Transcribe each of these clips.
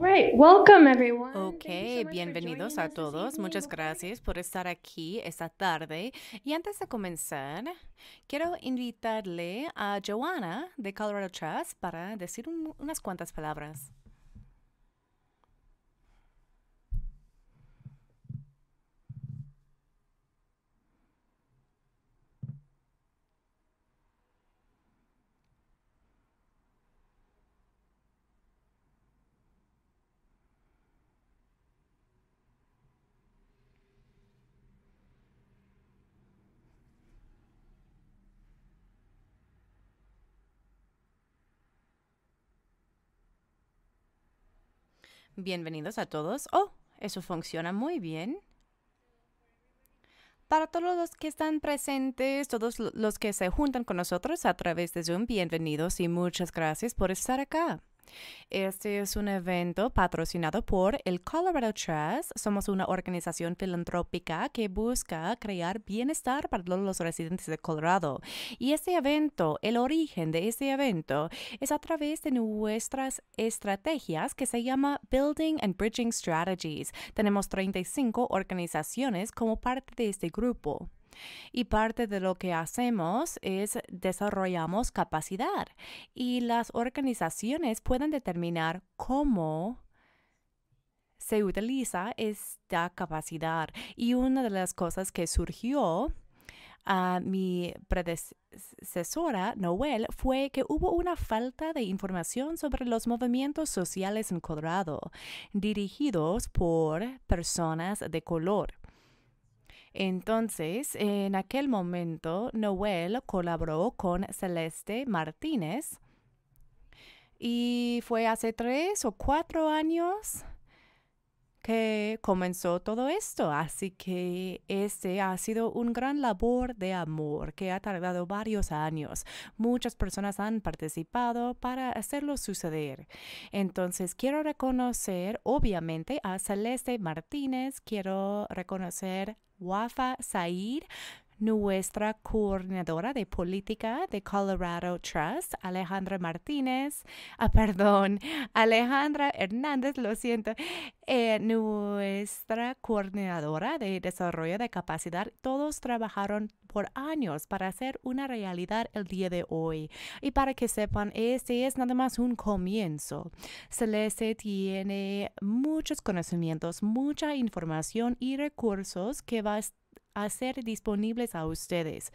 Okay, bienvenidos a todos. Muchas gracias por estar aquí esta tarde. Y antes de comenzar, quiero invitarle a Joanna de Colorado Trust para decir unas cuantas palabras. Bienvenidos a todos. Oh, eso funciona muy bien. Para todos los que están presentes, todos los que se juntan con nosotros a través de Zoom, bienvenidos y muchas gracias por estar acá. Este es un evento patrocinado por el Colorado Trust. Somos una organización filantrópica que busca crear bienestar para todos los residentes de Colorado. Y este evento, el origen de este evento, es a través de nuestras estrategias que se llama Building and Bridging Strategies. Tenemos 35 organizaciones como parte de este grupo. Y parte de lo que hacemos es desarrollamos capacidad y las organizaciones pueden determinar cómo se utiliza esta capacidad. Y una de las cosas que surgió a mi predecesora, Noel, fue que hubo una falta de información sobre los movimientos sociales en Colorado, dirigidos por personas de color. Entonces, en aquel momento, Noel colaboró con Celeste Martínez y fue hace tres o cuatro años que comenzó todo esto. Así que este ha sido un gran labor de amor que ha tardado varios años. Muchas personas han participado para hacerlo suceder. Entonces, quiero reconocer, obviamente, a Celeste Martínez, quiero reconocer Wafa Said, nuestra coordinadora de política de Colorado Trust, Alejandra Martínez, ah, perdón, Alejandra Hernández, lo siento, eh, nuestra coordinadora de desarrollo de capacidad, todos trabajaron por años para hacer una realidad el día de hoy. Y para que sepan, este es nada más un comienzo. Celeste eh, tiene muchos conocimientos, mucha información y recursos que va a estar ser disponibles a ustedes.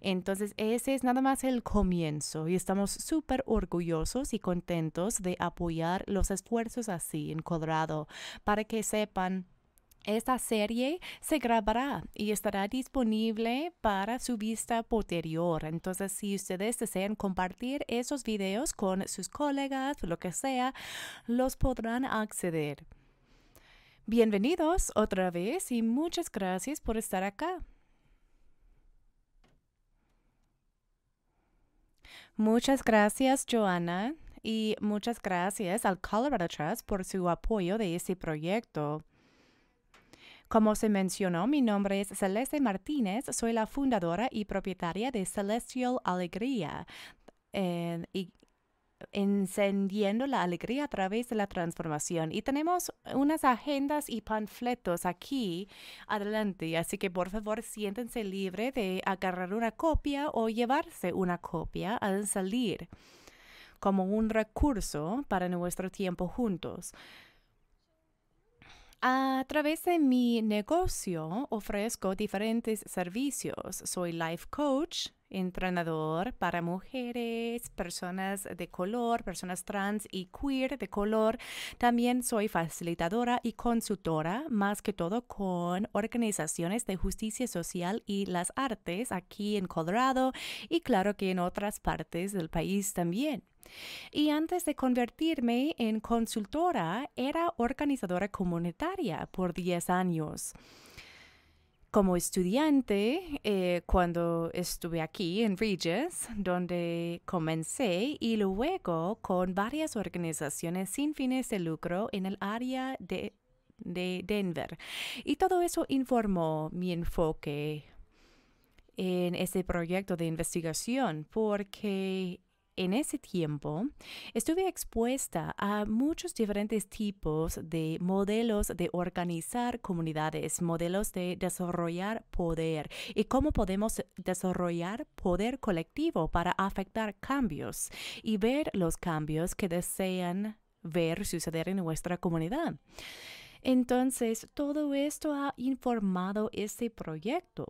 Entonces, ese es nada más el comienzo y estamos súper orgullosos y contentos de apoyar los esfuerzos así en Colorado para que sepan esta serie se grabará y estará disponible para su vista posterior. Entonces, si ustedes desean compartir esos videos con sus colegas, lo que sea, los podrán acceder. Bienvenidos otra vez y muchas gracias por estar acá. Muchas gracias, Joana, y muchas gracias al Colorado Trust por su apoyo de este proyecto. Como se mencionó, mi nombre es Celeste Martínez, soy la fundadora y propietaria de Celestial Alegría, eh, encendiendo la alegría a través de la transformación. Y tenemos unas agendas y panfletos aquí adelante, así que por favor siéntense libre de agarrar una copia o llevarse una copia al salir como un recurso para nuestro tiempo juntos. A través de mi negocio ofrezco diferentes servicios. Soy life coach, entrenador para mujeres, personas de color, personas trans y queer de color. También soy facilitadora y consultora, más que todo con organizaciones de justicia social y las artes aquí en Colorado y claro que en otras partes del país también. Y antes de convertirme en consultora, era organizadora comunitaria por 10 años. Como estudiante, eh, cuando estuve aquí en Regis, donde comencé y luego con varias organizaciones sin fines de lucro en el área de, de Denver. Y todo eso informó mi enfoque en este proyecto de investigación porque en ese tiempo estuve expuesta a muchos diferentes tipos de modelos de organizar comunidades, modelos de desarrollar poder y cómo podemos desarrollar poder colectivo para afectar cambios y ver los cambios que desean ver suceder en nuestra comunidad. Entonces, todo esto ha informado este proyecto.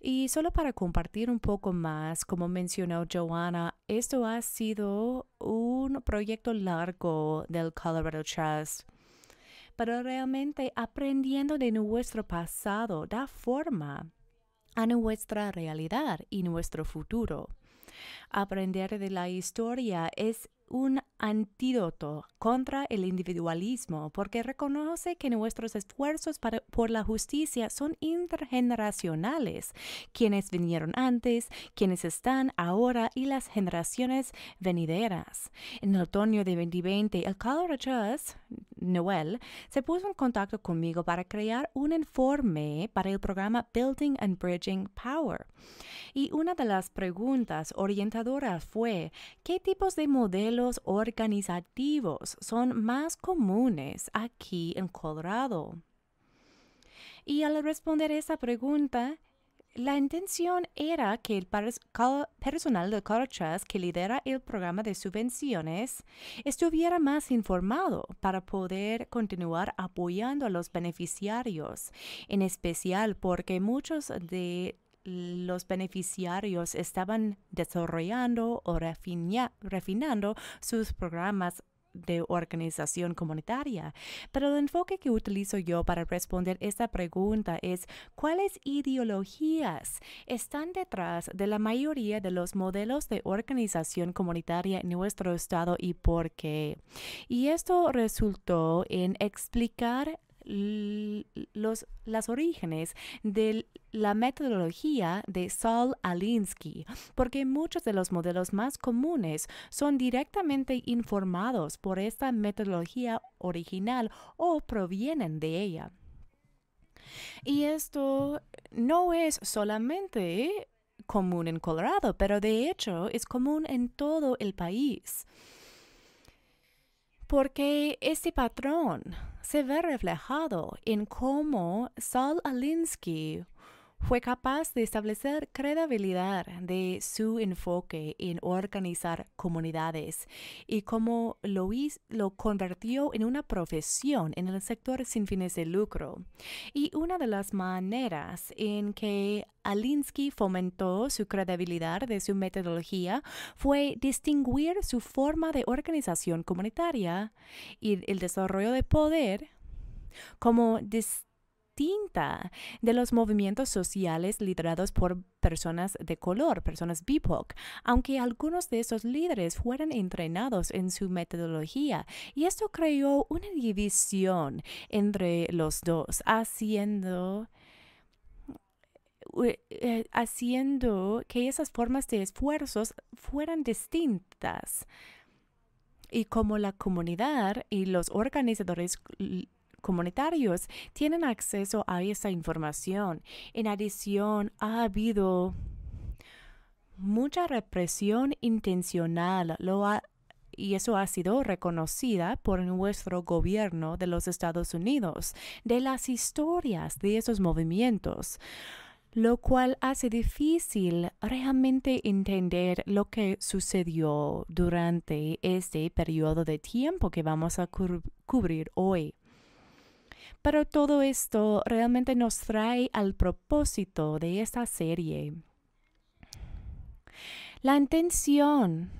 Y solo para compartir un poco más, como mencionó Joanna, esto ha sido un proyecto largo del Colorado Trust. Pero realmente aprendiendo de nuestro pasado da forma a nuestra realidad y nuestro futuro. Aprender de la historia es un antídoto contra el individualismo porque reconoce que nuestros esfuerzos por la justicia son intergeneracionales, quienes vinieron antes, quienes están ahora y las generaciones venideras. En el otoño de 2020, el Trust, Noel, se puso en contacto conmigo para crear un informe para el programa Building and Bridging Power. Y una de las preguntas orientadoras fue, ¿qué tipos de modelos orientadores organizativos son más comunes aquí en Colorado? Y al responder esa pregunta, la intención era que el personal de corchas que lidera el programa de subvenciones estuviera más informado para poder continuar apoyando a los beneficiarios, en especial porque muchos de los beneficiarios estaban desarrollando o refinando sus programas de organización comunitaria. Pero el enfoque que utilizo yo para responder esta pregunta es cuáles ideologías están detrás de la mayoría de los modelos de organización comunitaria en nuestro estado y por qué. Y esto resultó en explicar los, las orígenes de la metodología de Saul Alinsky, porque muchos de los modelos más comunes son directamente informados por esta metodología original o provienen de ella. Y esto no es solamente común en Colorado, pero de hecho es común en todo el país porque este patrón se ve reflejado en cómo Saul Alinsky fue capaz de establecer credibilidad de su enfoque en organizar comunidades y cómo lo, lo convirtió en una profesión en el sector sin fines de lucro. Y una de las maneras en que Alinsky fomentó su credibilidad de su metodología fue distinguir su forma de organización comunitaria y el desarrollo de poder como distinción de los movimientos sociales liderados por personas de color, personas BIPOC, aunque algunos de esos líderes fueran entrenados en su metodología y esto creó una división entre los dos, haciendo eh, eh, haciendo que esas formas de esfuerzos fueran distintas. Y como la comunidad y los organizadores comunitarios tienen acceso a esa información. En adición, ha habido mucha represión intencional. y eso ha sido reconocida por nuestro gobierno de los Estados Unidos, de las historias de esos movimientos, lo cual hace difícil realmente entender lo que sucedió durante este periodo de tiempo que vamos a cubrir hoy. Pero todo esto realmente nos trae al propósito de esta serie. La intención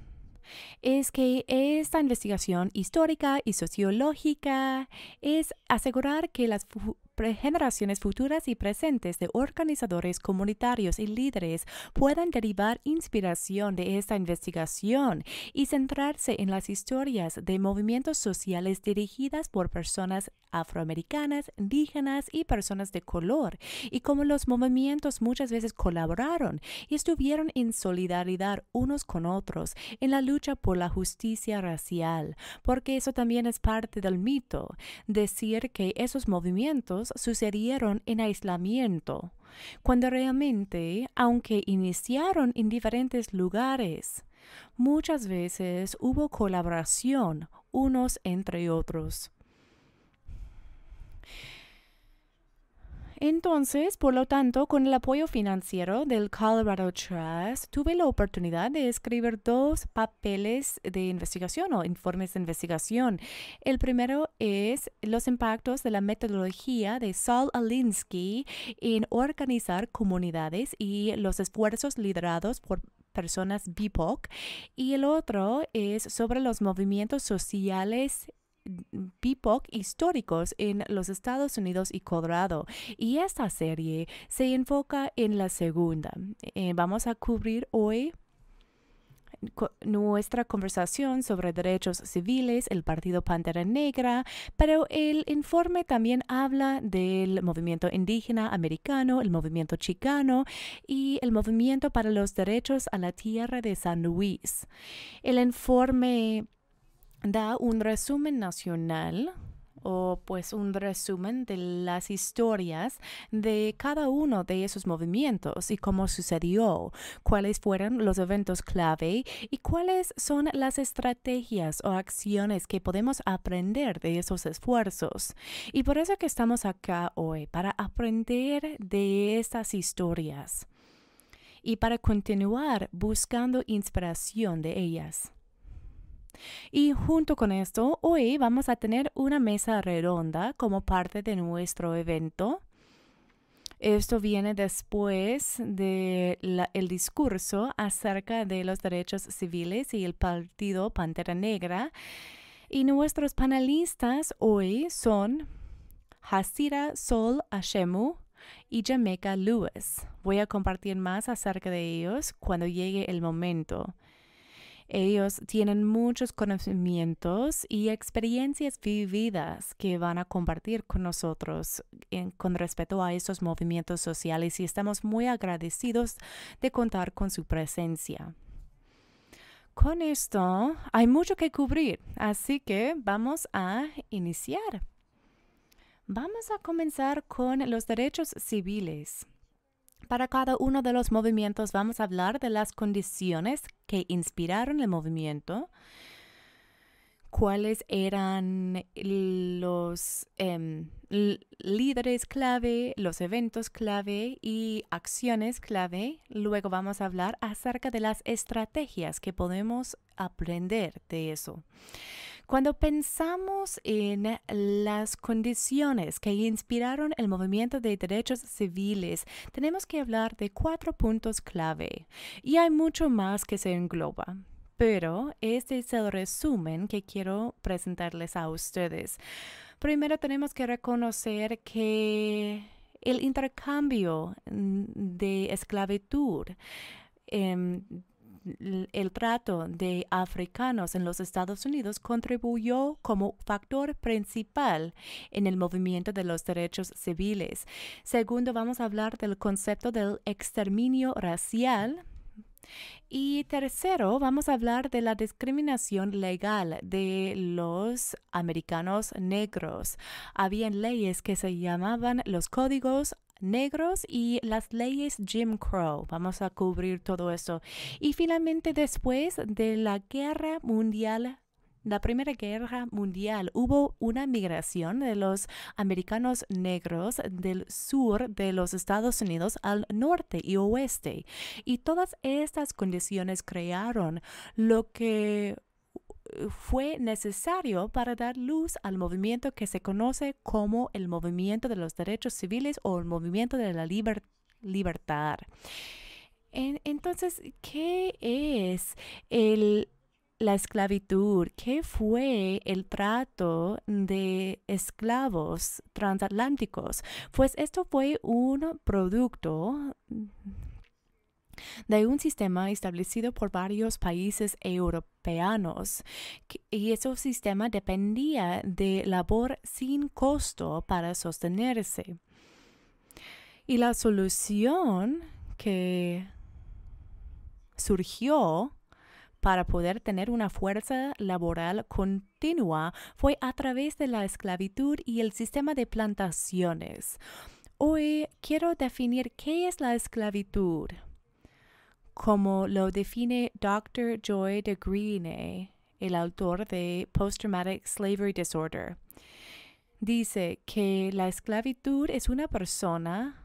es que esta investigación histórica y sociológica es asegurar que las generaciones futuras y presentes de organizadores comunitarios y líderes puedan derivar inspiración de esta investigación y centrarse en las historias de movimientos sociales dirigidas por personas afroamericanas, indígenas y personas de color, y cómo los movimientos muchas veces colaboraron y estuvieron en solidaridad unos con otros en la lucha por la justicia racial, porque eso también es parte del mito, decir que esos movimientos sucedieron en aislamiento, cuando realmente, aunque iniciaron en diferentes lugares, muchas veces hubo colaboración unos entre otros. Entonces, por lo tanto, con el apoyo financiero del Colorado Trust, tuve la oportunidad de escribir dos papeles de investigación o informes de investigación. El primero es los impactos de la metodología de Saul Alinsky en organizar comunidades y los esfuerzos liderados por personas BIPOC y el otro es sobre los movimientos sociales BIPOC históricos en los Estados Unidos y Colorado. Y esta serie se enfoca en la segunda. Eh, vamos a cubrir hoy nuestra conversación sobre derechos civiles, el Partido Pantera Negra, pero el informe también habla del movimiento indígena americano, el movimiento chicano y el movimiento para los derechos a la tierra de San Luis. El informe da un resumen nacional o pues un resumen de las historias de cada uno de esos movimientos y cómo sucedió, cuáles fueron los eventos clave y cuáles son las estrategias o acciones que podemos aprender de esos esfuerzos. Y por eso que estamos acá hoy, para aprender de esas historias y para continuar buscando inspiración de ellas. Y junto con esto, hoy vamos a tener una mesa redonda como parte de nuestro evento. Esto viene después del el discurso acerca de los derechos civiles y el partido Pantera Negra. Y nuestros panelistas hoy son Hasira Sol Ashemu y Jamaica Lewis. Voy a compartir más acerca de ellos cuando llegue el momento. Ellos tienen muchos conocimientos y experiencias vividas que van a compartir con nosotros con respecto a estos movimientos sociales y estamos muy agradecidos de contar con su presencia con esto hay mucho que cubrir, así que vamos a iniciar. Vamos a comenzar con los derechos civiles. Para cada uno de los movimientos vamos a hablar de las condiciones que inspiraron el movimiento, cuáles eran los em, líderes clave, los eventos clave y acciones clave. Luego vamos a hablar acerca de las estrategias que podemos aprender de eso. Cuando pensamos en las condiciones que inspiraron el movimiento de derechos civiles, tenemos que hablar de cuatro puntos clave y hay mucho más que se engloba. Pero este es el resumen que quiero presentarles a ustedes. Primero tenemos que reconocer que el intercambio mm, de esclavitud em, el trato de africanos en los Estados Unidos contribuyó como factor principal en el movimiento de los derechos civiles. Segundo, vamos a hablar del concepto del exterminio racial y tercero, vamos a hablar de la discriminación legal de los americanos negros. Habían leyes que se llamaban los códigos negros y las leyes Jim Crow. Vamos a cubrir todo eso. Y finalmente, después de la Guerra Mundial la Primera Guerra Mundial hubo una migración de los americanos negros del sur de los Estados Unidos al norte y oeste. Y todas estas condiciones crearon lo que fue necesario para dar luz al movimiento que se conoce como el movimiento de los derechos civiles o el movimiento de la libertad. entonces, ¿qué es el, la esclavitud? ¿Qué fue el trato de esclavos transatlánticos? Pues esto fue un producto de un sistema establecido por varios países europeanos y ese sistema dependía de labor sin costo para sostenerse. Y la solución que surgió para poder tener una fuerza laboral continua fue a través de la esclavitud y el sistema de plantaciones. Hoy quiero definir qué es la esclavitud como lo define Dr. Joy de Greene, el autor de Post-Traumatic Slavery Disorder. Dice que la esclavitud es una persona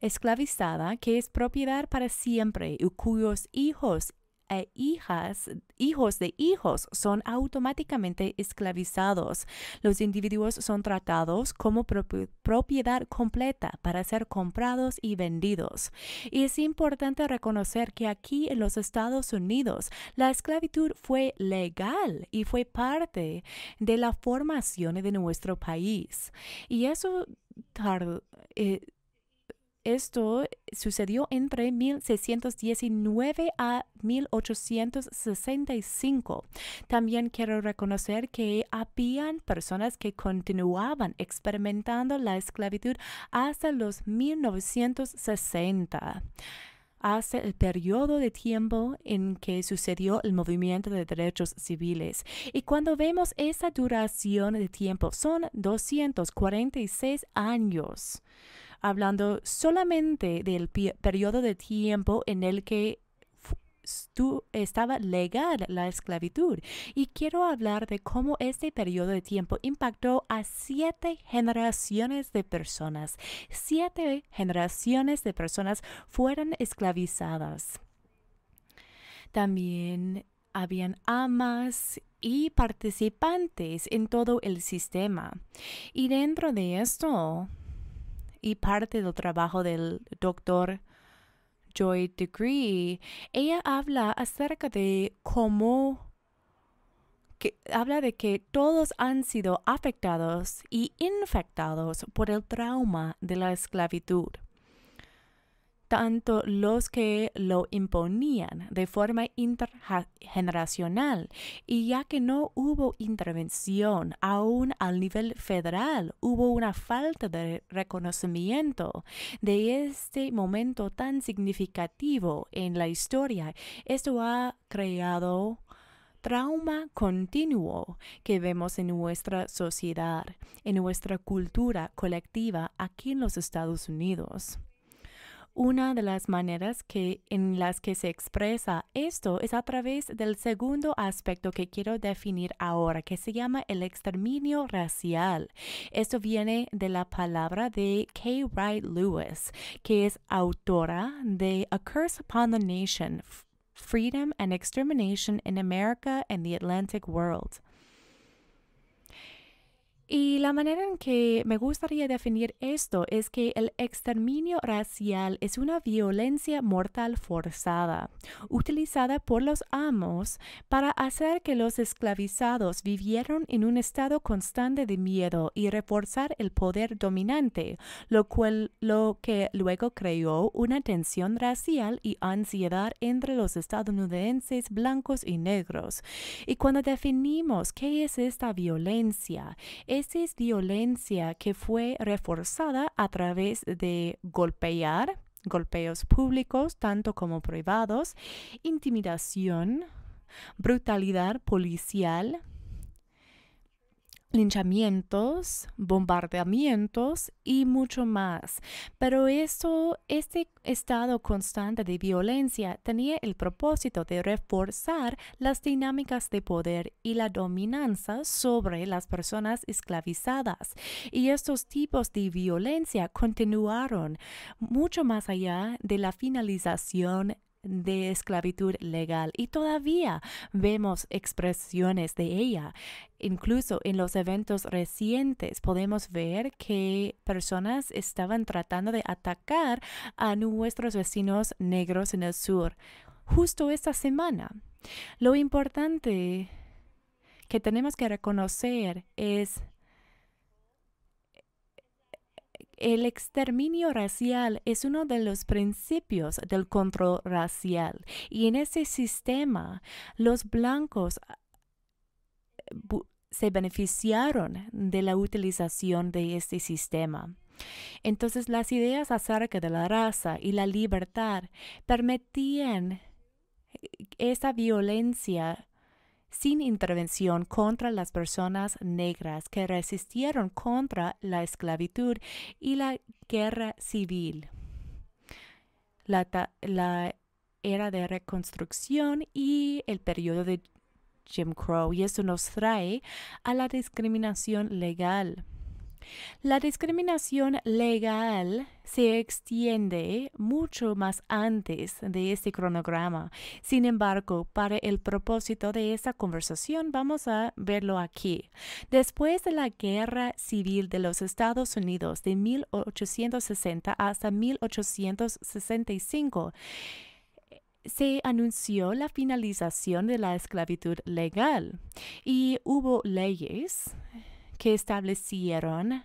esclavizada que es propiedad para siempre y cuyos hijos eh, hijas, hijos de hijos son automáticamente esclavizados. Los individuos son tratados como propiedad completa para ser comprados y vendidos. Y es importante reconocer que aquí en los Estados Unidos la esclavitud fue legal y fue parte de la formación de nuestro país. Y eso eh, esto sucedió entre 1619 a 1865. También quiero reconocer que habían personas que continuaban experimentando la esclavitud hasta los 1960 hace el periodo de tiempo en que sucedió el movimiento de derechos civiles. Y cuando vemos esa duración de tiempo, son 246 años, hablando solamente del periodo de tiempo en el que estaba legal la esclavitud. Y quiero hablar de cómo este periodo de tiempo impactó a siete generaciones de personas. Siete generaciones de personas fueron esclavizadas. También habían amas y participantes en todo el sistema. Y dentro de esto, y parte del trabajo del doctor Joy Degree, ella habla acerca de cómo habla de que todos han sido afectados y infectados por el trauma de la esclavitud tanto los que lo imponían de forma intergeneracional. Y ya que no hubo intervención, aún al nivel federal, hubo una falta de reconocimiento de este momento tan significativo en la historia. Esto ha creado trauma continuo que vemos en nuestra sociedad, en nuestra cultura colectiva aquí en los Estados Unidos. Una de las maneras en las que se expresa esto es a través del segundo aspecto que quiero definir ahora, que se llama el exterminio racial. Esto viene de la palabra de K. Wright Lewis, que es autora de A Curse Upon the Nation. Freedom and Extermination in America and the Atlantic World. Y la manera en que me gustaría definir esto es que el exterminio racial es una violencia mortal forzada, utilizada por los amos para hacer que los esclavizados vivieran en un estado constante de miedo y reforzar el poder dominante, lo, cual, lo que luego creó una tensión racial y ansiedad entre los estadounidenses blancos y negros. Y cuando definimos qué es esta violencia, es violencia que fue reforzada a través de golpear, golpeos públicos tanto como privados, intimidación, brutalidad policial, linchamientos, bombardeamientos y mucho más. Pero este estado constante de violencia tenía el propósito de reforzar las dinámicas de poder y la dominancia sobre las personas esclavizadas. Y estos tipos de violencia continuaron mucho más allá de la finalización de esclavitud legal y todavía vemos expresiones de ella. Incluso en los eventos recientes podemos ver que personas estaban tratando de atacar a nuestros vecinos negros en el sur justo esta semana. Lo importante que tenemos que reconocer es El exterminio racial es uno de los principios del control racial y en ese sistema los blancos ah, se beneficiaron de la utilización de este sistema. Entonces las ideas acerca de la raza y la libertad permitían eh, esa violencia sin intervención contra las personas negras que resistieron contra la esclavitud y la guerra civil. La, era de reconstrucción y el periodo de Jim Crow y eso nos trae a la discriminación legal. La discriminación legal se extiende mucho más antes de este cronograma. Sin embargo, para el propósito de esta conversación vamos a verlo aquí. Después de la Guerra Civil de los Estados Unidos de 1860 hasta 1865, se anunció la finalización de la esclavitud legal y hubo leyes que establecieron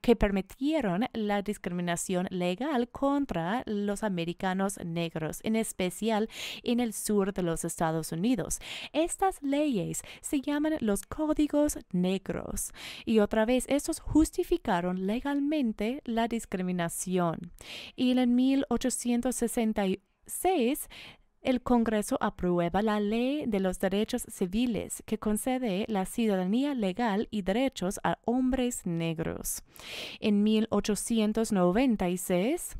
que permitieron la discriminación legal contra los americanos negros, en especial en el sur de los Estados Unidos. Estas leyes se llaman los códigos negros y otra vez estos justificaron legalmente la discriminación. Y en 1866 el Congreso aprueba la Ley de los Derechos Civiles que concede la ciudadanía legal y derechos a hombres negros. En 1896,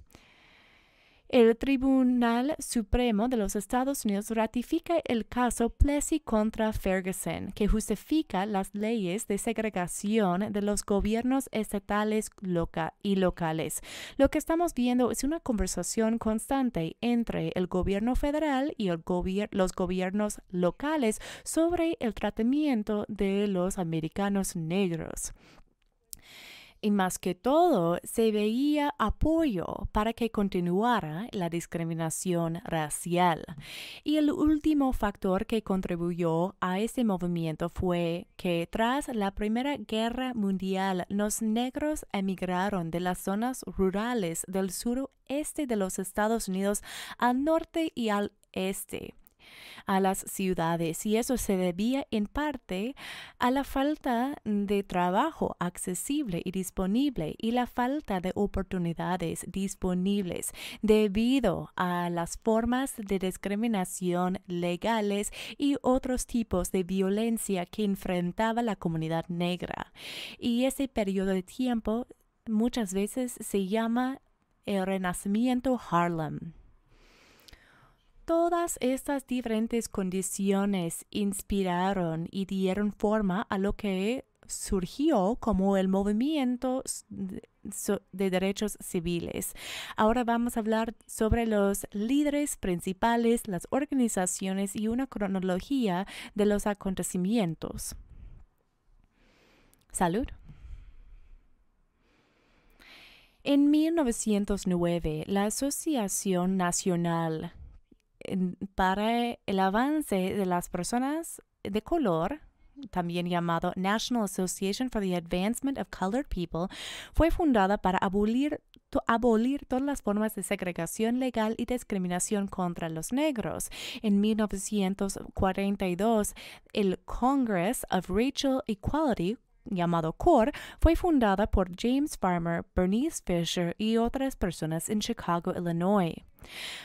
el Tribunal Supremo de los Estados Unidos ratifica el caso Plessy contra Ferguson, que justifica las leyes de segregación de los gobiernos estatales y locales. Lo que estamos viendo es una conversación constante entre el gobierno federal y los gobiernos locales sobre el tratamiento de los americanos negros y más que todo se veía apoyo para que continuara la discriminación racial. Y el último factor que contribuyó a este movimiento fue que tras la Primera Guerra Mundial los negros emigraron de las zonas rurales del suroeste de los Estados Unidos al norte y al este a las ciudades y eso se debía en parte a la falta de trabajo accesible y disponible y la falta de oportunidades disponibles debido a las formas de discriminación legales y otros tipos de violencia que enfrentaba la comunidad negra. Y ese periodo de tiempo muchas veces se llama el Renacimiento Harlem. Todas estas diferentes condiciones inspiraron y dieron forma a lo que surgió como el movimiento de derechos civiles. Ahora vamos a hablar sobre los líderes principales, las organizaciones y una cronología de los acontecimientos. Salud. En 1909, la Asociación Nacional para el avance de las personas de color, también llamado National Association for the Advancement of Colored People, fue fundada para abolir, abolir, todas las formas de segregación legal y discriminación contra los negros. En 1942, el Congress of Racial Equality llamado CORE, fue fundada por James Farmer, Bernice Fisher y otras personas en Chicago, Illinois.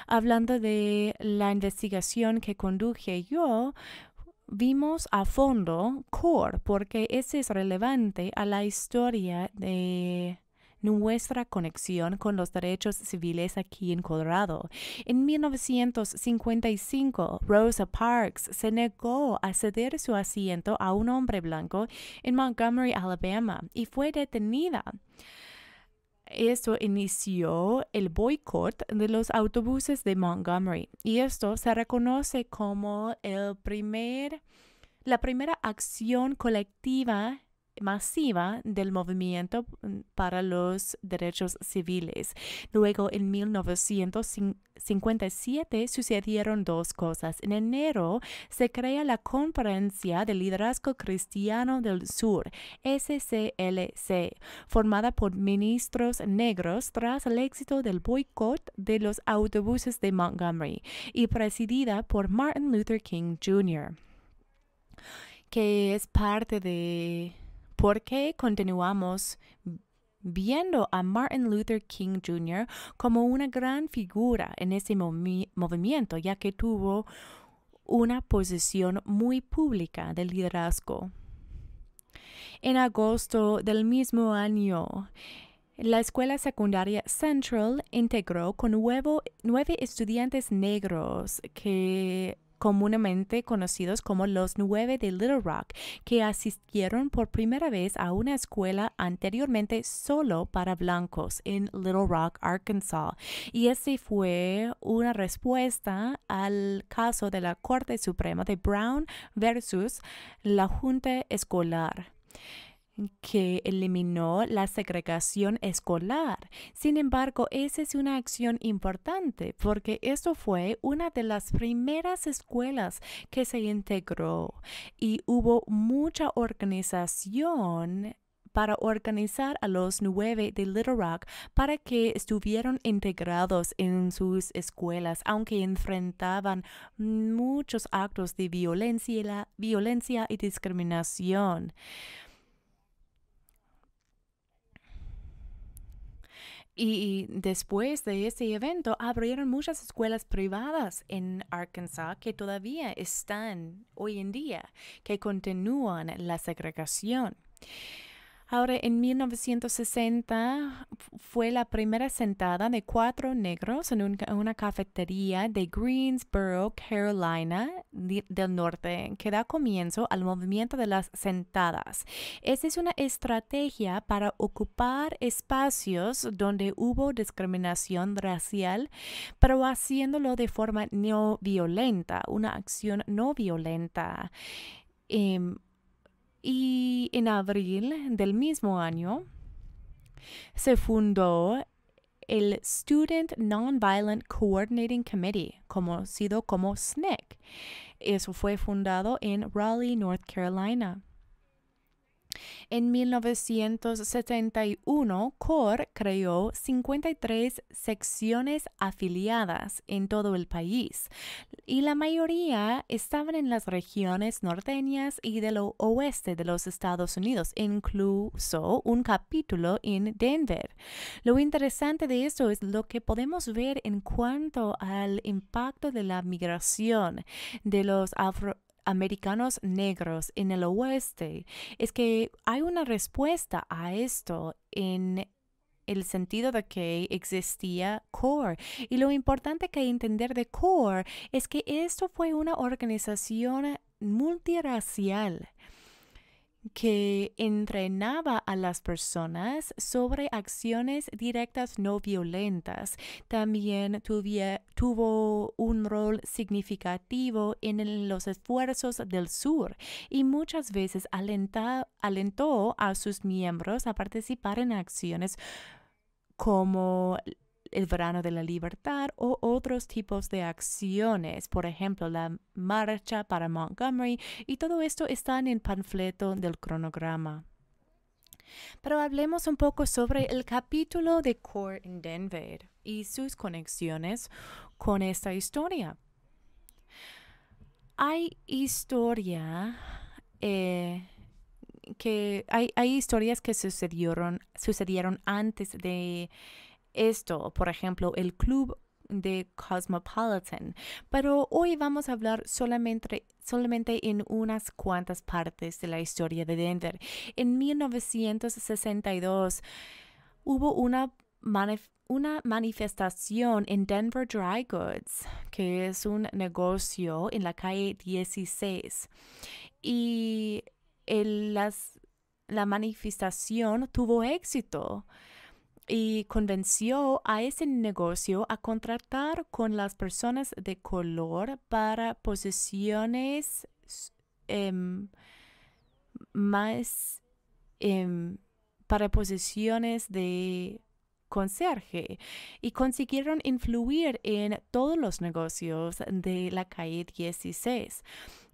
Hablando de la investigación que conduje yo, vimos a fondo CORE porque ese es relevante a la historia de nuestra conexión con los derechos civiles aquí en Colorado. En 1955, Rosa Parks se negó a ceder su asiento a un hombre blanco en Montgomery, Alabama, y fue detenida. Esto inició el boicot de los autobuses de Montgomery y esto se reconoce como el primer, la primera acción colectiva masiva del movimiento mm, para los derechos civiles. Luego, en 1957 sucedieron dos cosas. En enero se crea la Conferencia del Liderazgo Cristiano del Sur, SCLC, formada por ministros negros tras el éxito del boicot de los autobuses de Montgomery y presidida por Martin Luther King Jr., que es parte de porque continuamos viendo a Martin Luther King Jr. como una gran figura en ese movimiento, ya que tuvo una posición muy pública de liderazgo. En agosto del mismo año, la escuela secundaria Central integró con nuevo, nueve estudiantes negros que comúnmente conocidos como los nueve de Little Rock, que asistieron por primera vez a una escuela anteriormente solo para blancos en Little Rock, Arkansas. Y ese fue una respuesta al caso de la Corte Suprema de Brown versus la Junta Escolar que eliminó la segregación escolar. Sin embargo, esa es una acción importante porque esto fue una de las primeras escuelas que se integró y hubo mucha organización para organizar a los nueve de Little Rock para que estuvieran integrados en sus escuelas, aunque enfrentaban muchos actos de violencia, violencia y discriminación. Y después de ese evento abrieron muchas escuelas privadas en Arkansas que todavía están hoy en día, que continúan la segregación. Ahora, en 1960 fue la primera sentada de cuatro negros en una cafetería de Greensboro, Carolina del Norte, que da comienzo al movimiento de las sentadas. Esa es una estrategia para ocupar espacios donde hubo discriminación racial, pero haciéndolo de forma no violenta, una acción no violenta. Em, y en abril del mismo año se fundó el Student Nonviolent Coordinating Committee, conocido como SNCC. E Eso fue fundado en Raleigh, North Carolina. En 1971, CORE creó 53 secciones afiliadas en todo el país y la mayoría estaban en las regiones norteñas y del oeste de los Estados Unidos, incluso un capítulo en Denver. Lo interesante de esto es lo que podemos ver en cuanto al impacto de la migración de los afro americanos negros en el oeste, es que hay una respuesta a esto en el sentido de que existía CORE. Y lo importante que entender de CORE es que esto fue una organización multiracial que entrenaba a las personas sobre acciones directas no violentas. También tuvo un rol significativo en los esfuerzos del sur y muchas veces alentó a sus miembros a participar en acciones como el verano de la libertad o otros tipos de acciones, por ejemplo, la marcha para Montgomery, y todo esto está en el panfleto del cronograma. Pero hablemos un poco sobre el capítulo de Core en Denver y sus conexiones con esta historia. Hay historia eh, que hay, hay, historias que sucedieron, sucedieron antes de esto, por ejemplo, el club de Cosmopolitan, pero hoy vamos a hablar solamente, solamente en unas cuantas partes de la historia de Denver. En 1962 hubo una, una manifestación en Denver Dry Goods, que es un negocio en la calle 16, y la manifestación tuvo éxito y convenció a ese negocio a contratar con las personas de color para posiciones em, más em, para posiciones de conserje y consiguieron influir en todos los negocios de la calle 16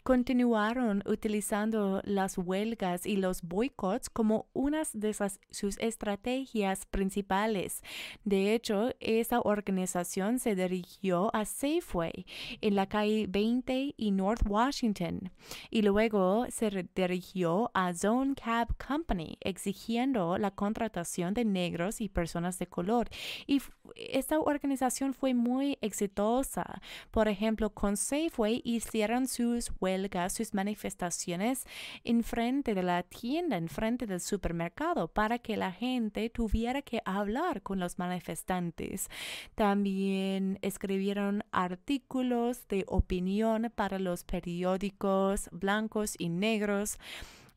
continuaron utilizando las huelgas y los boicots como una de sus estrategias principales. De hecho, esa organización se dirigió a Safeway en la calle 20 y North Washington y luego se dirigió a Zone Cab Company exigiendo la contratación de negros y personas de color. Y esta organización fue muy exitosa. Por ejemplo, con Safeway hicieron sus huelgas sus manifestaciones en frente de la tienda, en frente del supermercado, para que la gente tuviera que hablar con los manifestantes. También escribieron artículos de opinión para los periódicos blancos y negros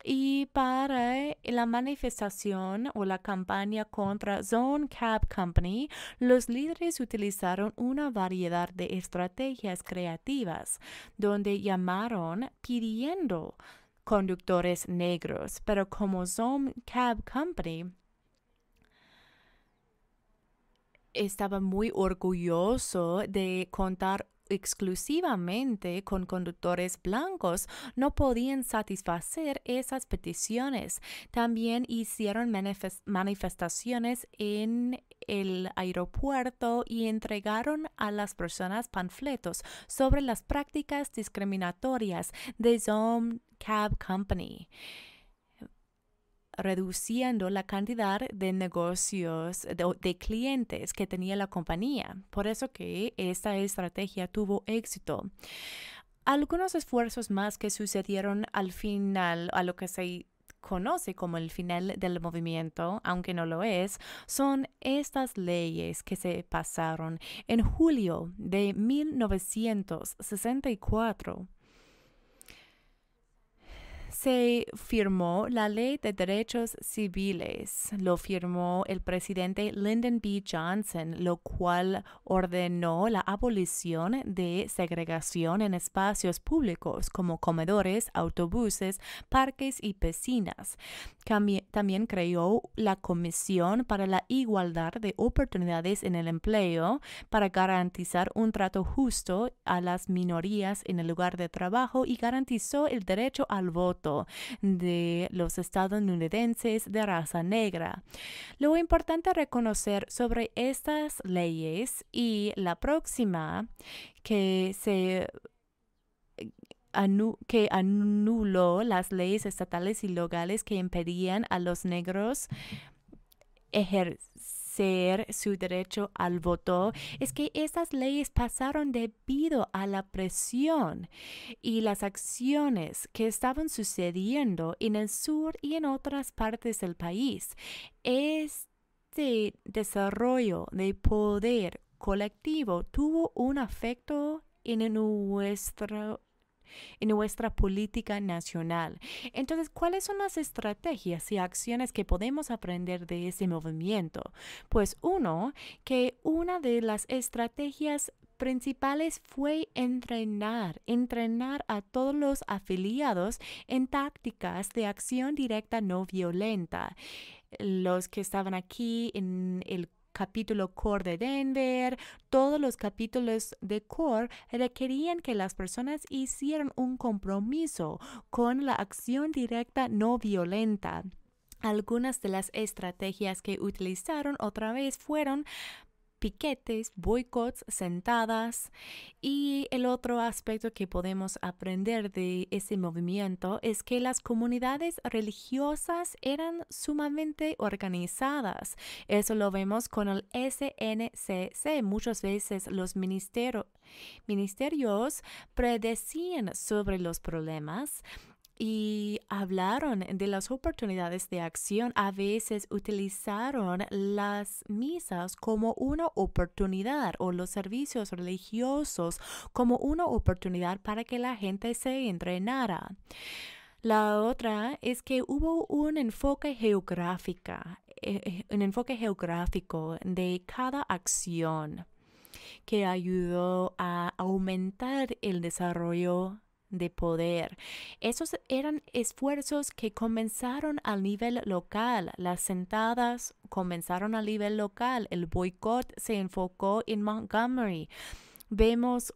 y para eh, la manifestación o la campaña contra Zone Cab Company, los líderes utilizaron una variedad de estrategias creativas, donde llamaron pidiendo conductores negros, pero como Zone Cab Company estaba muy orgulloso de contar exclusivamente con conductores blancos no podían satisfacer esas peticiones. También hicieron manifestaciones en el aeropuerto y entregaron a las personas panfletos sobre las prácticas discriminatorias de Zone Cab Company reduciendo la cantidad de negocios, de, de, clientes que tenía la compañía. Por eso que esta estrategia tuvo éxito. Algunos esfuerzos más que sucedieron al final, a lo que se conoce como el final del movimiento, aunque no lo es, son estas leyes que se pasaron en julio de 1964 se firmó la Ley de Derechos Civiles. Lo firmó el presidente Lyndon B. Johnson, lo cual ordenó la abolición de segregación en espacios públicos como comedores, autobuses, parques y piscinas. También creó la Comisión para la Igualdad de Oportunidades en el Empleo para garantizar un trato justo a las minorías en el lugar de trabajo y garantizó el derecho al voto de los estadounidenses de raza negra. Lo importante reconocer sobre estas leyes y la próxima que se eh, que anuló las leyes estatales y locales que impedían a los negros ejercer su derecho al voto es que estas leyes pasaron debido a la presión y las acciones que estaban sucediendo en el sur y en otras partes del país. Este desarrollo de poder colectivo tuvo un efecto en nuestro en nuestra política nacional. Entonces, ¿cuáles son las estrategias y acciones que podemos aprender de ese movimiento? Pues uno, que una de las estrategias principales fue entrenar, entrenar a todos los afiliados en tácticas de acción directa no violenta. Los que estaban aquí en el capítulo core de Denver, todos los capítulos de core requerían que las personas hicieran un compromiso con la acción directa no violenta. Algunas de las estrategias que utilizaron otra vez fueron piquetes, boicots, sentadas. Y el otro aspecto que podemos aprender de ese movimiento es que las comunidades religiosas eran sumamente organizadas. Eso lo vemos con el SNCC. Muchas veces los ministerios predecían sobre los problemas y hablaron de las oportunidades de acción. A veces utilizaron las misas como una oportunidad o los servicios religiosos como una oportunidad para que la gente se entrenara. La otra es que hubo un enfoque geográfico, eh, eh, un enfoque geográfico de cada acción que ayudó a aumentar el desarrollo de poder. Esos eran esfuerzos que comenzaron a nivel local. Las sentadas comenzaron a nivel local. El boicot se enfocó en Montgomery. Vemos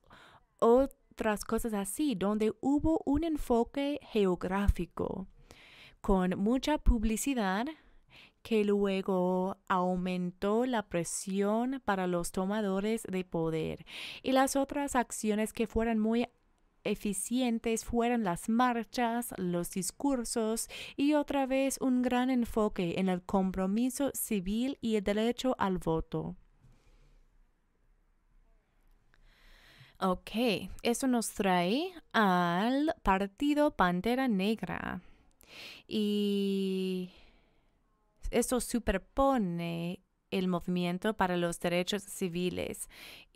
otras cosas así, donde hubo un enfoque geográfico con mucha publicidad que luego aumentó la presión para los tomadores de poder y las otras acciones que fueron muy eficientes fueran las marchas, los discursos y otra vez un gran enfoque en el compromiso civil y el derecho al voto. Ok, eso nos trae al partido Pantera Negra. Y eso superpone el movimiento para los derechos civiles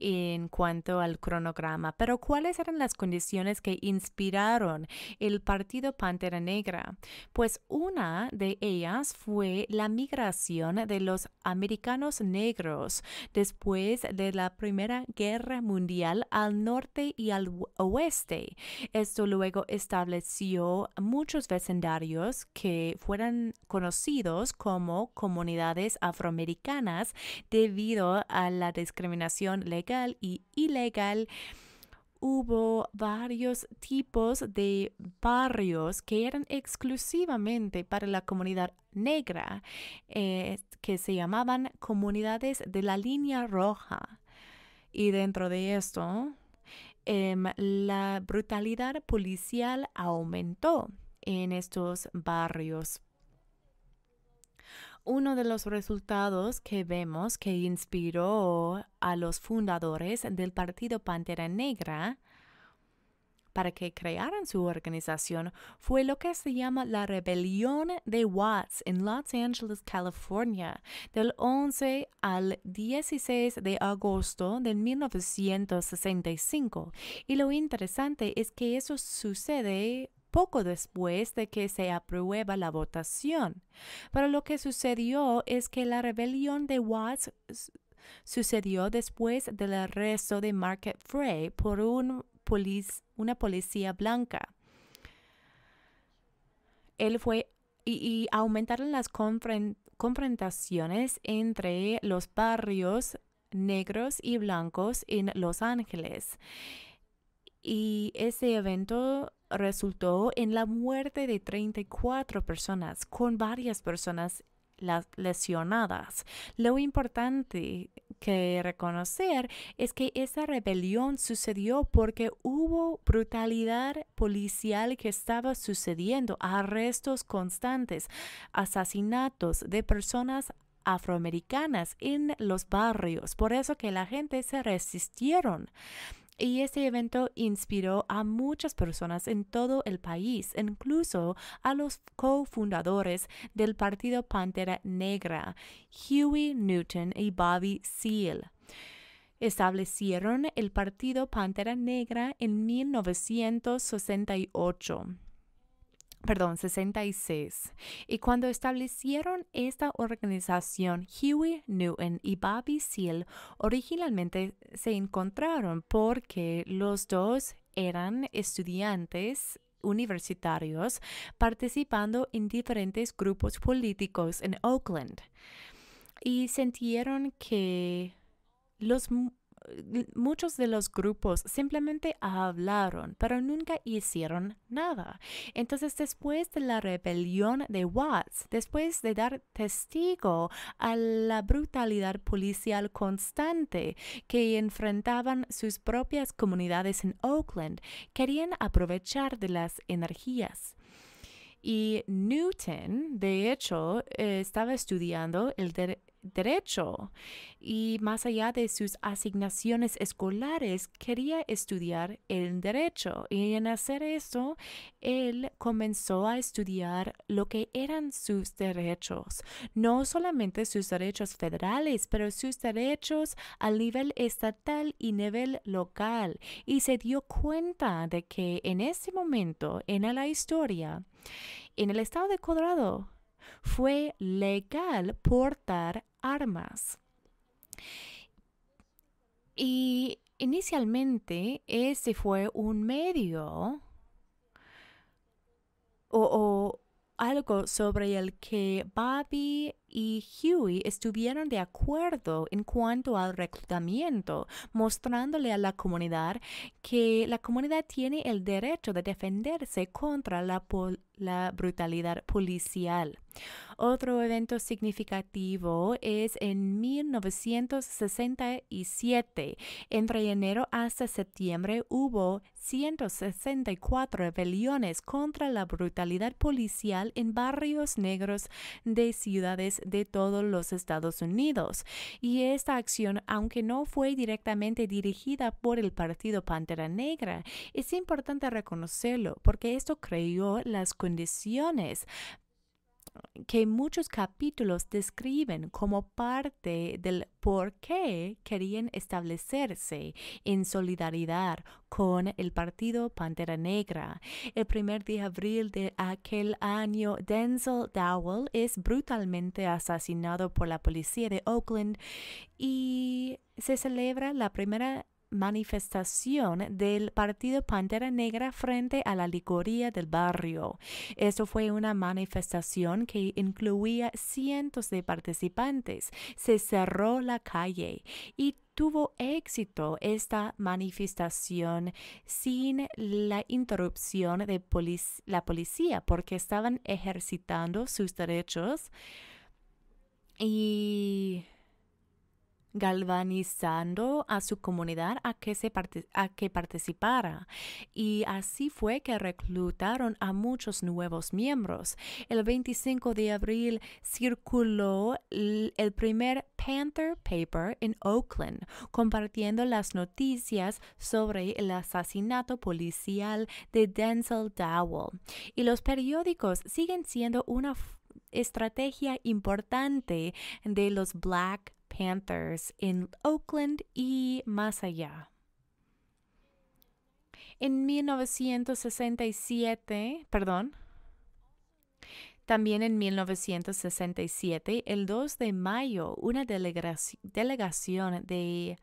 en cuanto al cronograma, pero ¿cuáles eran las condiciones que inspiraron el Partido Pantera Negra? Pues una de ellas fue la migración de los americanos negros después de la Primera Guerra Mundial al norte y al oeste. Esto luego estableció muchos vecindarios que fueran conocidos como comunidades afroamericanas debido a la discriminación legal y ilegal hubo varios tipos de barrios que eran exclusivamente para la comunidad negra, eh, que se llamaban comunidades de la línea roja. Y dentro de esto, em, la brutalidad policial aumentó en estos barrios uno de los resultados que vemos que inspiró a los fundadores del Partido Pantera Negra para que crearan su organización fue lo que se llama la Rebelión de Watts en Los Angeles, California, del 11 al 16 de agosto de 1965. Y lo interesante es que eso sucede poco después de que se aprueba la votación. Pero lo que sucedió es que la rebelión de Watts sucedió después del arresto de Market Frey por un una policía blanca. Él fue y, aumentaron las confrontaciones entre los barrios negros y blancos en Los Ángeles. Y ese evento resultó en la muerte de 34 personas, con varias personas lesionadas. Lo importante que reconocer es que esa rebelión sucedió porque hubo brutalidad policial que estaba sucediendo, arrestos constantes, asesinatos de personas afroamericanas en los barrios. Por eso que la gente se resistieron y ese evento inspiró a muchas personas en todo el país, incluso a los cofundadores del partido Pantera Negra, Huey Newton y Bobby Seale establecieron el Partido Pantera Negra en 1968 perdón, 66. Y cuando establecieron esta organización, Huey Newton y Bobby Seale originalmente se encontraron porque los dos eran estudiantes universitarios participando en diferentes grupos políticos en Oakland y sintieron que los muchos de los grupos simplemente hablaron, pero nunca hicieron nada. Entonces, después de la rebelión de Watts, después de dar testigo a la brutalidad policial constante que enfrentaban sus propias comunidades en Oakland, querían aprovechar de las energías. Y Newton, de hecho, eh, estaba estudiando el, derecho y más allá de sus asignaciones escolares quería estudiar el derecho y en hacer eso él comenzó a estudiar lo que eran sus derechos no solamente sus derechos federales pero sus derechos a nivel estatal y nivel local y se dio cuenta de que en ese momento en la historia en el estado de Colorado fue legal portar armas. Y inicialmente ese fue un medio o, algo sobre el que Bobby y Huey estuvieron de acuerdo en cuanto al reclutamiento, mostrándole a la comunidad que la comunidad tiene el derecho de defenderse contra la, la brutalidad policial. Otro evento significativo es en 1967. Entre enero hasta septiembre hubo 164 rebeliones contra la brutalidad policial en barrios negros de ciudades de todos los Estados Unidos. Y esta acción, aunque no fue directamente dirigida por el Partido Pantera Negra, es importante reconocerlo porque esto creó las condiciones que muchos capítulos describen como parte del por qué querían establecerse en solidaridad con el partido Pantera Negra. El primer de abril de aquel año, Denzel Dowell es brutalmente asesinado por la policía de Oakland y se celebra la primera manifestación del Partido Pantera Negra frente a la licoría del barrio. Esto fue una manifestación que incluía cientos de participantes. Se cerró la calle y tuvo éxito esta manifestación sin la interrupción de la policía porque estaban ejercitando sus derechos y galvanizando a su comunidad a que, se a que participara. Y así fue que reclutaron a muchos nuevos miembros. El 25 de abril circuló el primer Panther Paper en Oakland, compartiendo las noticias sobre el asesinato policial de Denzel Dowell. Y los periódicos siguen siendo una estrategia importante de los Black Panthers en Oakland y más allá. En 1967, perdón, también en 1967, el 2 de mayo, una delegación de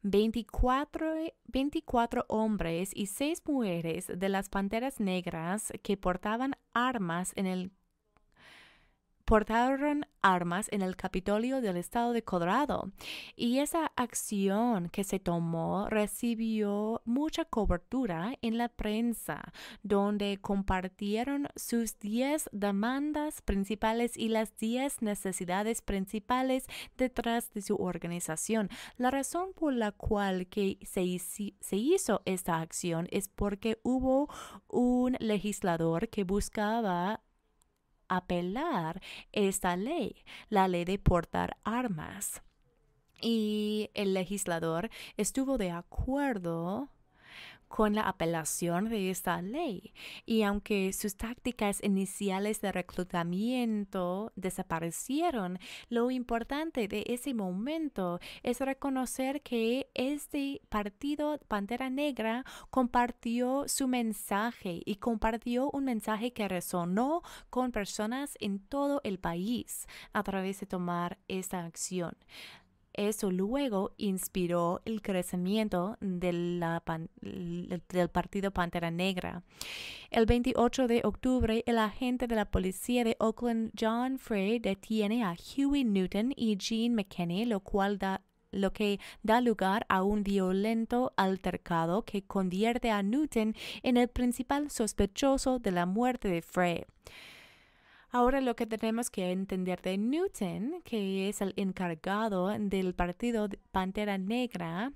24, 24, hombres y 6 mujeres de las Panteras Negras que portaban armas en el portaron armas en el Capitolio del estado de Colorado y esa acción que se tomó recibió mucha cobertura en la prensa, donde compartieron sus 10 demandas principales y las 10 necesidades principales detrás de su organización. La razón por la cual que se, se hizo esta acción es porque hubo un legislador que buscaba apelar esta ley, la ley de portar armas. Y el legislador estuvo de acuerdo con la apelación de esta ley. Y aunque sus tácticas iniciales de reclutamiento desaparecieron, lo importante de ese momento es reconocer que este partido Pantera Negra compartió su mensaje y compartió un mensaje que resonó con personas en todo el país a través de tomar esta acción. Eso luego inspiró el crecimiento del partido Pantera Negra. El 28 de octubre, el agente de la policía de Oakland, John Frey, detiene a Huey Newton y Jean McKinney, lo lo que da lugar a un violento altercado que convierte a Newton en el principal sospechoso de la muerte de Frey. Ahora lo que tenemos que entender de Newton, que es el encargado del partido Pantera Negra,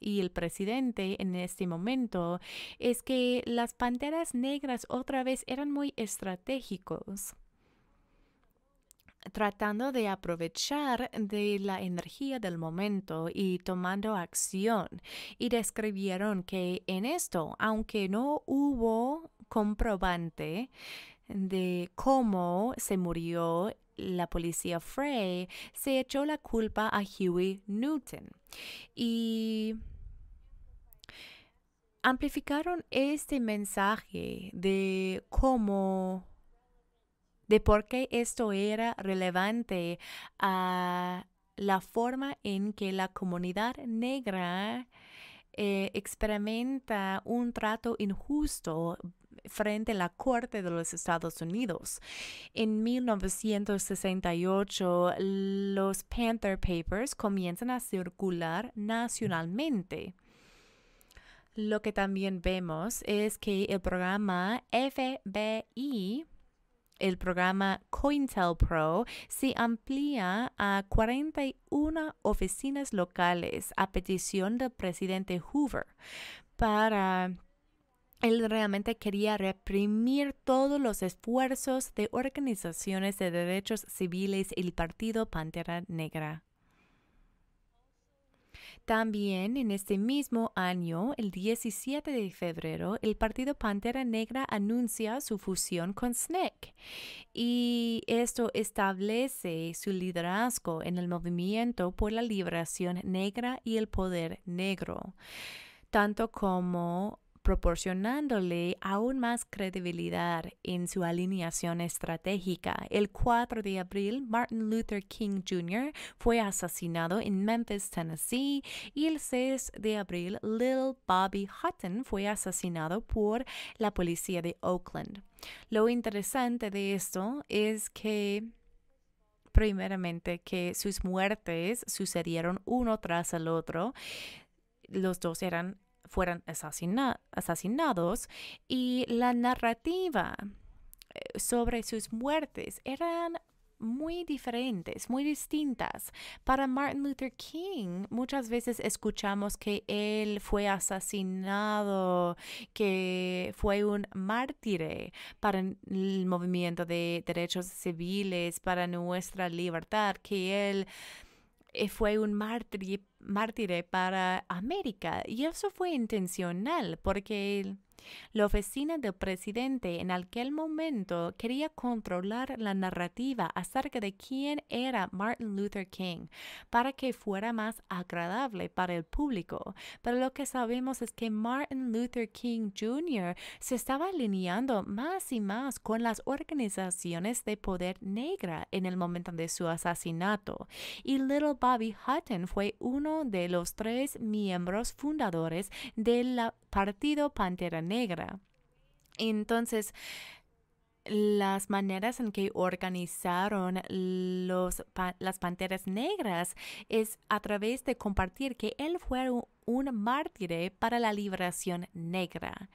y el presidente en este momento es que las panteras negras otra vez eran muy estratégicos tratando de aprovechar de la energía del momento y tomando acción y describieron que en esto aunque no hubo comprobante de cómo se murió la policía Frey, se echó la culpa a Huey Newton. Y amplificaron este mensaje de cómo de por qué esto era relevante a la forma en que la comunidad negra eh, experimenta un trato injusto frente a la Corte de los Estados Unidos. En 1968, los Panther Papers comienzan a circular nacionalmente. Lo que también vemos es que el programa FBI el programa COINTELPRO se amplía a 41 oficinas locales a petición del presidente Hoover para él realmente quería reprimir todos los esfuerzos de organizaciones de derechos civiles y el partido Pantera Negra. También en este mismo año, el 17 de febrero, el partido Pantera Negra anuncia su fusión con SNCC e y esto establece su liderazgo en el movimiento por la liberación negra y el poder negro, tanto como proporcionándole aún más credibilidad en su alineación estratégica. El 4 de abril, Martin Luther King Jr. fue asesinado en Memphis, Tennessee, y el 6 de abril, Lil Bobby Hutton fue asesinado por la policía de Oakland. Lo interesante de esto es que primeramente que sus muertes sucedieron uno tras el otro. Los dos eran fueran asesinados y la narrativa eh, sobre sus muertes eran muy diferentes, muy distintas. Para Martin Luther King, muchas veces escuchamos que él fue asesinado, que fue un mártir para el movimiento de derechos civiles, para nuestra libertad, que él eh, fue un mártir mártire para América. Y eso fue intencional porque la oficina del presidente en aquel momento quería controlar la narrativa acerca de quién era Martin Luther King para que fuera más agradable para el público, pero lo que sabemos es que Martin Luther King Jr. se estaba alineando más y más con las organizaciones de poder negra en el momento de su asesinato y Little Bobby Hutton fue uno de los tres miembros fundadores del Partido Pantera negra. Entonces, las maneras en que organizaron los, las Panteras Negras es a través de compartir que él fue un, un mártir para la liberación negra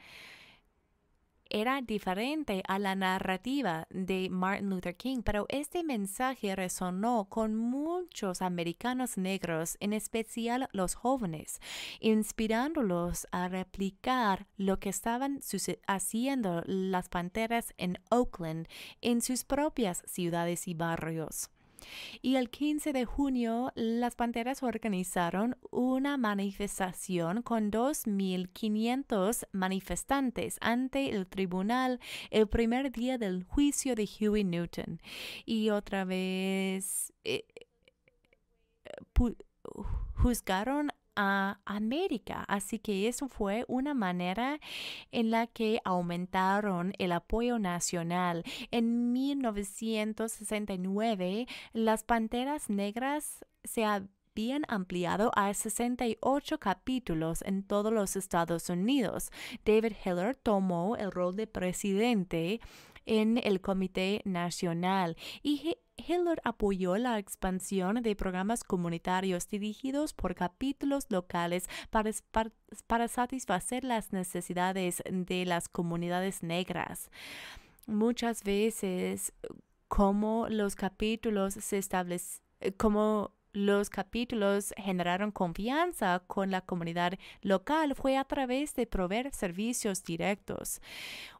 era diferente a la narrativa de Martin Luther King, pero este mensaje resonó con muchos americanos negros, en especial los jóvenes, inspirándolos a replicar lo que estaban haciendo las panteras en Oakland en sus propias ciudades y barrios. Y el 15 de junio, las Panteras organizaron una manifestación con 2.500 manifestantes ante el tribunal el primer día del juicio de Huey Newton. Y otra vez... Eh, eh, juzgaron a América. Así que eso fue una manera en la que aumentaron el apoyo nacional. En 1969, las Panteras Negras se habían ampliado a 68 capítulos en todos los Estados Unidos. David Heller tomó el rol de presidente en el Comité Nacional y Hiller apoyó la expansión de programas comunitarios dirigidos por capítulos locales para, para, satisfacer las necesidades de las comunidades negras. Muchas veces, como los capítulos se establecen, como los capítulos generaron confianza con la comunidad local fue a través de proveer servicios directos.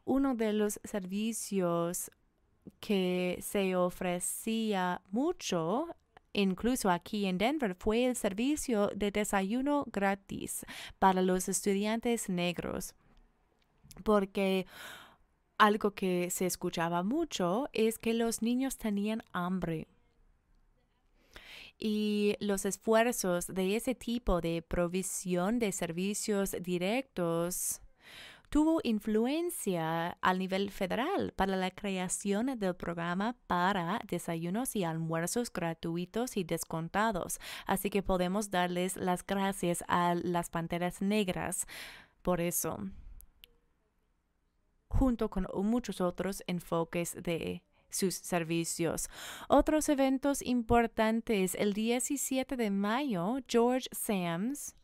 Uno de los servicios que se ofrecía mucho incluso aquí en Denver, fue el servicio de desayuno gratis para los estudiantes negros. Porque algo que se escuchaba mucho es que los niños tenían hambre y los esfuerzos de ese tipo de provisión de servicios directos tuvo influencia al nivel federal para la creación del programa para desayunos y almuerzos gratuitos y descontados. Así que podemos darles las gracias a las Panteras Negras por eso, junto con muchos otros enfoques de sus servicios. Otros eventos importantes, el 17 de mayo, George Sams,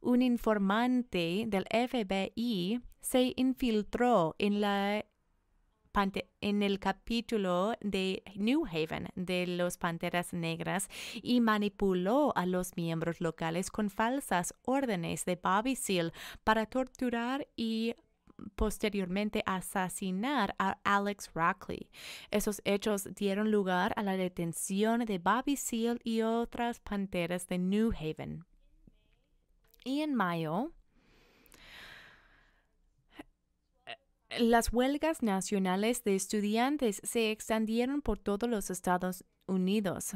un informante del FBI, se infiltró en la en el capítulo de New Haven de los Panteras Negras y manipuló a los miembros locales con falsas órdenes de Bobby Seal para torturar y posteriormente asesinar a Alex Rockley. Esos hechos dieron lugar a la detención de Bobby Seale y otras panteras de New Haven. Y en mayo Las huelgas nacionales de estudiantes se extendieron por todos los Estados Unidos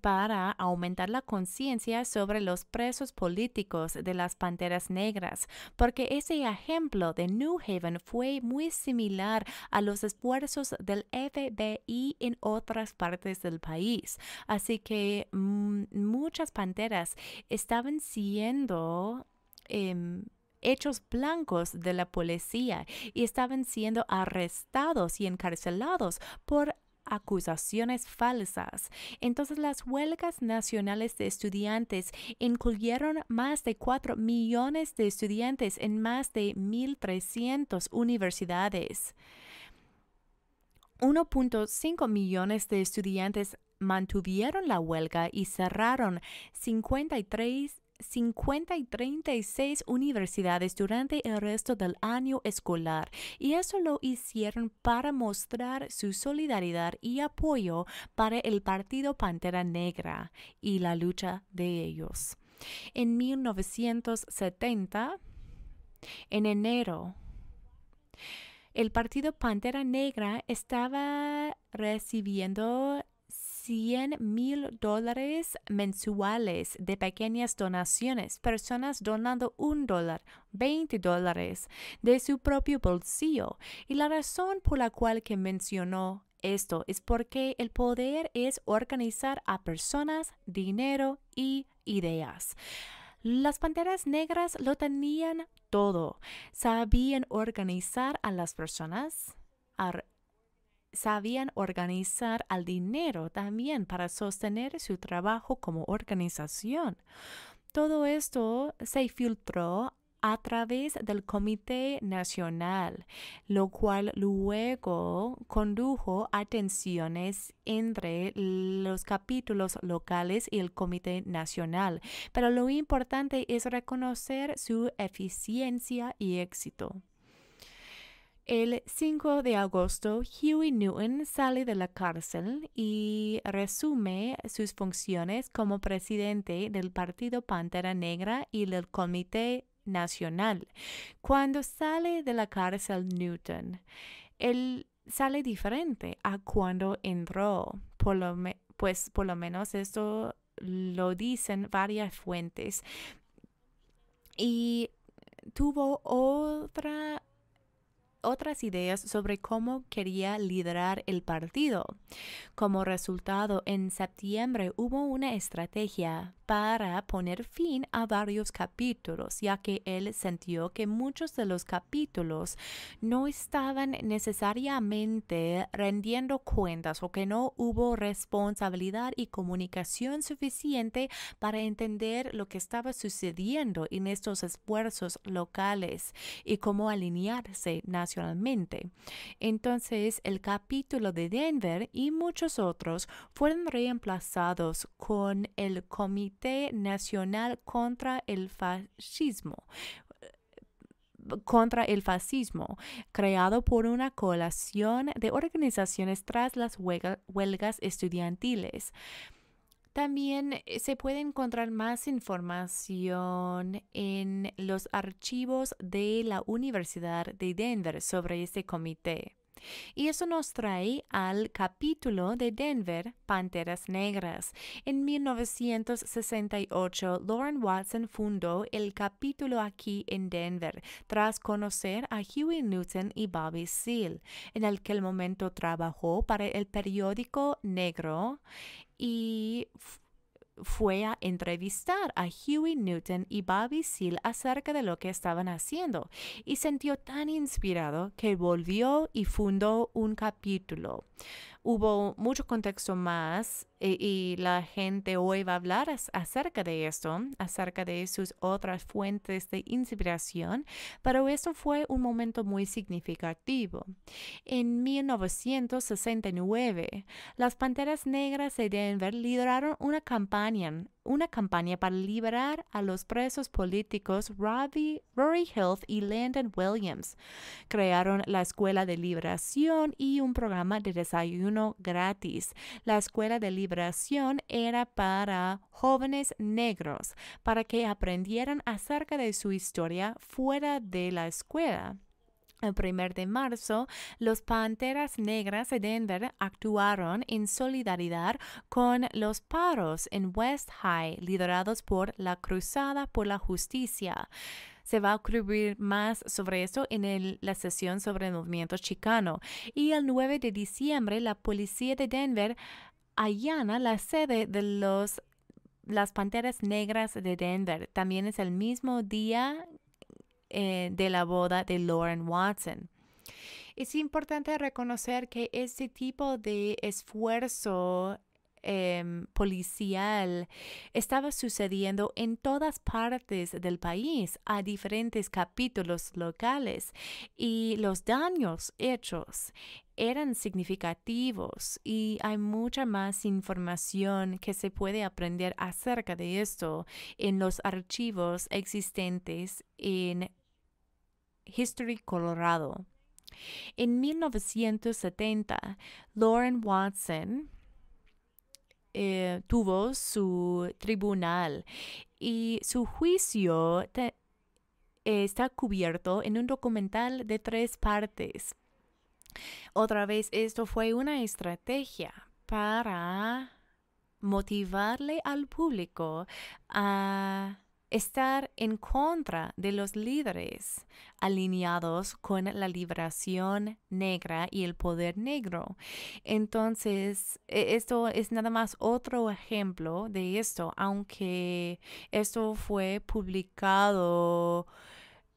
para aumentar la conciencia sobre los presos políticos de las Panteras Negras, porque ese ejemplo de New Haven fue muy similar a los esfuerzos del FBI en otras partes del país. Así que mm, muchas Panteras estaban siendo... Em, hechos blancos de la policía y estaban siendo arrestados y encarcelados por acusaciones falsas. Entonces las huelgas nacionales de estudiantes incluyeron más de 4 millones de estudiantes en más de 1.300 universidades. 1.5 millones de estudiantes mantuvieron la huelga y cerraron 53 50 y 36 universidades durante el resto del año escolar y eso lo hicieron para mostrar su solidaridad y apoyo para el partido Pantera Negra y la lucha de ellos. En 1970, en enero, el partido Pantera Negra estaba recibiendo 100 mil dólares mensuales de pequeñas donaciones, personas donando un dólar, 20 dólares de su propio bolsillo. Y la razón por la cual que mencionó esto es porque el poder es organizar a personas, dinero y ideas. Las panteras negras lo tenían todo. Sabían organizar a las personas, a sabían organizar al dinero también para sostener su trabajo como organización. Todo esto se filtró a través del Comité Nacional, lo cual luego condujo a tensiones entre los capítulos locales y el Comité Nacional. Pero lo importante es reconocer su eficiencia y éxito. El 5 de agosto, Huey Newton sale de la cárcel y resume sus funciones como presidente del Partido Pantera Negra y del Comité Nacional. Cuando sale de la cárcel Newton, él sale diferente a cuando entró, pues por lo menos esto lo dicen varias fuentes. Y tuvo otra otras ideas sobre cómo quería liderar el partido. Como resultado, en septiembre hubo una estrategia para poner fin a varios capítulos, ya que él sintió que muchos de los capítulos no estaban necesariamente rendiendo cuentas o que no hubo responsabilidad y comunicación suficiente para entender lo que estaba sucediendo en estos esfuerzos locales y cómo alinearse nacionalmente. Entonces, el capítulo de Denver y muchos otros fueron reemplazados con el comité Nacional contra el Fascismo eh, contra el fascismo, creado por una coalición de organizaciones tras las huelgas estudiantiles. También eh, se puede encontrar más información en los archivos de la Universidad de Denver sobre este comité. Y eso nos trae al capítulo de Denver, Panteras Negras. En 1968, Lauren Watson fundó el capítulo aquí en Denver, tras conocer a Huey Newton y Bobby Seale. En aquel momento trabajó para el periódico Negro y fue a entrevistar a Huey Newton y Bobby Seale acerca de lo que estaban haciendo y sintió tan inspirado que volvió y fundó un capítulo, hubo mucho contexto más eh, y, la gente hoy va a hablar acerca de esto, acerca de sus otras fuentes de inspiración, pero eso fue un momento muy significativo. En 1969, las Panteras Negras de Denver lideraron una campaña una campaña para liberar a los presos políticos Robbie, Rory Health y Landon Williams. Crearon la Escuela de Liberación y un programa de desayuno gratis. La escuela de liberación era para jóvenes negros, para que aprendieran acerca de su historia fuera de la escuela. El primer de marzo, los Panteras Negras de Denver actuaron en solidaridad con los paros en West High, liderados por la Cruzada por la Justicia. Se va a cubrir más sobre esto en la sesión sobre el movimiento chicano. Y el 9 de diciembre, la policía de Denver allana la sede de los las Panteras Negras de Denver. También es el mismo día eh, de la boda de Lauren Watson. Es importante reconocer que este tipo de esfuerzo Em, policial estaba sucediendo en todas partes del país a diferentes capítulos locales y los daños hechos eran significativos y hay mucha más información que se puede aprender acerca de esto en los archivos existentes en History Colorado. En 1970, Lauren Watson, eh, tuvo su tribunal y su juicio eh, está cubierto en un documental de tres partes. Otra vez, esto fue una estrategia para motivarle al público a estar en contra de los líderes alineados con la liberación negra y el poder negro. Entonces, e, esto es nada más otro ejemplo de esto, aunque esto fue publicado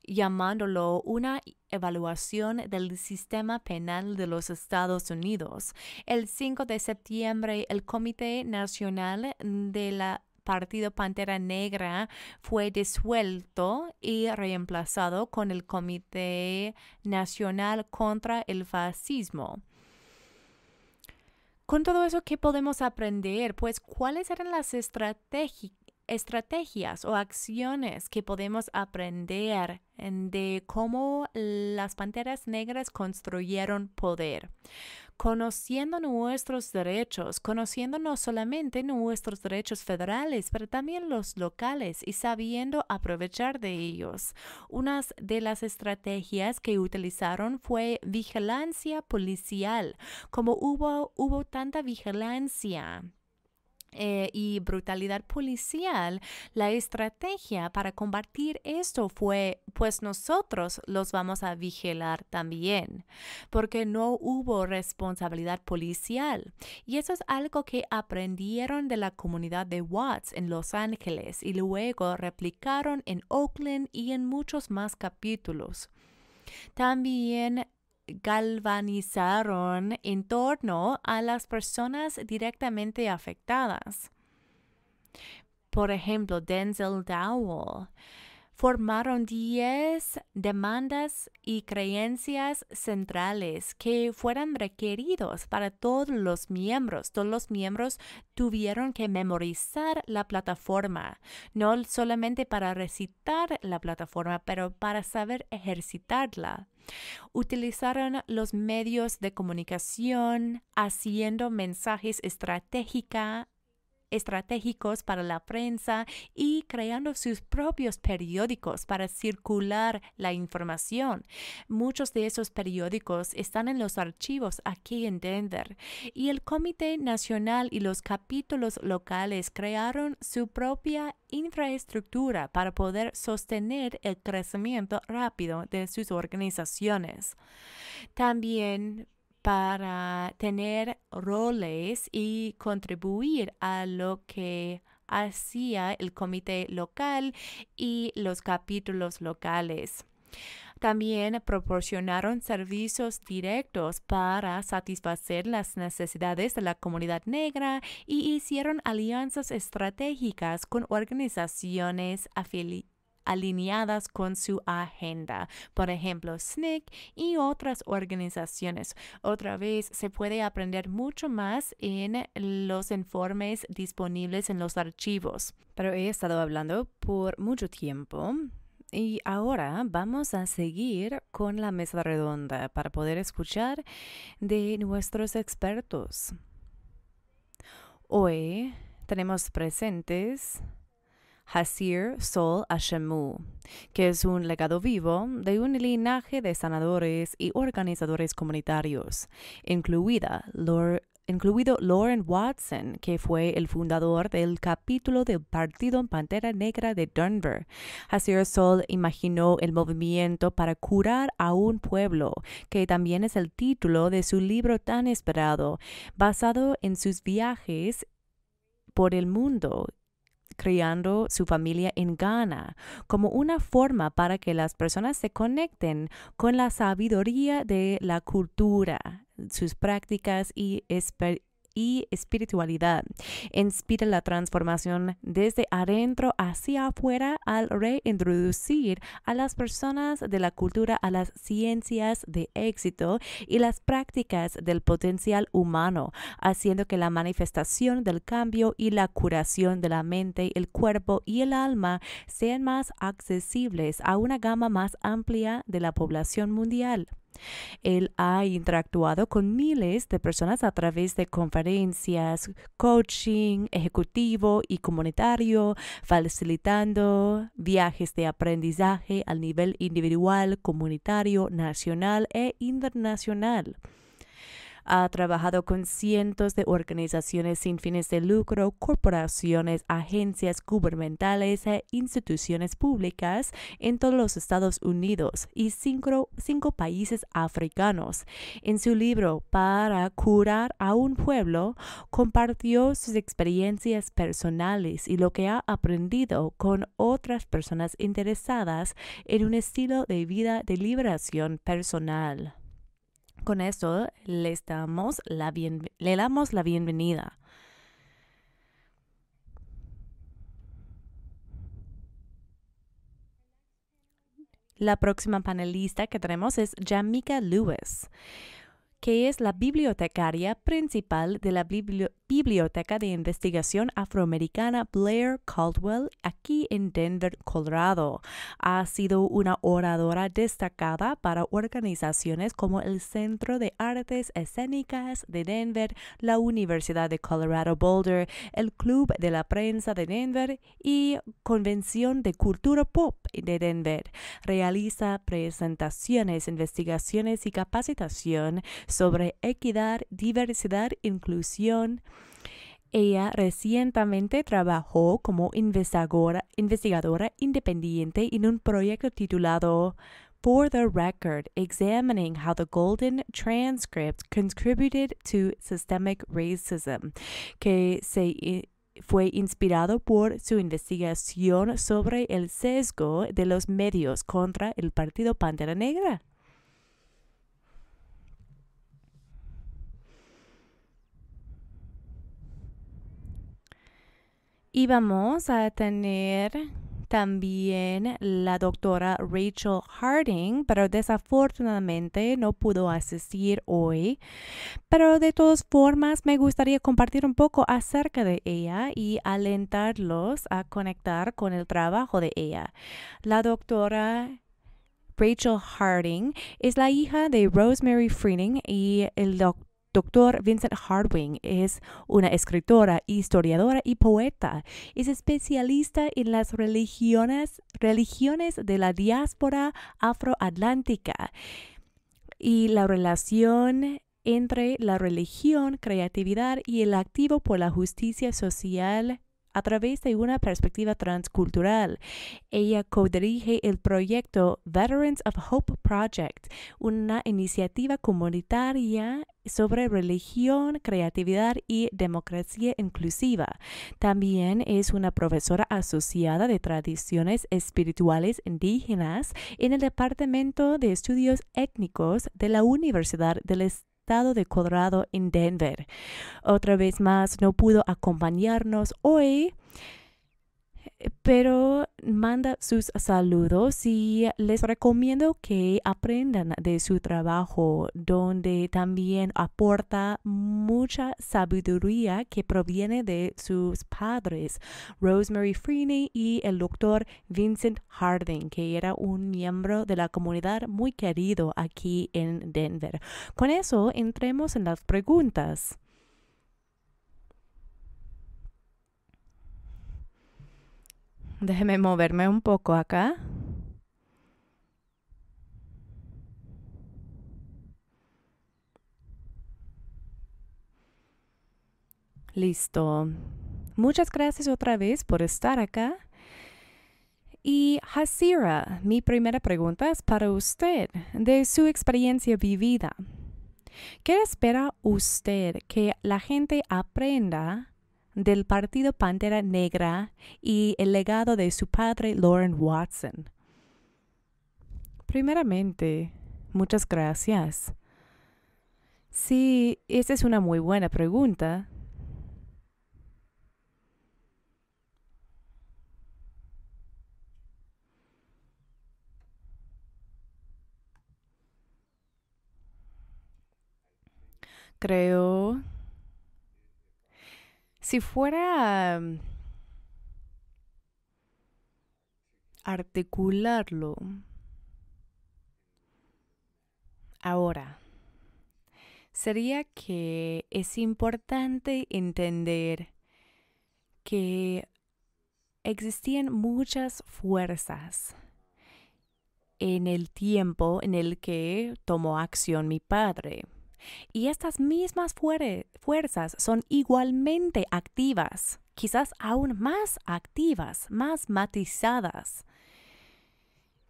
llamándolo una evaluación del sistema penal de los Estados Unidos. El 5 de septiembre, el Comité Nacional de la Partido Pantera Negra fue disuelto y reemplazado con el Comité Nacional contra el Fascismo. Con todo eso, ¿qué podemos aprender? Pues, ¿cuáles eran las estrategias o acciones que podemos aprender de cómo las panteras negras construyeron poder? conociendo nuestros derechos, conociendo no solamente nuestros derechos federales, pero también los locales y sabiendo aprovechar de ellos. Una de las estrategias que utilizaron fue vigilancia policial. Como hubo, hubo tanta vigilancia eh, y brutalidad policial, la estrategia para combatir esto fue, pues nosotros los vamos a vigilar también, porque no hubo responsabilidad policial. Y eso es algo que aprendieron de la comunidad de Watts en Los Ángeles y luego replicaron en Oakland y en muchos más capítulos. También galvanizaron en torno a las personas directamente afectadas. Por ejemplo, Denzel Dowell formaron 10 demandas y creencias centrales que fueran requeridos para todos los miembros. Todos los miembros tuvieron que memorizar la plataforma, no solamente para recitar la plataforma, pero para saber ejercitarla. Utilizaron los medios de comunicación haciendo mensajes estratégica estratégicos para la prensa y creando sus propios periódicos para circular la información. Muchos de esos periódicos están en los archivos aquí en Denver y el Comité Nacional y los capítulos locales crearon su propia infraestructura para poder sostener el crecimiento rápido de sus organizaciones. También para tener roles y contribuir a lo que hacía el comité local y los capítulos locales. También proporcionaron servicios directos para satisfacer las necesidades de la comunidad negra y hicieron alianzas estratégicas con organizaciones afiliadas alineadas con su agenda, por ejemplo, SNCC y otras organizaciones. Otra vez, se puede aprender mucho más en los informes disponibles en los archivos. Pero he estado hablando por mucho tiempo. Y ahora vamos a seguir con la mesa redonda para poder escuchar de nuestros expertos. Hoy tenemos presentes Hasir Sol Ashemu, que es un legado vivo de un linaje de sanadores y organizadores comunitarios, incluido Lauren Watson, que fue el fundador del capítulo del Partido Pantera Negra de Denver. Hasir Sol imaginó el movimiento para curar a un pueblo, que también es el título de su libro tan esperado, basado en sus viajes por el mundo creando su familia en Ghana como una forma para que las personas se conecten con la sabiduría de la cultura sus prácticas y experiencias y espiritualidad. Inspira la transformación desde adentro hacia afuera al reintroducir a las personas de la cultura a las ciencias de éxito y las prácticas del potencial humano, haciendo que la manifestación del cambio y la curación de la mente, el cuerpo y el alma sean más accesibles a una gama más amplia de la población mundial. Él ha interactuado con miles de personas a través de conferencias, coaching ejecutivo y comunitario, facilitando viajes de aprendizaje al nivel individual, comunitario, nacional e internacional. Ha trabajado con cientos de organizaciones sin fines de lucro, corporaciones, agencias gubernamentales e instituciones públicas en todos los Estados Unidos y cinco, países africanos. En su libro Para curar a un pueblo, compartió sus experiencias personales y lo que ha aprendido con otras personas interesadas en un estilo de vida de liberación personal. Con esto le damos la le damos la bienvenida. La próxima panelista que tenemos es Jamika Lewis, que es la bibliotecaria principal de la biblioteca. Biblioteca de Investigación Afroamericana Blair Caldwell aquí en Denver, Colorado. Ha sido una oradora destacada para organizaciones como el Centro de Artes Escénicas de Denver, la Universidad de Colorado Boulder, el Club de la Prensa de Denver y Convención de Cultura Pop de Denver. Realiza presentaciones, investigaciones y capacitación sobre equidad, diversidad, inclusión, ella recientemente trabajó como investigadora, independiente en un proyecto titulado for the record examining how the golden transcript contributed to systemic racism, que fue inspirado por su investigación sobre el sesgo de los medios contra el Partido Pantera Negra. Y vamos a tener también la doctora Rachel Harding, pero desafortunadamente no pudo asistir hoy. Pero de todas formas, me gustaría compartir un poco acerca de ella y alentarlos a conectar con el trabajo de ella. La doctora Rachel Harding es la hija de Rosemary Freening y el doctor Doctor Vincent Hardwing es una escritora, historiadora y poeta. Es especialista en las religiones, religiones de la diáspora afroatlántica y la relación entre la religión, creatividad y el activo por la justicia social a través de una perspectiva transcultural. Ella codirige el proyecto Veterans of Hope Project, una iniciativa comunitaria sobre religión, creatividad y democracia inclusiva. También es una profesora asociada de tradiciones espirituales indígenas en el Departamento de Estudios Étnicos de la Universidad del Estado de Colorado en Denver. Otra vez más, no pudo acompañarnos hoy pero manda sus saludos y les recomiendo que aprendan de su trabajo, donde también aporta mucha sabiduría que proviene de sus padres, Rosemary Freeney y el doctor Vincent Harding, que era un miembro de la comunidad muy querido aquí en Denver. Con eso, entremos en las preguntas. Déjeme moverme un poco acá. Listo. Muchas gracias otra vez por estar acá. Y Hasira, mi primera pregunta es para usted, de su experiencia vivida. ¿Qué espera usted que la gente aprenda del Partido Pantera Negra y el legado de su padre Lauren Watson. Primeramente, muchas gracias. Sí, esa es una muy buena pregunta. Creo si fuera a mm, articularlo ahora, sería que es importante entender que existían muchas fuerzas en el tiempo en el que tomó acción mi padre y estas mismas fuerzas son igualmente activas, quizás aún más activas, más matizadas,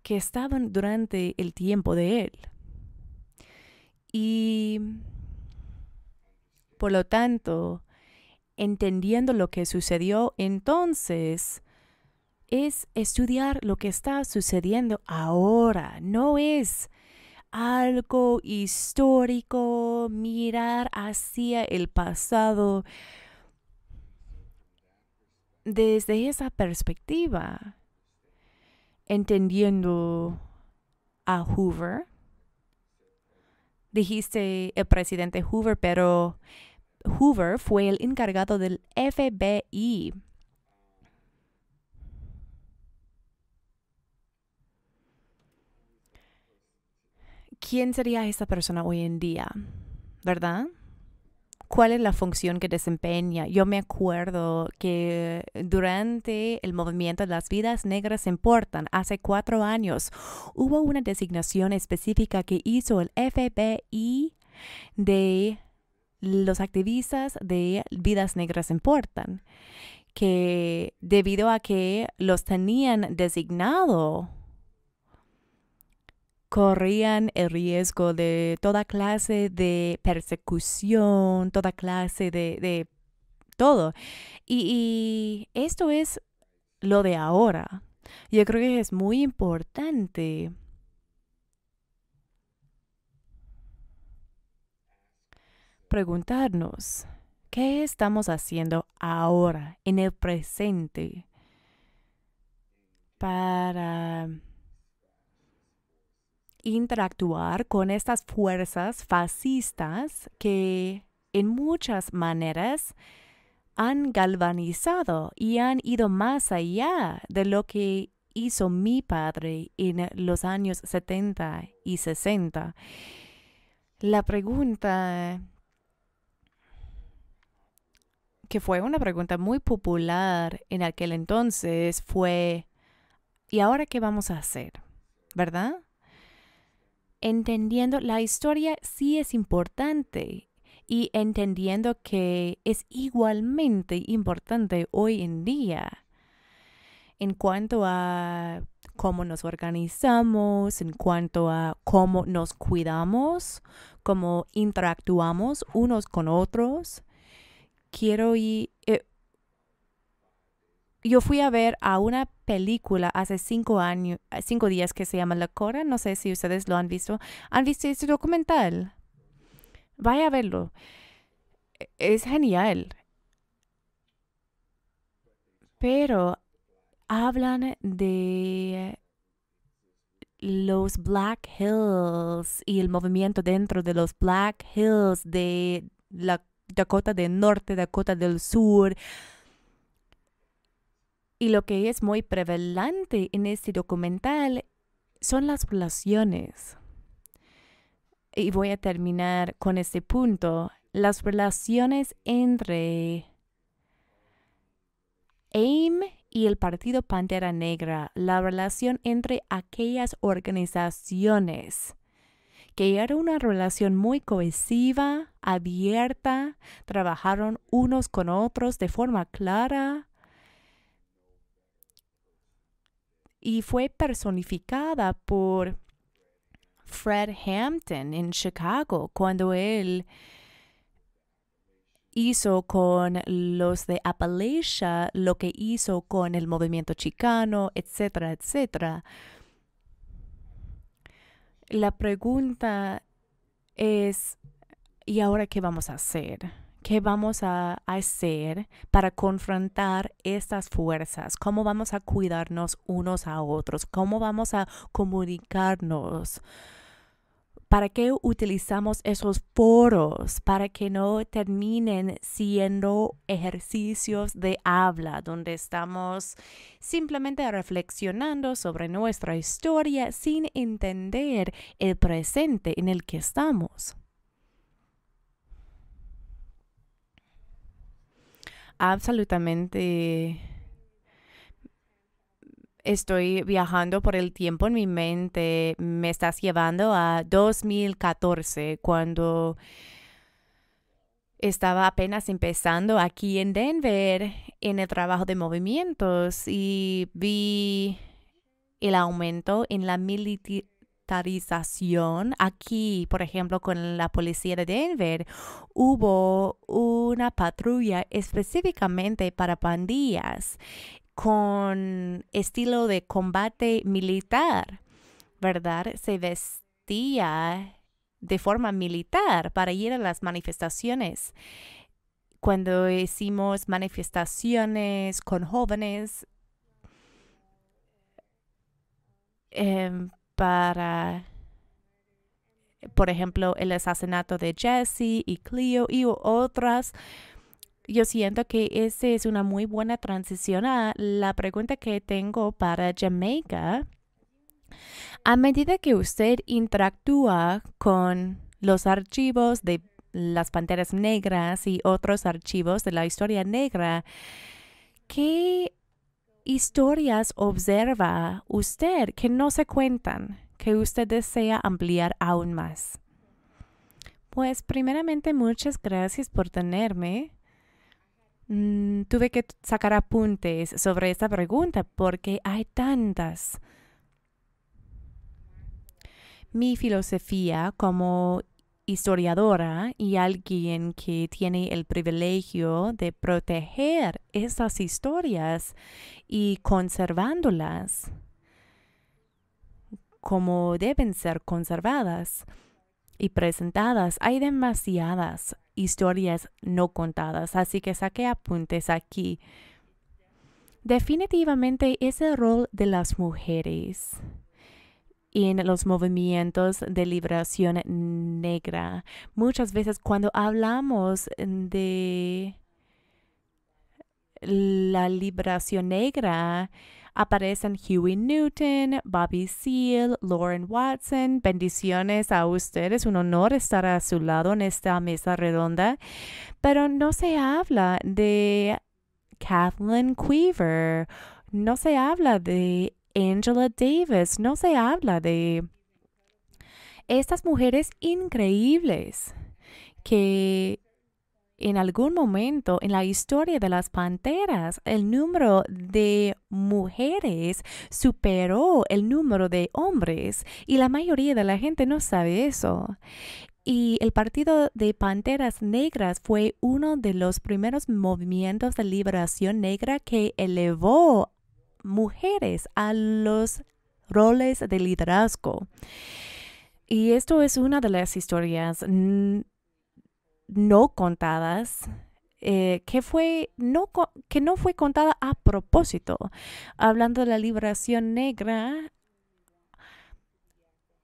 que estaban durante el tiempo de él. Y por lo tanto, entendiendo lo que sucedió entonces, es estudiar lo que está sucediendo ahora, no es algo histórico, mirar hacia el pasado desde esa perspectiva, entendiendo a Hoover. Dijiste el presidente Hoover, pero Hoover fue el encargado del FBI ¿quién sería esa persona hoy en día? ¿Verdad? ¿Cuál es la función que desempeña? Yo me acuerdo que durante el movimiento de Las vidas negras importan, hace cuatro años, hubo una designación específica que hizo el FBI de los activistas de Vidas Negras Importan, que debido a que los tenían designado corrían el riesgo de toda clase de persecución, toda clase de, de todo. Y, y esto es lo de ahora. Yo creo que es muy importante preguntarnos, ¿qué estamos haciendo ahora, en el presente, para interactuar con estas fuerzas fascistas que en muchas maneras han galvanizado y han ido más allá de lo que hizo mi padre en los años 70 y 60. La pregunta, que fue una pregunta muy popular en aquel entonces, fue, ¿y ahora qué vamos a hacer? ¿Verdad? entendiendo la historia sí es importante y entendiendo que es igualmente importante hoy en día en cuanto a cómo nos organizamos, en cuanto a cómo nos cuidamos, cómo interactuamos unos con otros. Quiero ir, yo fui a ver a una película hace cinco años, eh, cinco días que se llama La Cora. No sé si ustedes lo han visto. ¿Han visto este documental? Vaya a verlo. E, es genial. Pero hablan de los Black Hills y el movimiento dentro de los Black Hills de Dakota del Norte, Dakota del Sur. Y lo que es muy prevalente en este documental son las relaciones. Y voy a terminar con este punto. Las relaciones entre AIM y el Partido Pantera Negra, la relación entre aquellas organizaciones, que era una relación muy cohesiva, abierta, trabajaron unos con otros de forma clara, y fue personificada por Fred Hampton en Chicago cuando él hizo con los de Appalachia, lo que hizo con el movimiento chicano, etcétera, etcétera. La pregunta es, ¿y ahora qué vamos a hacer? ¿Qué vamos a hacer para confrontar estas fuerzas? ¿Cómo vamos a cuidarnos unos a otros? ¿Cómo vamos a comunicarnos? ¿Para qué utilizamos esos foros? Para que no terminen siendo ejercicios de habla, donde estamos simplemente reflexionando sobre nuestra historia sin entender el presente en el que estamos. absolutamente estoy viajando por el tiempo en mi mente, me estás llevando a 2014, cuando estaba apenas empezando aquí en Denver en el trabajo de movimientos y vi el aumento en la militarización. Aquí, por ejemplo, con la policía de Denver, hubo una patrulla específicamente para pandillas con estilo de combate militar, ¿verdad? Se vestía de forma militar para ir a las manifestaciones. Cuando hicimos manifestaciones con jóvenes, eh, para, por ejemplo, el asesinato de Jesse y Cleo y otras. Yo siento que esa es una muy buena transición a la pregunta que tengo para Jamaica. A medida que usted interactúa con los archivos de las panteras negras y otros archivos de la historia negra, ¿qué historias observa usted que no se cuentan, que usted desea ampliar aún más? Pues primeramente muchas gracias por tenerme. Mm, tuve que sacar apuntes sobre esta pregunta porque hay tantas. Mi filosofía como historiadora y alguien que tiene el privilegio de proteger esas historias y conservándolas como deben ser conservadas y presentadas. Hay demasiadas historias no contadas, así que saqué apuntes aquí. Definitivamente es el rol de las mujeres en los movimientos de liberación negra. Muchas veces cuando hablamos de la liberación negra, aparecen Huey Newton, Bobby Seale, Lauren Watson. Bendiciones a ustedes, un honor estar a su lado en esta mesa redonda. Pero no se habla de Kathleen Queaver, no se habla de Angela Davis. No se habla de estas mujeres increíbles que en algún momento en la historia de las panteras, el número de mujeres superó el número de hombres y la mayoría de la gente no sabe eso. Y el Partido de Panteras Negras fue uno de los primeros movimientos de liberación negra que elevó mujeres a los roles de liderazgo. Y esto es una de las historias no contadas eh, que, fue no, que no fue contada a propósito. Hablando de la liberación negra,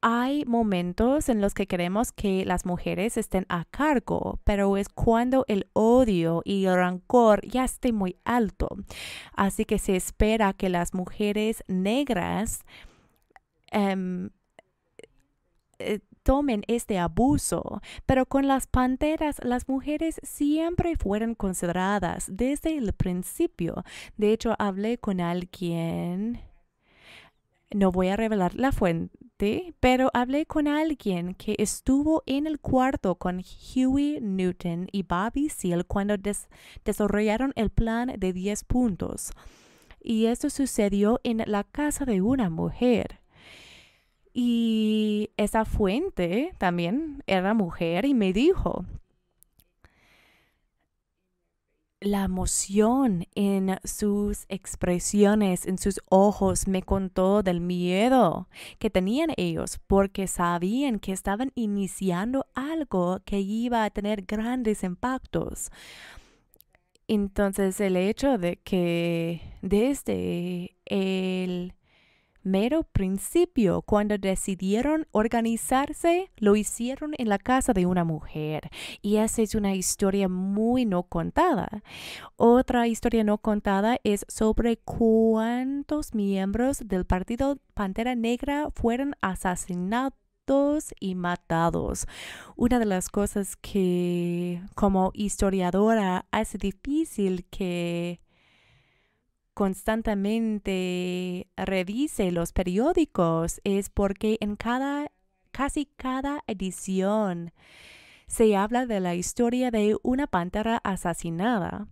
hay momentos en los que queremos que las mujeres estén a cargo, pero es cuando el odio y el rancor ya esté muy alto. Así que se espera que las mujeres negras em, eh, tomen este abuso, pero con las panteras las mujeres siempre fueron consideradas desde el principio. De hecho, hablé con alguien no voy a revelar la fuente, pero hablé con alguien que estuvo en el cuarto con Huey Newton y Bobby Seal cuando desarrollaron el plan de 10 puntos. Y esto sucedió en la casa de una mujer. Y esa fuente también era mujer y me dijo, la emoción en sus expresiones, en sus ojos, me contó del miedo que tenían ellos porque sabían que estaban iniciando algo que iba a tener grandes impactos. Entonces el hecho de que desde el mero principio, cuando decidieron organizarse, lo hicieron en la casa de una mujer. Y esa es una historia muy no contada. Otra historia no contada es sobre cuántos miembros del partido Pantera Negra fueron asesinados y matados. Una de las cosas que como historiadora hace difícil que constantemente revise los periódicos es porque en cada, casi cada edición se habla de la historia de una pantera asesinada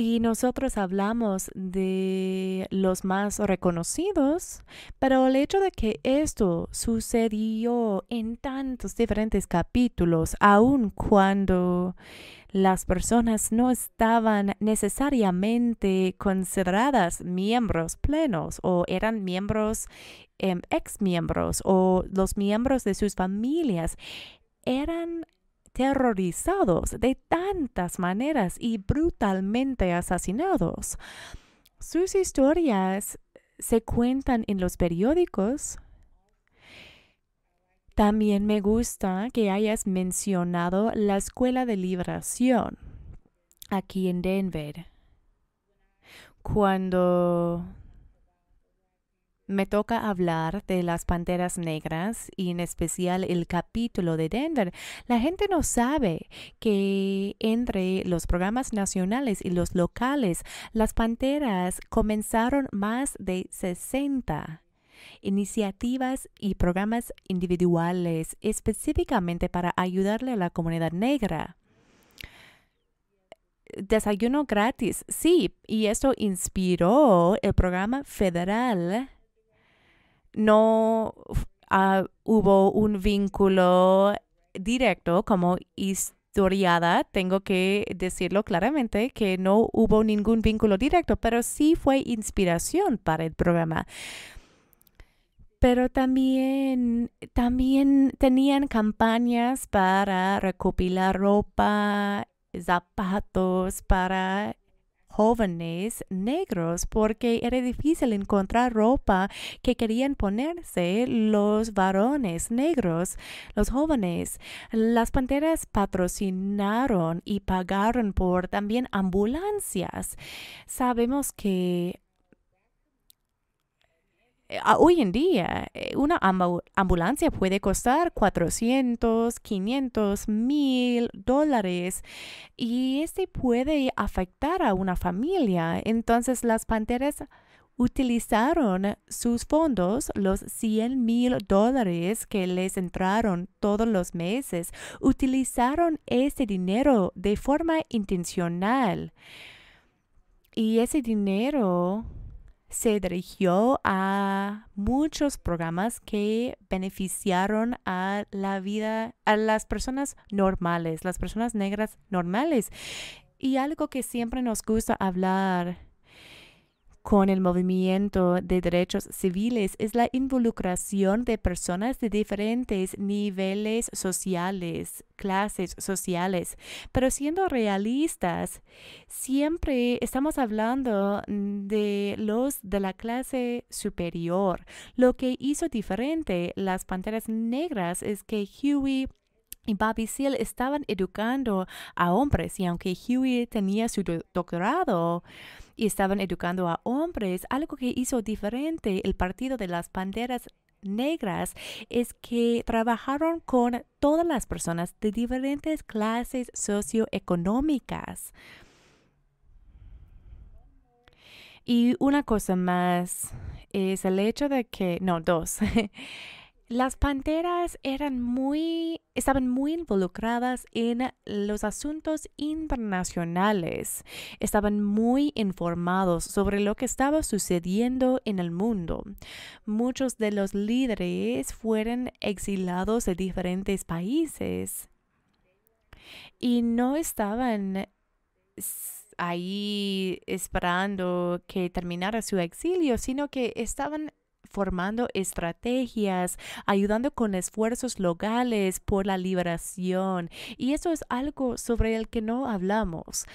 y nosotros hablamos de los más reconocidos, pero el hecho de que esto sucedió en tantos diferentes capítulos, aun cuando las personas no estaban necesariamente consideradas miembros plenos o eran miembros exmiembros ex miembros o los miembros de sus familias, eran terrorizados de tantas maneras y brutalmente asesinados. Sus historias se cuentan en los periódicos. También me gusta que hayas mencionado la Escuela de Liberación aquí en Denver. Cuando me toca hablar de las panteras negras y en especial el capítulo de Denver. La gente no sabe que entre los programas nacionales y los locales, las panteras comenzaron más de 60 iniciativas y programas individuales específicamente para ayudarle a la comunidad negra desayuno gratis. Sí, y esto inspiró el programa federal no ah, hubo un vínculo directo como historiada, tengo que decirlo claramente, que no hubo ningún vínculo directo, pero sí fue inspiración para el programa pero también, también tenían campañas para recopilar ropa, zapatos, para jóvenes negros porque era difícil encontrar ropa que querían ponerse los varones negros, los jóvenes. Las Panteras patrocinaron y pagaron por también ambulancias. Sabemos que eh, ah, hoy en día eh, una ambulancia puede costar 400, 500, mil dólares y este puede afectar a una familia. Entonces las panteras utilizaron sus fondos, los 100 mil dólares que les entraron todos los meses, utilizaron ese dinero de forma intencional. Y ese dinero se dirigió a muchos programas que beneficiaron a la vida, a las personas normales, las personas negras normales. Y algo que siempre nos gusta hablar con el movimiento de derechos civiles es la involucración de personas de diferentes niveles sociales, clases sociales. Pero siendo realistas, siempre estamos hablando mm, de los de la clase superior. Lo que hizo diferente las Panteras Negras es que Huey y Bobby estaban educando a hombres y aunque Huey tenía su doctorado, y estaban educando a hombres. Algo que hizo diferente el Partido de las banderas negras es que trabajaron con todas las personas de diferentes clases socioeconómicas. Y una cosa más es el hecho de que, no, dos, las panteras eran muy, estaban muy involucradas en los asuntos internacionales, estaban muy informados sobre lo que estaba sucediendo en el mundo. Muchos de los líderes fueron exilados de diferentes países y no estaban ahí esperando que terminara su exilio, sino que estaban formando estrategias, ayudando con esfuerzos locales por la liberación. Y eso es algo sobre el que no hablamos.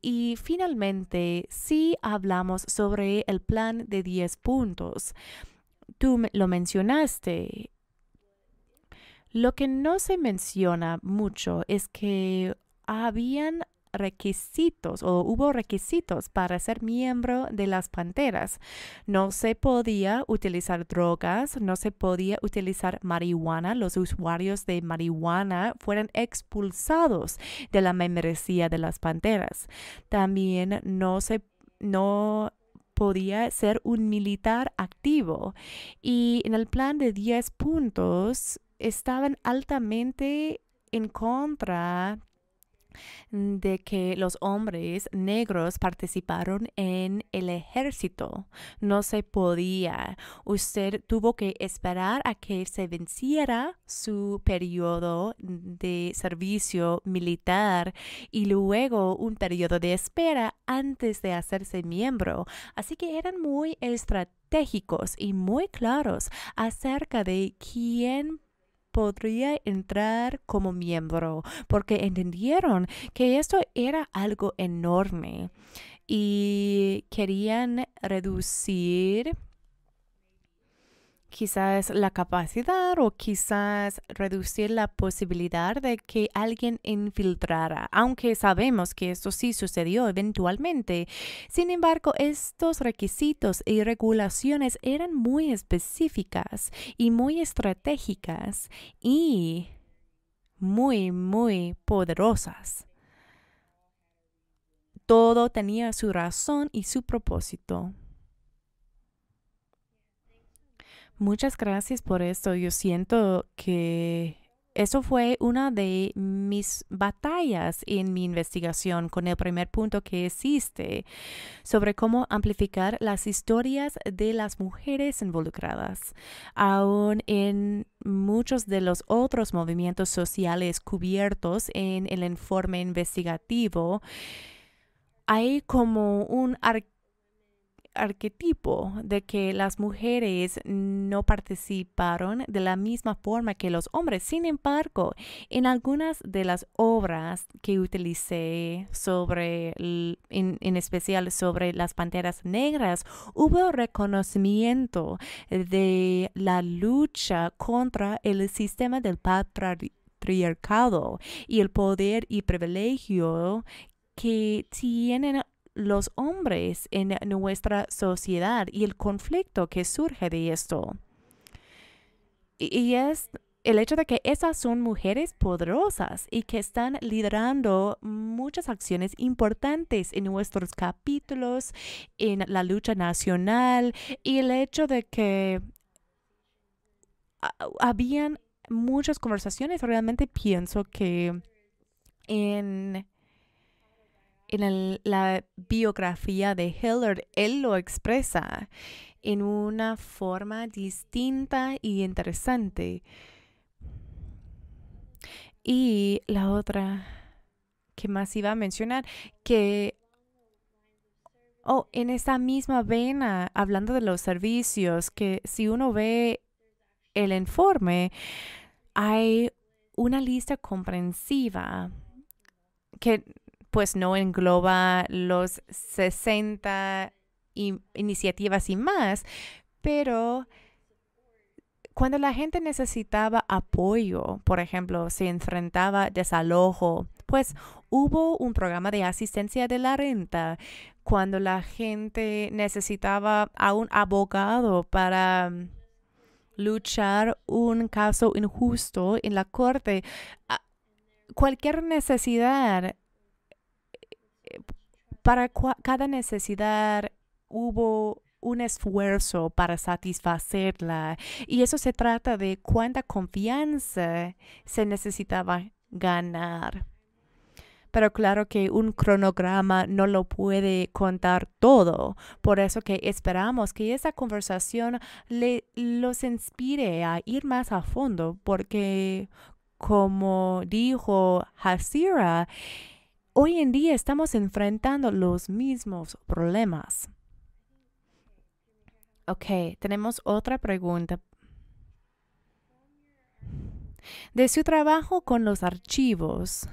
Y finalmente, sí hablamos sobre el plan de 10 puntos. Tú lo mencionaste. Lo que no se menciona mucho es que habían requisitos o hubo requisitos para ser miembro de las Panteras. No se podía utilizar drogas, no se podía utilizar marihuana. Los usuarios de marihuana fueron expulsados de la membresía de las Panteras. También no se no podía ser un militar activo y en el plan de 10 puntos estaban altamente en contra de que los hombres negros participaron en el ejército. No se podía. Usted tuvo que esperar a que se venciera su periodo de servicio militar y luego un periodo de espera antes de hacerse miembro. Así que eran muy estratégicos y muy claros acerca de quién podría entrar como miembro, porque entendieron que esto era algo enorme y querían reducir quizás la capacidad o quizás reducir la posibilidad de que alguien infiltrara, aunque sabemos que esto sí sucedió eventualmente. Sin embargo, estos requisitos y regulaciones eran muy específicas y muy estratégicas y muy, muy poderosas. Todo tenía su razón y su propósito. Muchas gracias por esto. Yo siento que eso fue una de mis batallas en mi investigación con el primer punto que existe sobre cómo amplificar las historias de las mujeres involucradas, aún en muchos de los otros movimientos sociales cubiertos en el informe investigativo. Hay como un arquetipo de que las mujeres no participaron de la misma forma que los hombres. Sin embargo, en algunas de las obras que utilicé sobre, en, especial sobre las panteras negras, hubo reconocimiento de la lucha contra el sistema del patriarcado y el poder y privilegio que tienen los hombres en nuestra sociedad y el conflicto que surge de esto. Y es el hecho de que esas son mujeres poderosas y que están liderando muchas acciones importantes en nuestros capítulos, en la lucha nacional y el hecho de que ah, habían muchas conversaciones, realmente pienso que en en la biografía de Hillard, él lo expresa en una forma distinta y interesante. Y la otra que más iba a mencionar, que, oh, en esa misma vena, hablando de los servicios, que si uno ve el informe, hay una lista comprensiva que pues no engloba los 60 iniciativas y más, pero cuando la gente necesitaba apoyo, por ejemplo, se enfrentaba desalojo, pues hubo un programa de asistencia de la renta. Cuando la gente necesitaba a un abogado para luchar un caso injusto en la corte, ah, cualquier necesidad para cada necesidad hubo un esfuerzo para satisfacerla y eso se trata de cuánta confianza se necesitaba ganar. Pero claro que un cronograma no lo puede contar todo, por eso que esperamos que esa conversación le, los inspire a ir más a fondo, porque como dijo Hasira, hoy en día estamos enfrentando los mismos problemas. Ok, tenemos otra pregunta. De su trabajo con los archivos,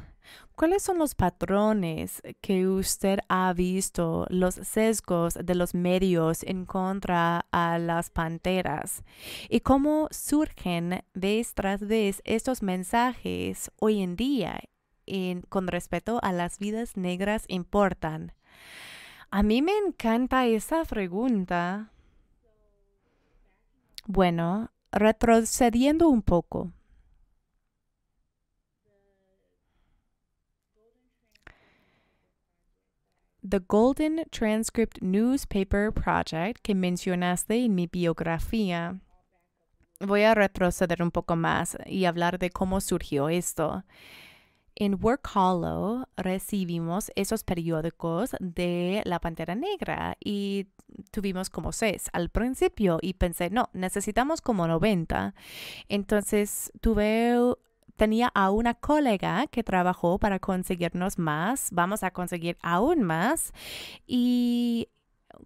¿cuáles son los patrones que usted ha visto, los sesgos de los medios en contra a las panteras? ¿Y cómo surgen vez tras vez estos mensajes hoy en día con respecto a las vidas negras importan? A mí me encanta esa pregunta. Bueno, retrocediendo un poco. The Golden Transcript Newspaper Project que mencionaste en mi biografía. Voy a retroceder un poco más y hablar de cómo surgió esto en Work Hollow recibimos esos periódicos de la Pantera Negra y tuvimos como seis al principio y pensé, no, necesitamos como 90. Entonces tuve tenía a una colega que trabajó para conseguirnos más, vamos a conseguir aún más. Y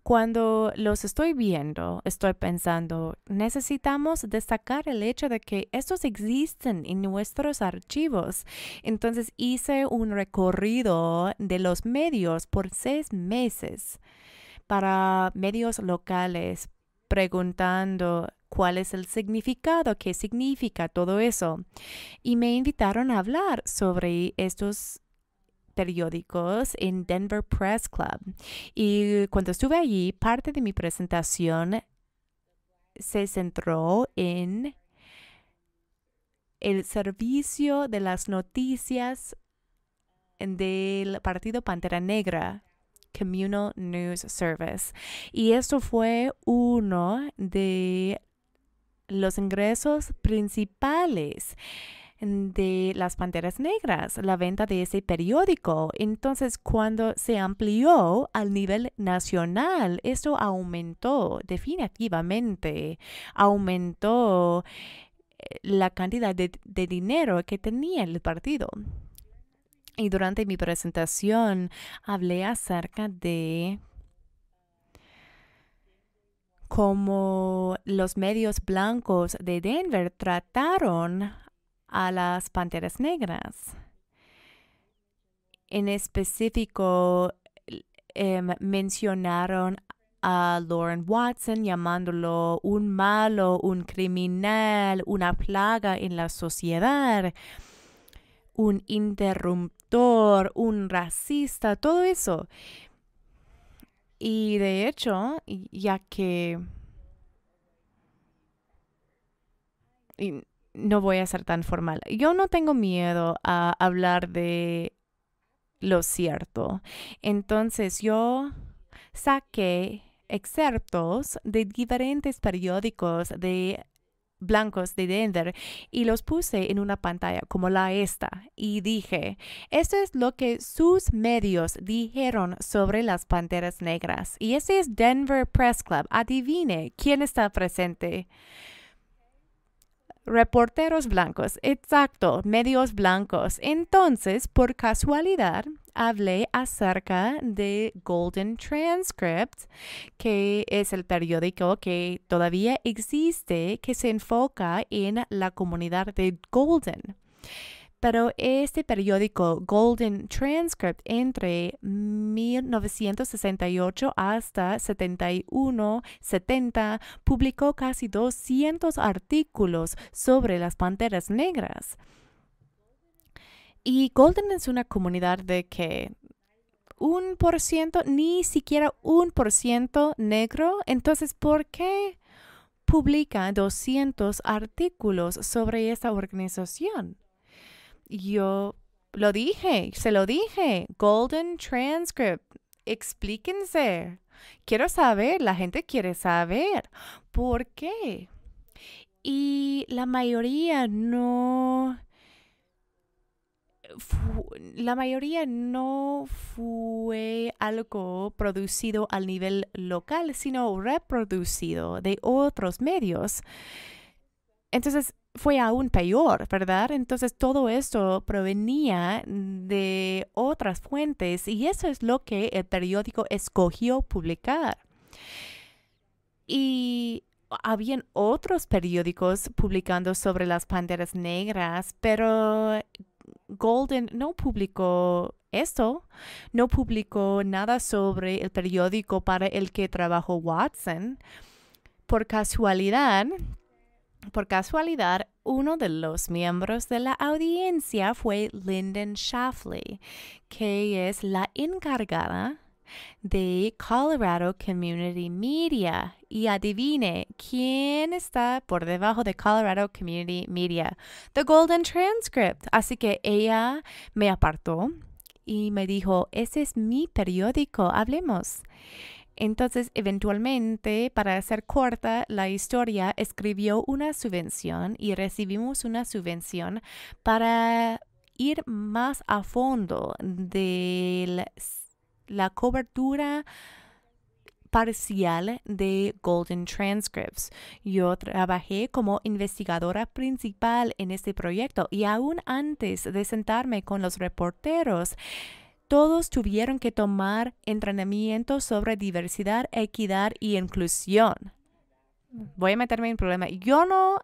cuando los estoy viendo, estoy pensando, necesitamos destacar el hecho de que estos existen en nuestros archivos. Entonces hice un recorrido de los medios por seis meses para medios locales, preguntando cuál es el significado, qué significa todo eso. Y me invitaron a hablar sobre estos periódicos en Denver Press Club. Y cuando estuve allí, parte de mi presentación se centró en el servicio de las noticias del Partido Pantera Negra Communal News Service. Y esto fue uno de los ingresos principales de las Panteras Negras, la venta de ese periódico. Entonces, cuando se amplió al nivel nacional, esto aumentó definitivamente, aumentó eh, la cantidad de, de dinero que tenía el partido. Y durante mi presentación hablé acerca de cómo los medios blancos de Denver trataron a las panteras negras. En específico, em, mencionaron a Lauren Watson llamándolo un malo, un criminal, una plaga en la sociedad, un interruptor, un racista, todo eso. Y de hecho, ya que no voy a ser tan formal. Yo no tengo miedo a hablar de lo cierto. Entonces yo saqué excerptos de diferentes periódicos de blancos de Denver y los puse en una pantalla como la esta y dije, esto es lo que sus medios dijeron sobre las Panteras Negras y ese es Denver Press Club. Adivine quién está presente reporteros blancos, exacto, medios blancos. Entonces, por casualidad, hablé acerca de Golden Transcript, que es el periódico que todavía existe, que se enfoca en la comunidad de Golden pero este periódico Golden Transcript entre 1968 hasta 71, 70 publicó casi 200 artículos sobre las panteras negras. Y Golden es una comunidad de que un por ciento, ni siquiera un por ciento negro. Entonces, ¿por qué publica 200 artículos sobre esta organización? yo lo dije, se lo dije. Golden Transcript. Explíquense. Quiero saber, la gente quiere saber. ¿Por qué? Y la mayoría no... La mayoría no fue algo producido al nivel local, sino reproducido de otros medios. Entonces, fue aún peor, ¿verdad? Entonces todo esto provenía de otras fuentes y eso es lo que el periódico escogió publicar. Y habían otros periódicos publicando sobre las panteras negras, pero Golden no publicó esto, no publicó nada sobre el periódico para el que trabajó Watson. Por casualidad, por casualidad, uno de los miembros de la audiencia fue Lyndon Shafley, que es la encargada de Colorado Community Media. Y adivine, ¿quién está por debajo de Colorado Community Media? The Golden Transcript. Así que ella me apartó y me dijo, ese es mi periódico, hablemos. Entonces, eventualmente, para hacer corta la historia, escribió una subvención y recibimos una subvención para ir más a fondo de la, cobertura parcial de Golden Transcripts. Yo trabajé como investigadora principal en este proyecto y aún antes de sentarme con los reporteros, todos tuvieron que tomar entrenamiento sobre diversidad, equidad y inclusión. Voy a meterme en problema. Yo no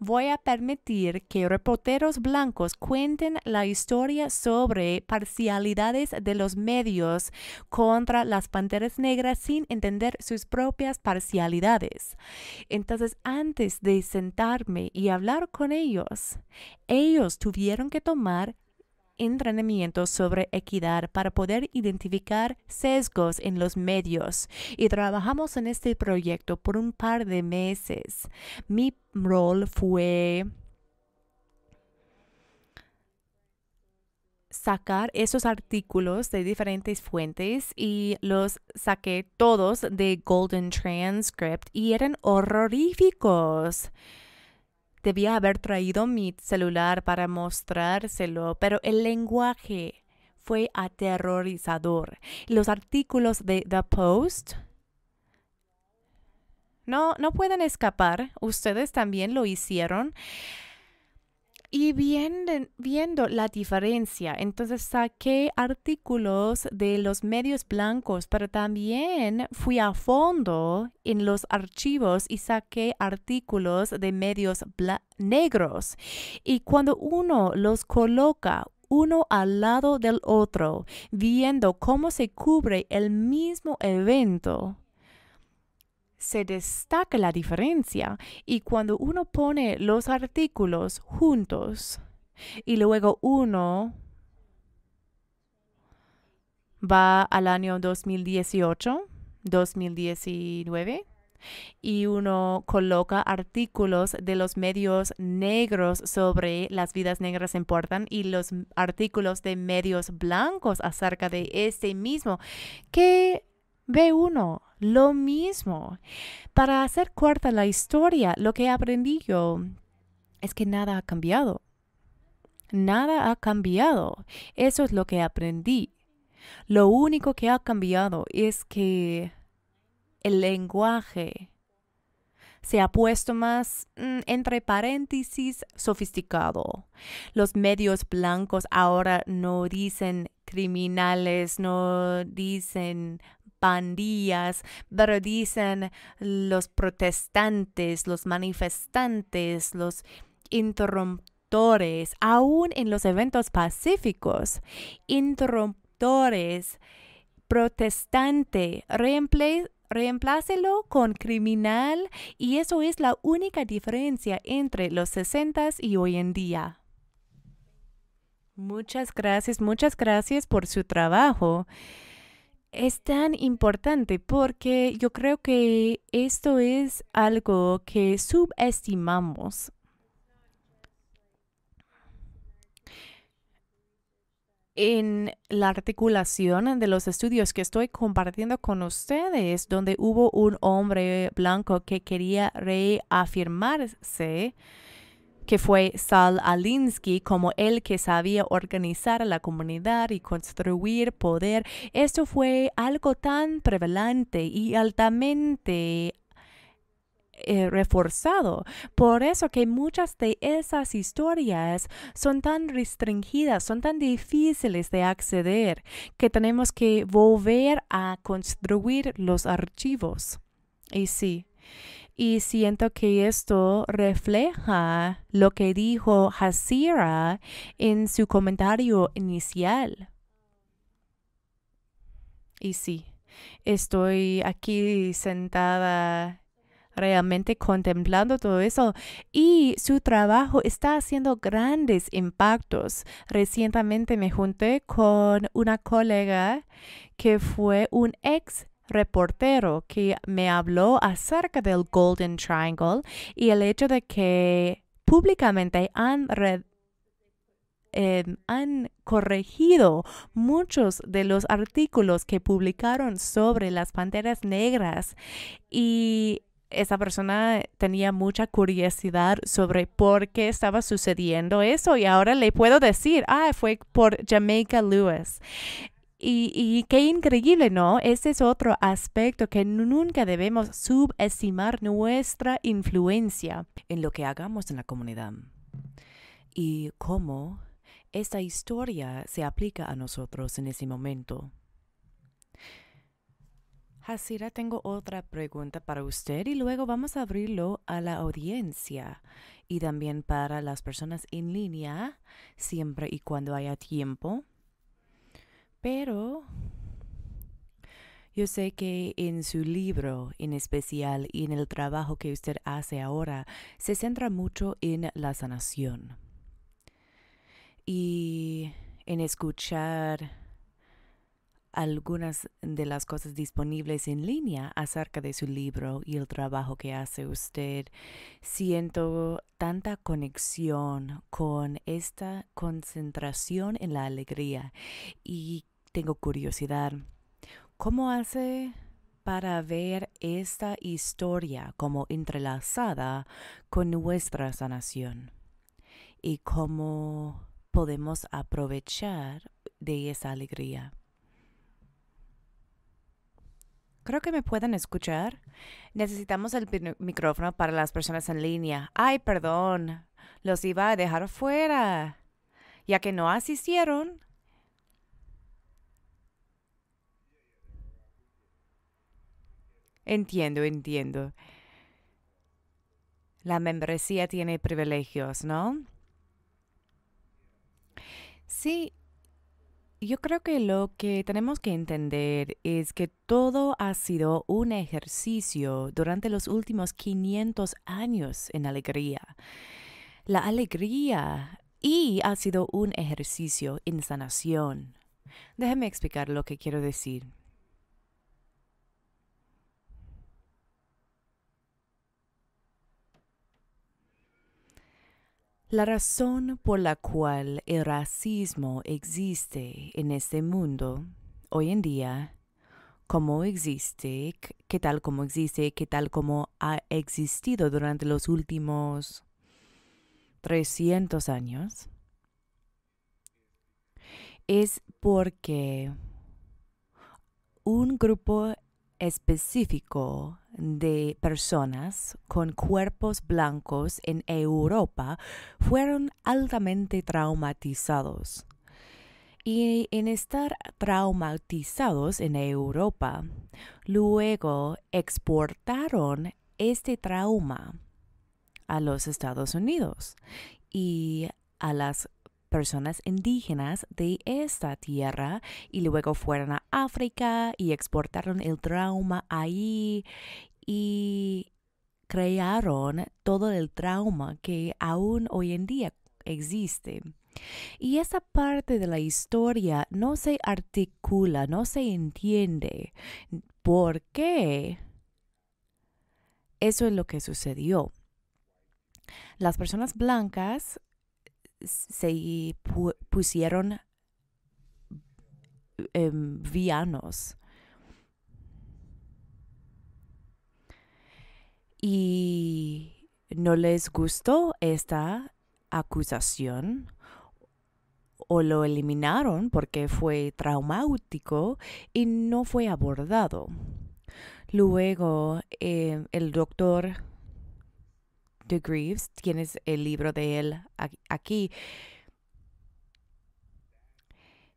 voy a permitir que reporteros blancos cuenten la historia sobre parcialidades de los medios contra las panteras negras sin entender sus propias parcialidades. Entonces, antes de sentarme y hablar con ellos, ellos tuvieron que tomar entrenamiento sobre equidad para poder identificar sesgos en los medios y trabajamos en este proyecto por un par de meses. Mi rol fue sacar esos artículos de diferentes fuentes y los saqué todos de Golden Transcript y eran horroríficos. Debía haber traído mi celular para mostrárselo, pero el lenguaje fue aterrorizador. Los artículos de The Post no, no pueden escapar. Ustedes también lo hicieron y viendo la diferencia, entonces saqué artículos de los medios blancos, pero también fui a fondo en los archivos y saqué artículos de medios negros. Y cuando uno los coloca uno al lado del otro, viendo cómo se cubre el mismo evento, se destaca la diferencia y cuando uno pone los artículos juntos y luego uno va al año 2018, 2019 y uno coloca artículos de los medios negros sobre las vidas negras en Portland y los artículos de medios blancos acerca de este mismo. ¿Qué b uno, lo mismo. Para hacer corta la historia, lo que aprendí yo es que nada ha cambiado. Nada ha cambiado. Eso es lo que aprendí. Lo único que ha cambiado es que el lenguaje se ha puesto más, mm, entre paréntesis, sofisticado. Los medios blancos ahora no dicen criminales, no dicen pandillas, pero dicen los protestantes, los manifestantes, los interruptores, aún en los eventos pacíficos, interruptores, protestante, reemplace reemplácelo con criminal y eso es la única diferencia entre los 60 y hoy en día. Muchas gracias, muchas gracias por su trabajo es tan importante porque yo creo que esto es algo que subestimamos. En la articulación de los estudios que estoy compartiendo con ustedes, donde hubo un hombre blanco que quería reafirmarse, que fue Sal Alinsky como el que sabía organizar a la comunidad y construir poder. Esto fue algo tan prevalente y altamente eh, reforzado. Por eso que muchas de esas historias son tan restringidas, son tan difíciles de acceder, que tenemos que volver a construir los archivos. Y sí. Y siento que esto refleja lo que dijo Hasira en su comentario inicial. Y sí, estoy aquí sentada realmente contemplando todo eso y su trabajo está haciendo grandes impactos. Recientemente me junté con una colega que fue un ex reportero que me habló acerca del Golden Triangle y el hecho de que públicamente han, em, han corregido muchos de los artículos que publicaron sobre las panteras negras y esa persona tenía mucha curiosidad sobre por qué estaba sucediendo eso y ahora le puedo decir, ah, fue por Jamaica Lewis. Y, qué increíble, ¿no? Ese es otro aspecto que nunca debemos subestimar nuestra influencia en lo que hagamos en la comunidad. Y cómo esta historia se aplica a nosotros en ese momento. Hasira, tengo otra pregunta para usted y luego vamos a abrirlo a la audiencia y también para las personas en línea, siempre y cuando haya tiempo. Pero yo sé que en su libro en especial y en el trabajo que usted hace ahora se centra mucho en la sanación y en escuchar algunas de las cosas disponibles en línea acerca de su libro y el trabajo que hace usted. Siento tanta conexión con esta concentración en la alegría y tengo curiosidad. ¿Cómo hace para ver esta historia como entrelazada con nuestra sanación? ¿Y cómo podemos aprovechar de esa alegría? Creo que me pueden escuchar. Necesitamos el micrófono para las personas en línea. Ay, perdón. Los iba a dejar fuera. Ya que no asistieron. Entiendo, entiendo. La membresía tiene privilegios, ¿no? Sí, yo creo que lo que tenemos que entender es que todo ha sido un ejercicio durante los últimos 500 años en alegría. La alegría y ha sido un ejercicio en sanación. Déjeme explicar lo que quiero decir. La razón por la cual el racismo existe en este mundo hoy en día, como existe, qué tal como existe, qué tal como ha existido durante los últimos 300 años, es porque un grupo específico de personas con cuerpos blancos en Europa fueron altamente traumatizados. Y en estar traumatizados en Europa, luego exportaron este trauma a los Estados Unidos y a las personas indígenas de esta tierra y luego fueron a África y exportaron el trauma ahí y crearon todo el trauma que aún hoy en día existe. Y esa parte de la historia no se articula, no se entiende. ¿Por qué? Eso es lo que sucedió. Las personas blancas se pusieron em, vianos. Y no les gustó esta acusación o lo eliminaron porque fue traumático y no fue abordado. Luego eh, el doctor de Greaves, tienes el libro de él aquí.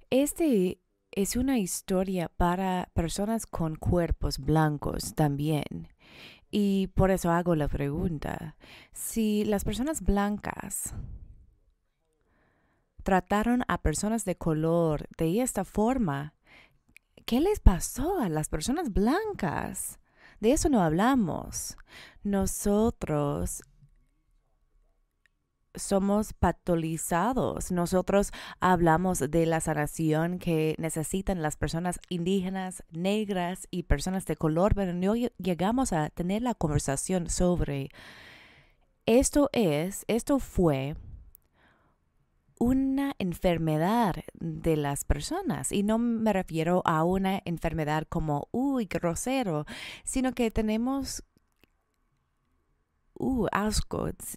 Este es una historia para personas con cuerpos blancos también. Y por eso hago la pregunta. Si las personas blancas trataron a personas de color de esta forma, ¿qué les pasó a las personas blancas? De eso no hablamos. Nosotros somos patolizados. Nosotros hablamos de la sanación que necesitan las personas indígenas, negras y personas de color, pero no llegamos a tener la conversación sobre esto es, esto fue una enfermedad de las personas. Y no me refiero a una enfermedad como, uy, grosero, sino que tenemos uh,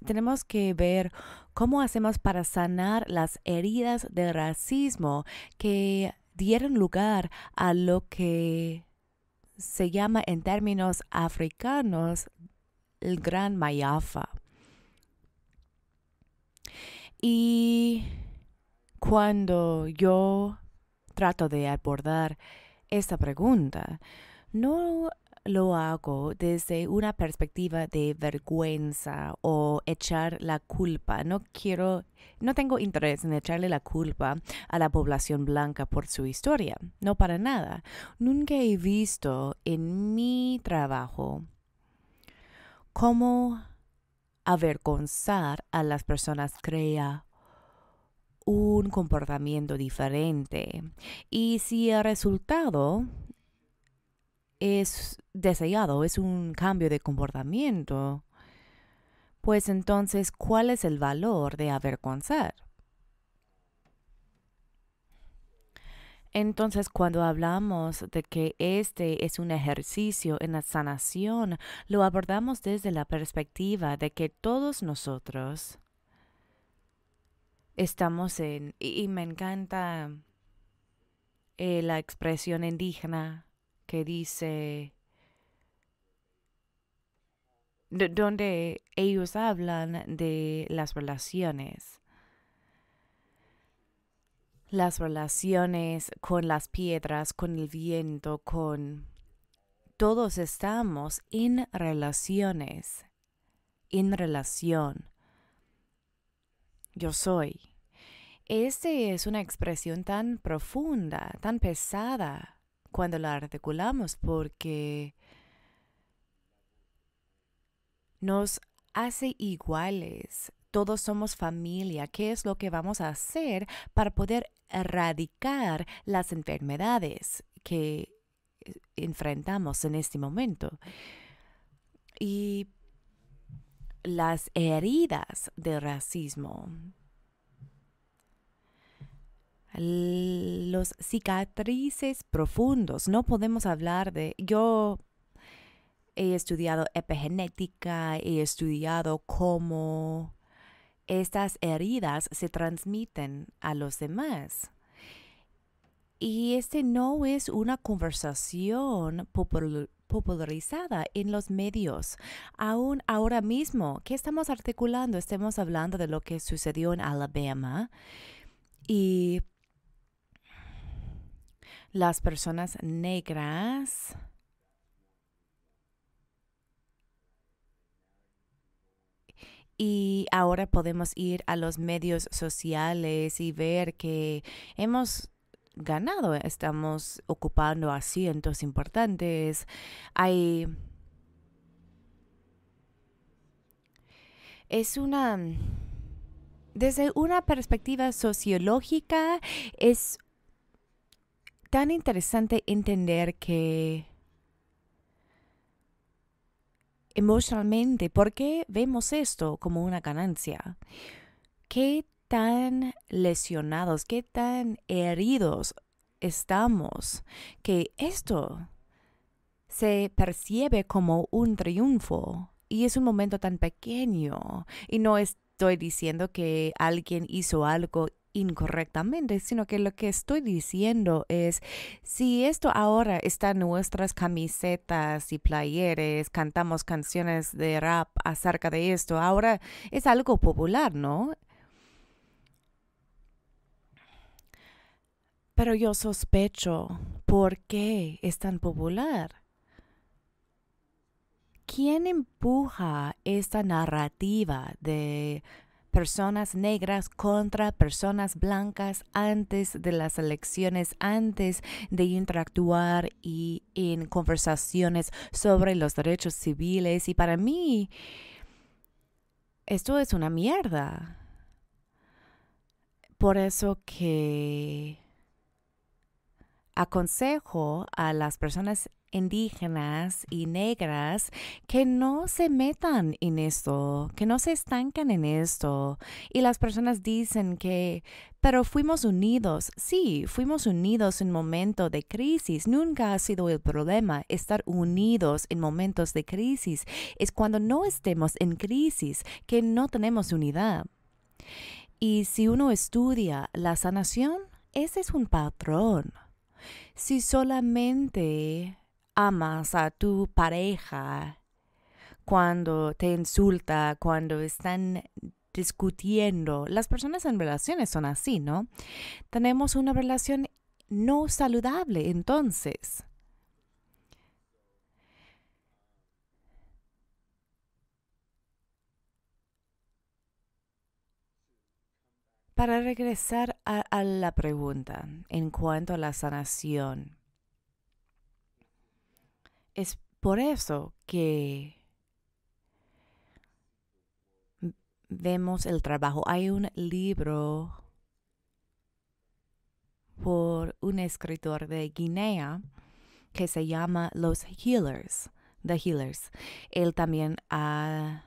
Tenemos que ver cómo hacemos para sanar las heridas del racismo que dieron lugar a lo que se llama en términos africanos el gran mayafa. Y cuando yo trato de abordar esta pregunta, no lo hago desde una perspectiva de vergüenza o echar la culpa. No quiero, no tengo interés en echarle la culpa a la población blanca por su historia. No para nada. Nunca he visto en mi trabajo cómo avergonzar a las personas crea un comportamiento diferente. Y si el resultado es deseado, es un cambio de comportamiento, pues entonces, ¿cuál es el valor de avergonzar? Entonces, cuando hablamos de que este es un ejercicio en la sanación, lo abordamos desde la perspectiva de que todos nosotros estamos en, y, me encanta eh, la expresión indígena, que dice, donde ellos hablan de las relaciones. Las relaciones con las piedras, con el viento, con... Todos estamos en relaciones, en relación. Yo soy. Esta es una expresión tan profunda, tan pesada, cuando la articulamos porque nos hace iguales. Todos somos familia. ¿Qué es lo que vamos a hacer para poder erradicar las enfermedades que eh, enfrentamos en este momento? Y las heridas del racismo los cicatrices profundos. No podemos hablar de... Yo he estudiado epigenética, he estudiado cómo estas heridas se transmiten a los demás. Y este no es una conversación popularizada en los medios. Aún ahora mismo, ¿qué estamos articulando? Estamos hablando de lo que sucedió en Alabama y las personas negras Y ahora podemos ir a los medios sociales y ver que hemos ganado, estamos ocupando asientos importantes. Hay es una desde una perspectiva sociológica es tan interesante entender que emocionalmente, ¿por qué vemos esto como una ganancia? ¿Qué tan lesionados, qué tan heridos estamos que esto se percibe como un triunfo y es un momento tan pequeño y no estoy diciendo que alguien hizo algo incorrectamente, sino que lo que estoy diciendo es, si esto ahora está en nuestras camisetas y playeres, cantamos canciones de rap acerca de esto, ahora es algo popular, ¿no? Pero yo sospecho, ¿por qué es tan popular? ¿Quién empuja esta narrativa de personas negras contra personas blancas antes de las elecciones, antes de interactuar y en conversaciones sobre los derechos civiles. Y para mí, esto es una mierda. Por eso que aconsejo a las personas indígenas y negras que no se metan en esto, que no se estancan en esto. Y las personas dicen que, pero fuimos unidos. Sí, fuimos unidos en momentos de crisis. Nunca ha sido el problema estar unidos en momentos de crisis. Es cuando no estemos en crisis que no tenemos unidad. Y si uno estudia la sanación, ese es un patrón. Si solamente amas a tu pareja, cuando te insulta, cuando están discutiendo. Las personas en relaciones son así, ¿no? Tenemos una relación no saludable entonces. Para regresar a, la pregunta en cuanto a la sanación, es por eso que vemos el trabajo. Hay un libro por un escritor de Guinea que se llama Los Healers, The Healers. Él también ha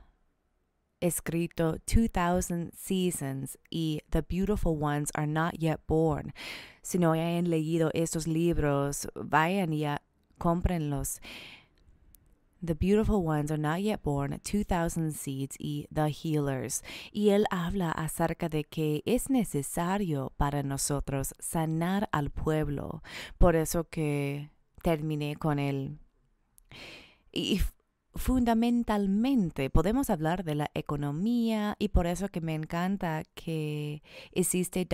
escrito 2000 Seasons y The Beautiful Ones Are Not Yet Born. Si no hayan leído estos libros, vayan ya cómprenlos. The Beautiful Ones Are Not Yet Born, 2000 Seeds y The Healers. Y él habla acerca de que es necesario para nosotros sanar al pueblo. Por eso que terminé con él. Y fundamentalmente podemos hablar de la economía y por eso que me encanta que existe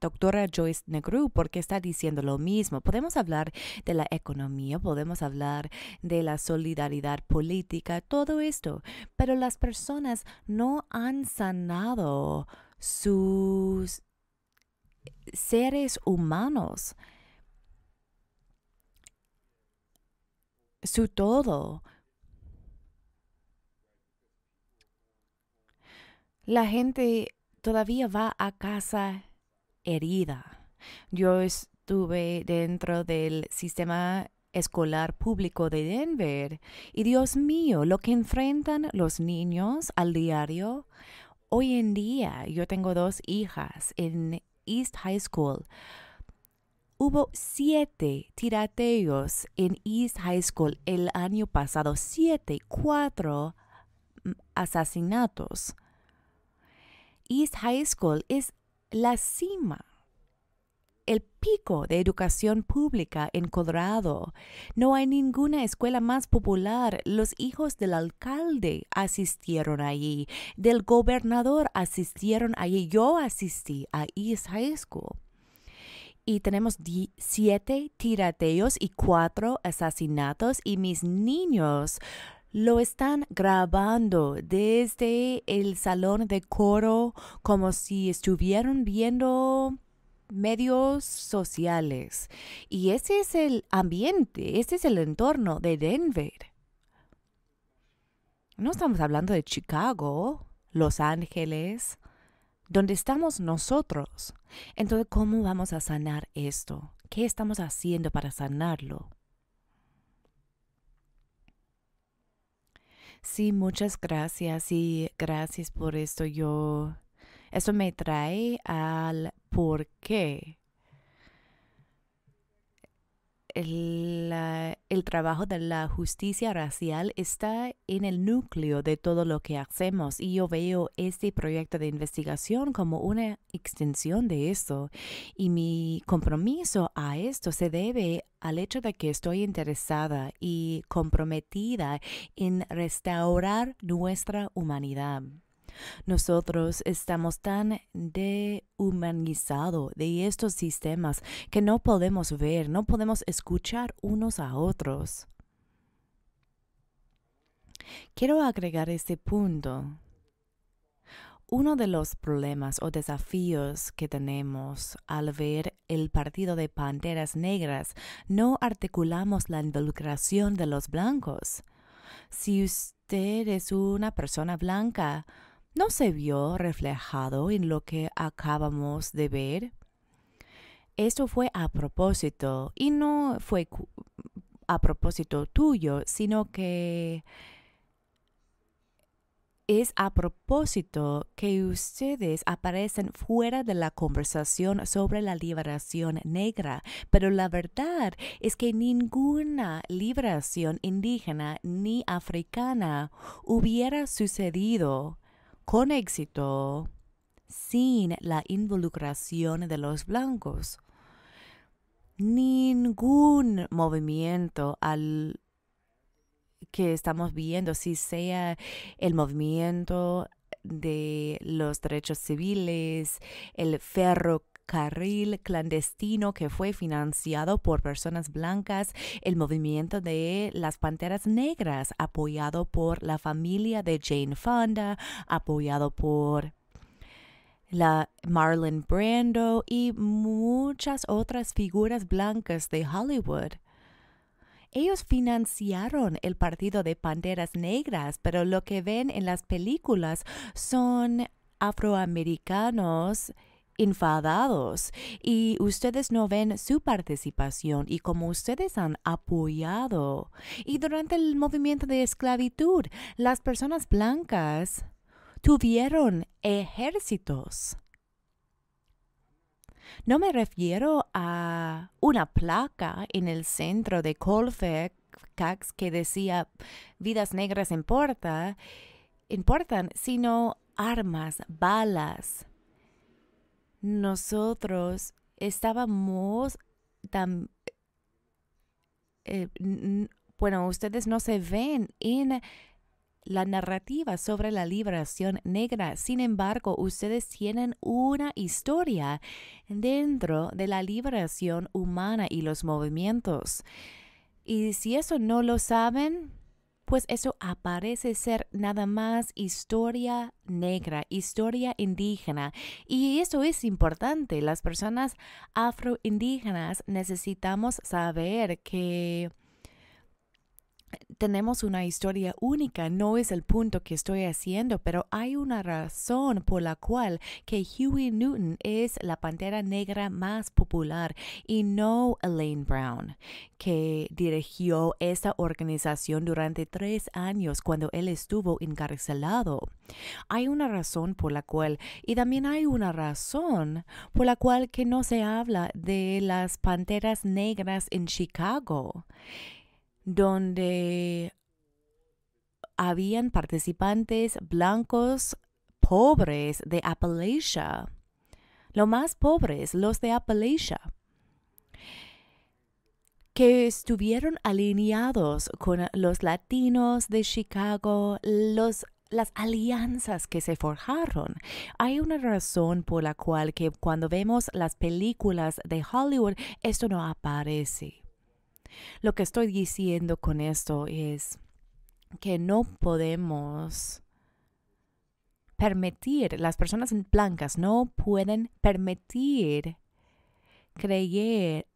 doctora Joyce Negru porque está diciendo lo mismo. Podemos hablar de la economía, podemos hablar de la solidaridad política, todo esto, pero las personas no han sanado sus seres humanos, su todo la gente todavía va a casa herida. Yo estuve dentro del sistema escolar público de Denver y Dios mío, lo que enfrentan los niños al diario. Hoy en día yo tengo dos hijas en East High School. Hubo siete tirateos en East High School el año pasado, siete, cuatro mm, asesinatos. East High School es la cima, el pico de educación pública en Colorado. No hay ninguna escuela más popular. Los hijos del alcalde asistieron allí, del gobernador asistieron allí. Yo asistí a East High School. Y tenemos siete tirateos y cuatro asesinatos y mis niños lo están grabando desde el salón de coro como si estuvieran viendo medios sociales. Y ese es el ambiente, ese es el entorno de Denver. No estamos hablando de Chicago, Los Ángeles, donde estamos nosotros. Entonces, ¿cómo vamos a sanar esto? ¿Qué estamos haciendo para sanarlo? Sí, muchas gracias y gracias por esto. Yo, eso me trae al por qué el, trabajo de la justicia racial está en el núcleo de todo lo que hacemos y yo veo este proyecto de investigación como una extensión de eso y mi compromiso a esto se debe al hecho de que estoy interesada y comprometida en restaurar nuestra humanidad. Nosotros estamos tan dehumanizados de estos sistemas que no podemos ver, no podemos escuchar unos a otros. Quiero agregar este punto. Uno de los problemas o desafíos que tenemos al ver el partido de Panteras Negras, no articulamos la involucración de los blancos. Si usted es una persona blanca, no se vio reflejado en lo que acabamos de ver. Esto fue a propósito y no fue a propósito tuyo, sino que es a propósito que ustedes aparecen fuera de la conversación sobre la liberación negra, pero la verdad es que ninguna liberación indígena ni africana hubiera sucedido con éxito sin la involucración de los blancos. Ningún movimiento al que estamos viendo, si sea el movimiento de los derechos civiles, el ferro carril clandestino que fue financiado por personas blancas, el movimiento de las Panteras Negras, apoyado por la familia de Jane Fonda, apoyado por la Marlon Brando y muchas otras figuras blancas de Hollywood. Ellos financiaron el partido de Panteras Negras, pero lo que ven en las películas son afroamericanos enfadados y ustedes no ven su participación y como ustedes han apoyado. Y durante el movimiento de esclavitud, las personas blancas tuvieron ejércitos. No me refiero a una placa en el centro de Colfax que decía vidas negras importa, importan, sino armas, balas, nosotros estábamos tan... Eh, bueno, ustedes no se ven en la narrativa sobre la liberación negra. Sin embargo, ustedes tienen una historia dentro de la liberación humana y los movimientos. Y si eso no lo saben, pues eso aparece ser nada más historia negra, historia indígena. Y eso es importante. Las personas afroindígenas necesitamos saber que tenemos una historia única, no es el punto que estoy haciendo, pero hay una razón por la cual que Huey Newton es la pantera negra más popular y no Elaine Brown, que dirigió esta organización durante tres años cuando él estuvo encarcelado. Hay una razón por la cual, y también hay una razón por la cual que no se habla de las panteras negras en Chicago donde habían participantes blancos pobres de Appalachia, los más pobres, los de Appalachia, que estuvieron alineados con los latinos de Chicago, los las alianzas que se forjaron. Hay una razón por la cual que cuando vemos las películas de Hollywood esto no aparece. Lo que estoy diciendo con esto es que no podemos permitir, las personas blancas no pueden permitir creer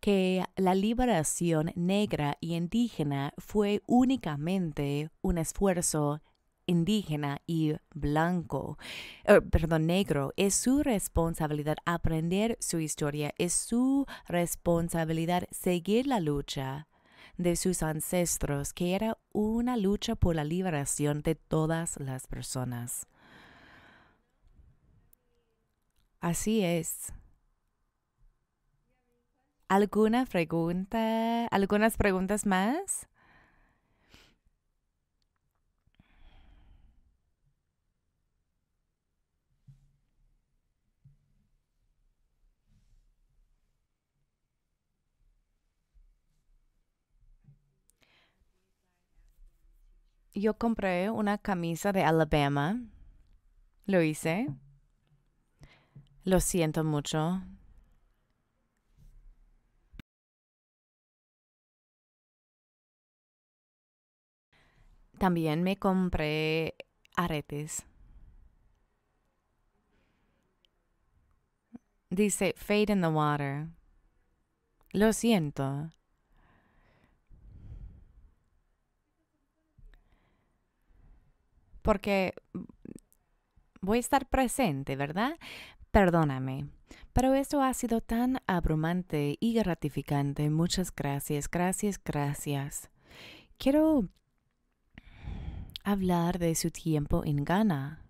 que la liberación negra y indígena fue únicamente un esfuerzo indígena y blanco, er, perdón, negro, es su responsabilidad aprender su historia, es su responsabilidad seguir la lucha de sus ancestros, que era una lucha por la liberación de todas las personas. Así es. ¿Alguna pregunta? ¿Algunas preguntas más? yo compré una camisa de Alabama. Lo hice. Lo siento mucho. También me compré aretes. Dice Fade in the Water. Lo siento. porque voy a estar presente, ¿verdad? Perdóname. Pero esto ha sido tan abrumante y gratificante. Muchas gracias, gracias, gracias. Quiero hablar de su tiempo en Ghana.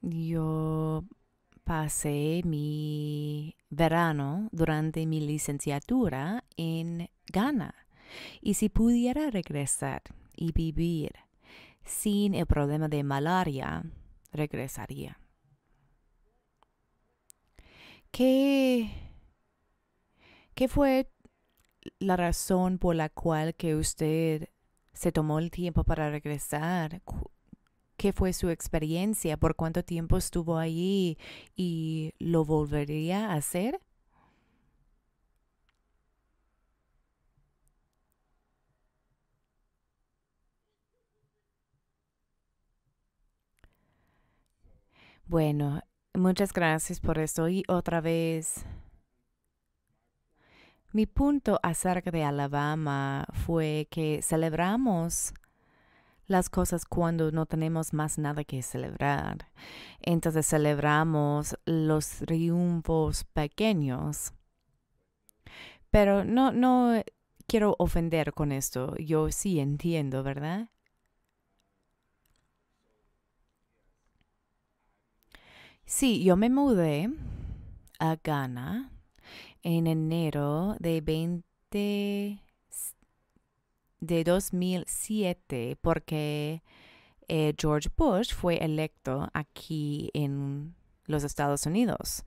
Yo pasé mi verano durante mi licenciatura en Ghana y si pudiera regresar, y vivir sin el problema de malaria, regresaría. ¿Qué, ¿Qué fue la razón por la cual que usted se tomó el tiempo para regresar? ¿Qué fue su experiencia? ¿Por cuánto tiempo estuvo allí? ¿Y lo volvería a hacer? Bueno, muchas gracias por esto y otra vez. Mi punto acerca de Alabama fue que celebramos las cosas cuando no tenemos más nada que celebrar. Entonces celebramos los triunfos pequeños. Pero no, no quiero ofender con esto. Yo sí entiendo, ¿verdad? Sí, yo me mudé a Ghana en enero de 20 de 2007 porque eh, George Bush fue electo aquí en los Estados Unidos.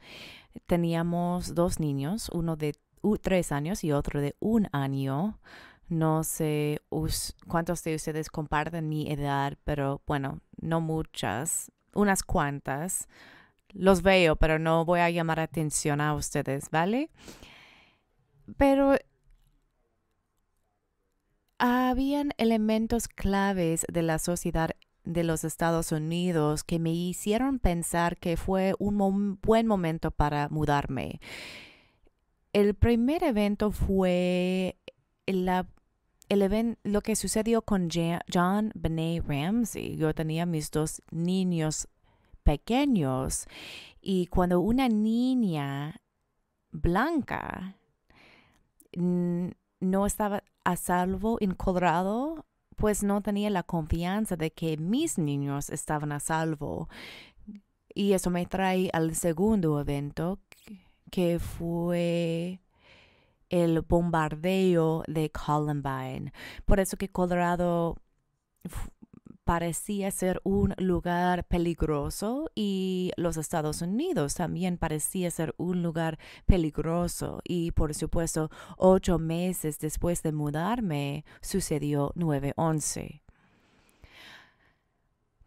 Teníamos dos niños, uno de tres años y otro de un año. No sé cuántos de ustedes comparten mi edad, pero bueno, no muchas, unas cuantas los veo, pero no voy a llamar atención a ustedes, ¿vale? Pero habían elementos claves de la sociedad de los Estados Unidos que me hicieron pensar que fue un buen momento para mudarme. El primer evento fue el lo que sucedió con John Benet Ramsey. Yo tenía mis dos niños pequeños. Y cuando una niña blanca no estaba a salvo en Colorado, pues no tenía la confianza de que mis niños estaban a salvo. Y eso me trae al segundo evento, que fue el bombardeo de Columbine. Por eso que Colorado parecía ser un lugar peligroso y los Estados Unidos también parecía ser un lugar peligroso y por supuesto ocho meses después de mudarme sucedió 9-11.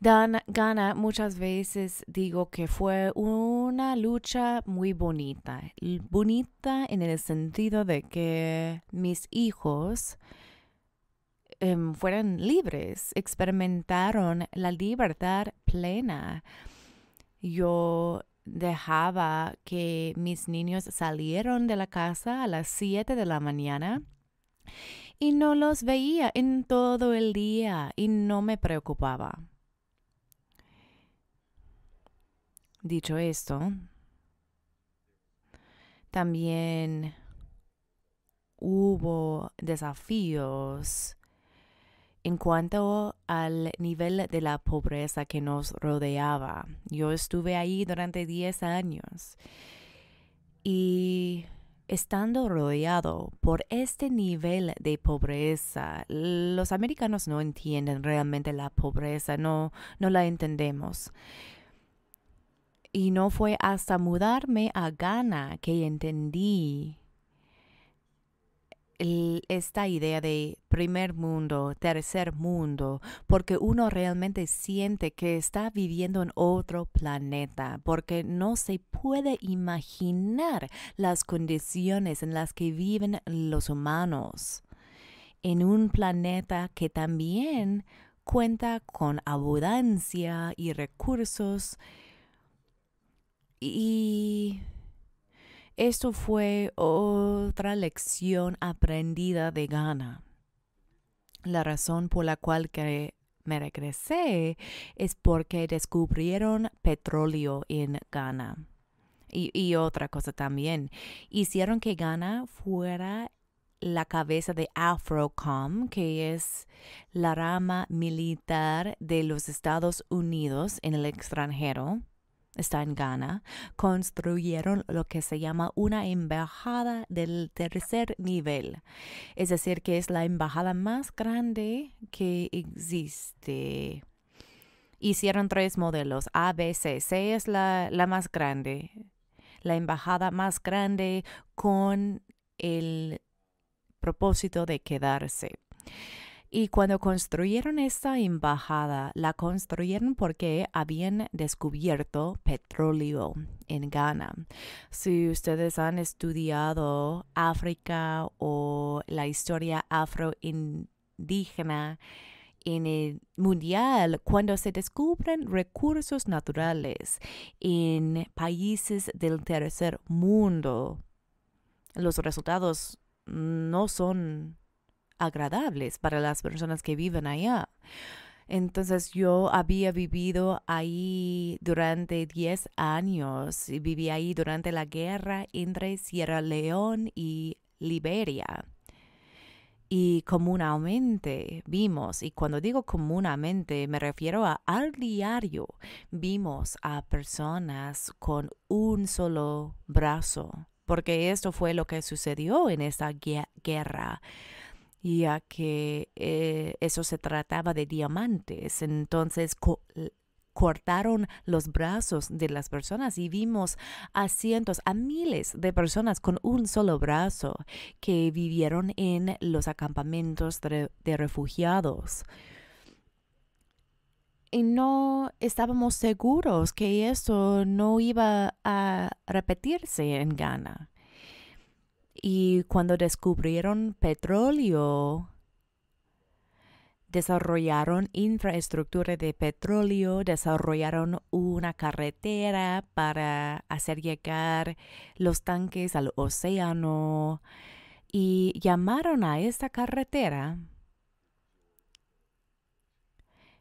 Dan Gana muchas veces digo que fue una lucha muy bonita, bonita en el sentido de que mis hijos fueron em, fueran libres, experimentaron la libertad plena. Yo dejaba que mis niños salieron de la casa a las 7 de la mañana y no los veía en todo el día y no me preocupaba. Dicho esto, también hubo desafíos en cuanto al nivel de la pobreza que nos rodeaba, yo estuve ahí durante 10 años y estando rodeado por este nivel de pobreza, los americanos no entienden realmente la pobreza, no, no la entendemos. Y no fue hasta mudarme a Ghana que entendí esta idea de primer mundo, tercer mundo, porque uno realmente siente que está viviendo en otro planeta, porque no se puede imaginar las condiciones en las que viven los humanos, en un planeta que también cuenta con abundancia y recursos y esto fue otra lección aprendida de Ghana. La razón por la cual me regresé es porque descubrieron petróleo en Ghana. Y, y, otra cosa también, hicieron que Ghana fuera la cabeza de AFROCOM, que es la rama militar de los Estados Unidos en el extranjero está en Ghana, construyeron lo que se llama una embajada del tercer nivel. Es decir, que es la embajada más grande que existe. Hicieron tres modelos, A, B, C. C es la, la más grande, la embajada más grande con el propósito de quedarse. Y cuando construyeron esta embajada, la construyeron porque habían descubierto petróleo en Ghana. Si ustedes han estudiado África o la historia afroindígena, en el mundial cuando se descubren recursos naturales en países del tercer mundo. Los resultados no son agradables para las personas que viven allá. Entonces yo había vivido ahí durante 10 años y viví ahí durante la guerra entre Sierra León y Liberia. Y comúnmente vimos, y cuando digo comúnmente me refiero a al diario, vimos a personas con un solo brazo, porque esto fue lo que sucedió en esa guerra ya que eh, eso se trataba de diamantes. Entonces cortaron los brazos de las personas y vimos a cientos, a miles de personas con un solo brazo que vivieron en los acampamentos de, refugiados y no estábamos seguros que eso no iba a repetirse en Ghana. Y cuando descubrieron petróleo, desarrollaron infraestructura de petróleo, desarrollaron una carretera para hacer llegar los tanques al océano y llamaron a esta carretera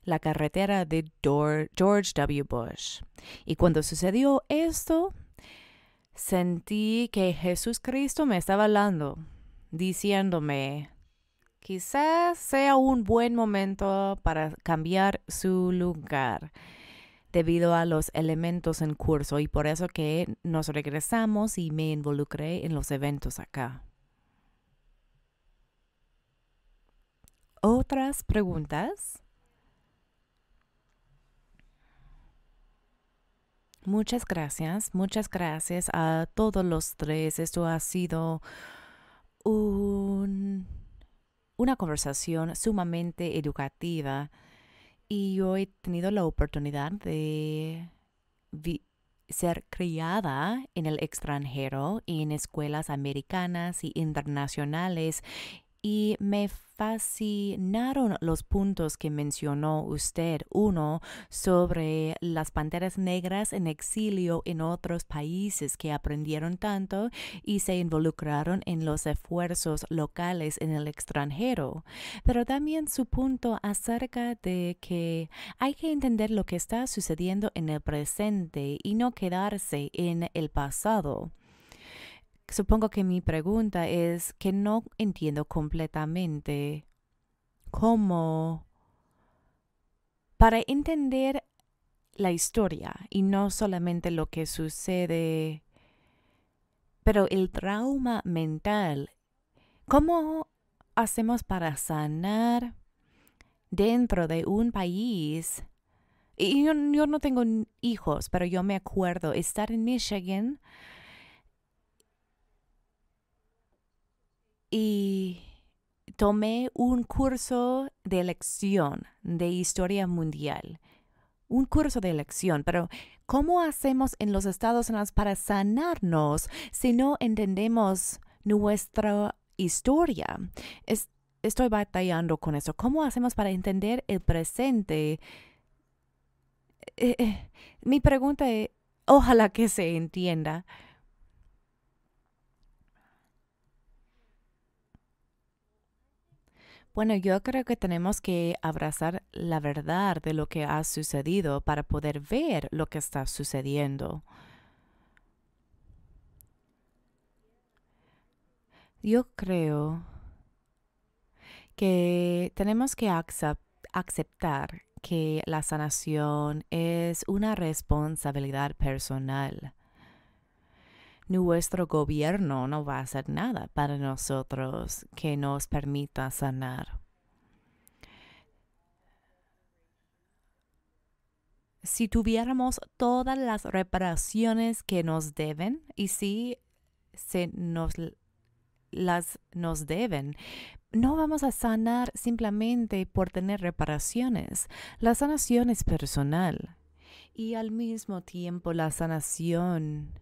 la carretera de George W. Bush. Y cuando sucedió esto, sentí que Jesús Cristo me estaba hablando, diciéndome, quizás sea un buen momento para cambiar su lugar debido a los elementos en curso y por eso que nos regresamos y me involucré en los eventos acá. ¿Otras preguntas? Muchas gracias, muchas gracias a todos los tres. Esto ha sido una conversación sumamente educativa y yo he tenido la oportunidad de ser criada en el extranjero, en escuelas americanas y internacionales, y me fascinaron los puntos que mencionó usted. Uno, sobre las panteras negras en exilio en otros países que aprendieron tanto y se involucraron en los esfuerzos locales en el extranjero. Pero también su punto acerca de que hay que entender lo que está sucediendo en el presente y no quedarse en el pasado. Supongo que mi pregunta es que no entiendo completamente cómo para entender la historia y no solamente lo que sucede, pero el trauma mental, ¿cómo hacemos para sanar dentro de un país? Y yo, no tengo hijos, pero yo me acuerdo estar en Michigan y tomé un curso de lección de historia mundial. Un curso de lección. pero ¿cómo hacemos en los Estados Unidos para sanarnos si no entendemos nuestra historia? estoy batallando con eso. ¿Cómo hacemos para entender el presente? Eh, eh, mi pregunta es, ojalá que se entienda. Bueno, yo creo que tenemos que abrazar la verdad de lo que ha sucedido para poder ver lo que está sucediendo. Yo creo que tenemos que aceptar que la sanación es una responsabilidad personal nuestro gobierno no va a hacer nada para nosotros que nos permita sanar. Si tuviéramos todas las reparaciones que nos deben, y si se nos las nos deben. No vamos a sanar simplemente por tener reparaciones. La sanación es personal y al mismo tiempo la sanación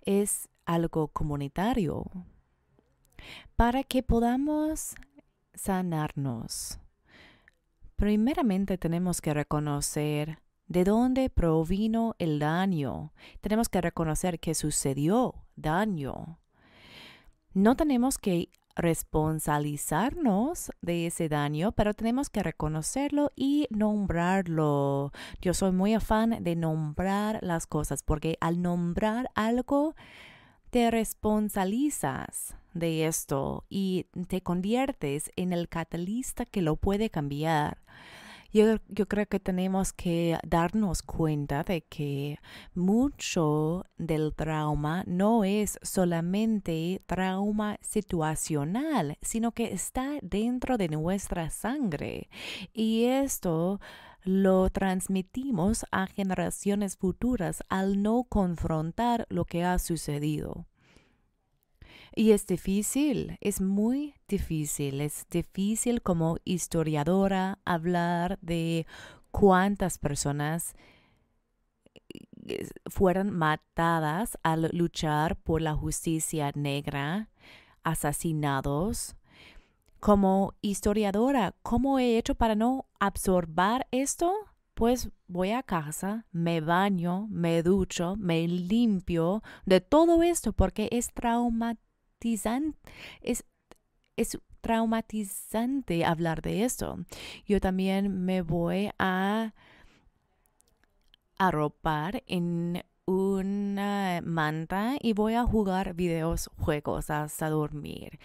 es algo comunitario para que podamos sanarnos. Primeramente tenemos que reconocer de dónde provino el daño. Tenemos que reconocer que sucedió daño. No tenemos que responsabilizarnos de ese daño, pero tenemos que reconocerlo y nombrarlo. Yo soy muy afán de nombrar las cosas porque al nombrar algo te responsabilizas de esto y te conviertes en el catalista que lo puede cambiar. Yo, yo, creo que tenemos que darnos cuenta de que mucho del trauma no es solamente trauma situacional, sino que está dentro de nuestra sangre. Y esto lo transmitimos a generaciones futuras al no confrontar lo que ha sucedido. Y es difícil, es muy difícil, es difícil como historiadora hablar de cuántas personas eh, fueron matadas al luchar por la justicia negra, asesinados, como historiadora, ¿cómo he hecho para no absorber esto? Pues voy a casa, me baño, me ducho, me limpio de todo esto porque es traumatizante, es, es traumatizante hablar de esto. Yo también me voy a arropar en una manta y voy a jugar juegos hasta dormir.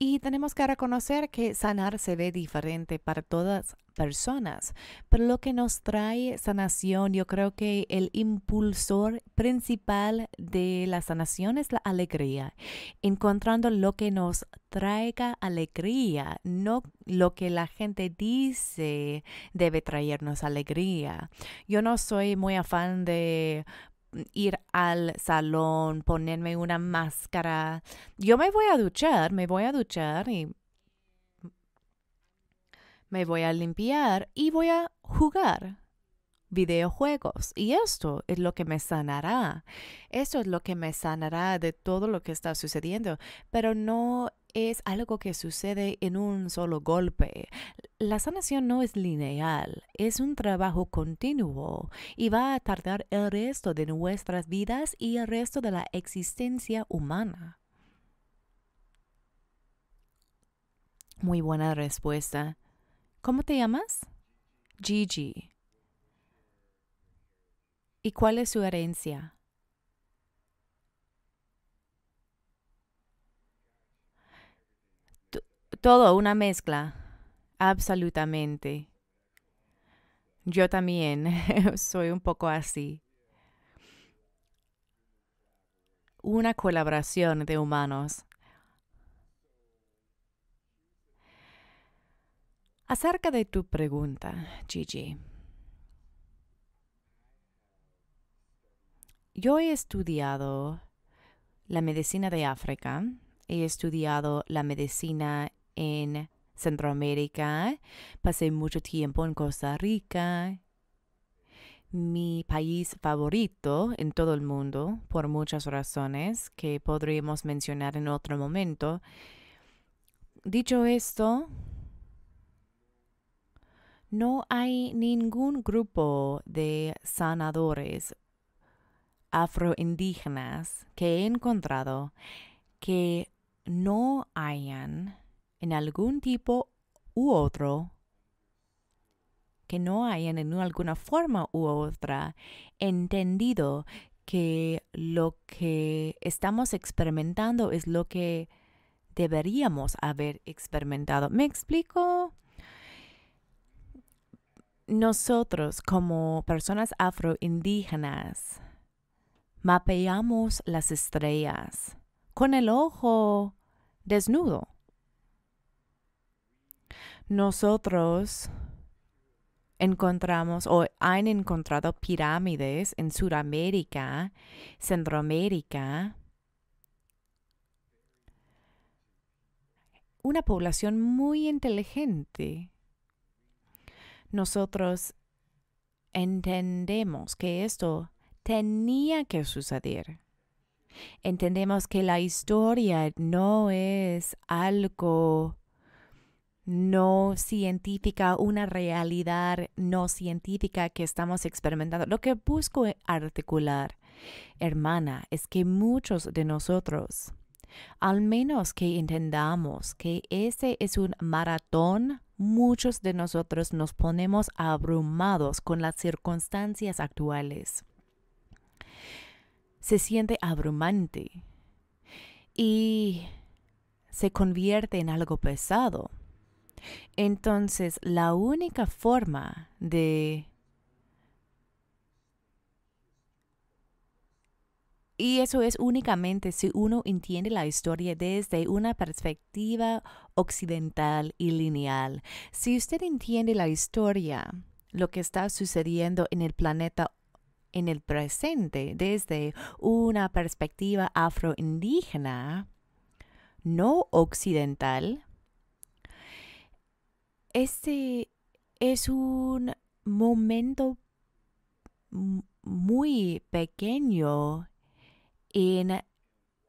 Y tenemos que reconocer que sanar se ve diferente para todas personas, pero lo que nos trae sanación, yo creo que el impulsor principal de la sanación es la alegría, encontrando lo que nos traiga alegría, no lo que la gente dice debe traernos alegría. Yo no soy muy afán de ir al salón, ponerme una máscara. Yo me voy a duchar, me voy a duchar y me voy a limpiar y voy a jugar videojuegos. Y esto es lo que me sanará. Esto es lo que me sanará de todo lo que está sucediendo. Pero no es algo que sucede en un solo golpe. La sanación no es lineal, es un trabajo continuo y va a tardar el resto de nuestras vidas y el resto de la existencia humana. Muy buena respuesta. ¿Cómo te llamas? Gigi. ¿Y cuál es su herencia? todo una mezcla, absolutamente. Yo también soy un poco así. Una colaboración de humanos. Acerca de tu pregunta, Gigi. Yo he estudiado la medicina de África, he estudiado la medicina en Centroamérica, pasé mucho tiempo en Costa Rica, mi país favorito en todo el mundo por muchas razones que podríamos mencionar en otro momento. Dicho esto, no hay ningún grupo de sanadores afroindígenas que he encontrado que no hayan en algún tipo u otro que no hayan en alguna forma u otra entendido que lo que estamos experimentando es lo que deberíamos haber experimentado. ¿Me explico? Nosotros como personas afroindígenas mapeamos las estrellas con el ojo desnudo nosotros encontramos o han encontrado pirámides en Sudamérica, Centroamérica. Una población muy inteligente. Nosotros entendemos que esto tenía que suceder. Entendemos que la historia no es algo no científica, una realidad no científica que estamos experimentando. Lo que busco e-, articular, hermana, es que muchos de nosotros, al menos que entendamos que ese es un maratón, muchos de nosotros nos ponemos abrumados con las circunstancias actuales. Se siente abrumante y se convierte en algo pesado entonces, la única forma de... Y eso es únicamente si uno entiende la historia desde una perspectiva occidental y lineal. Si usted entiende la historia, lo que está sucediendo en el planeta en el presente desde una perspectiva afroindígena, no occidental, este es un momento muy pequeño en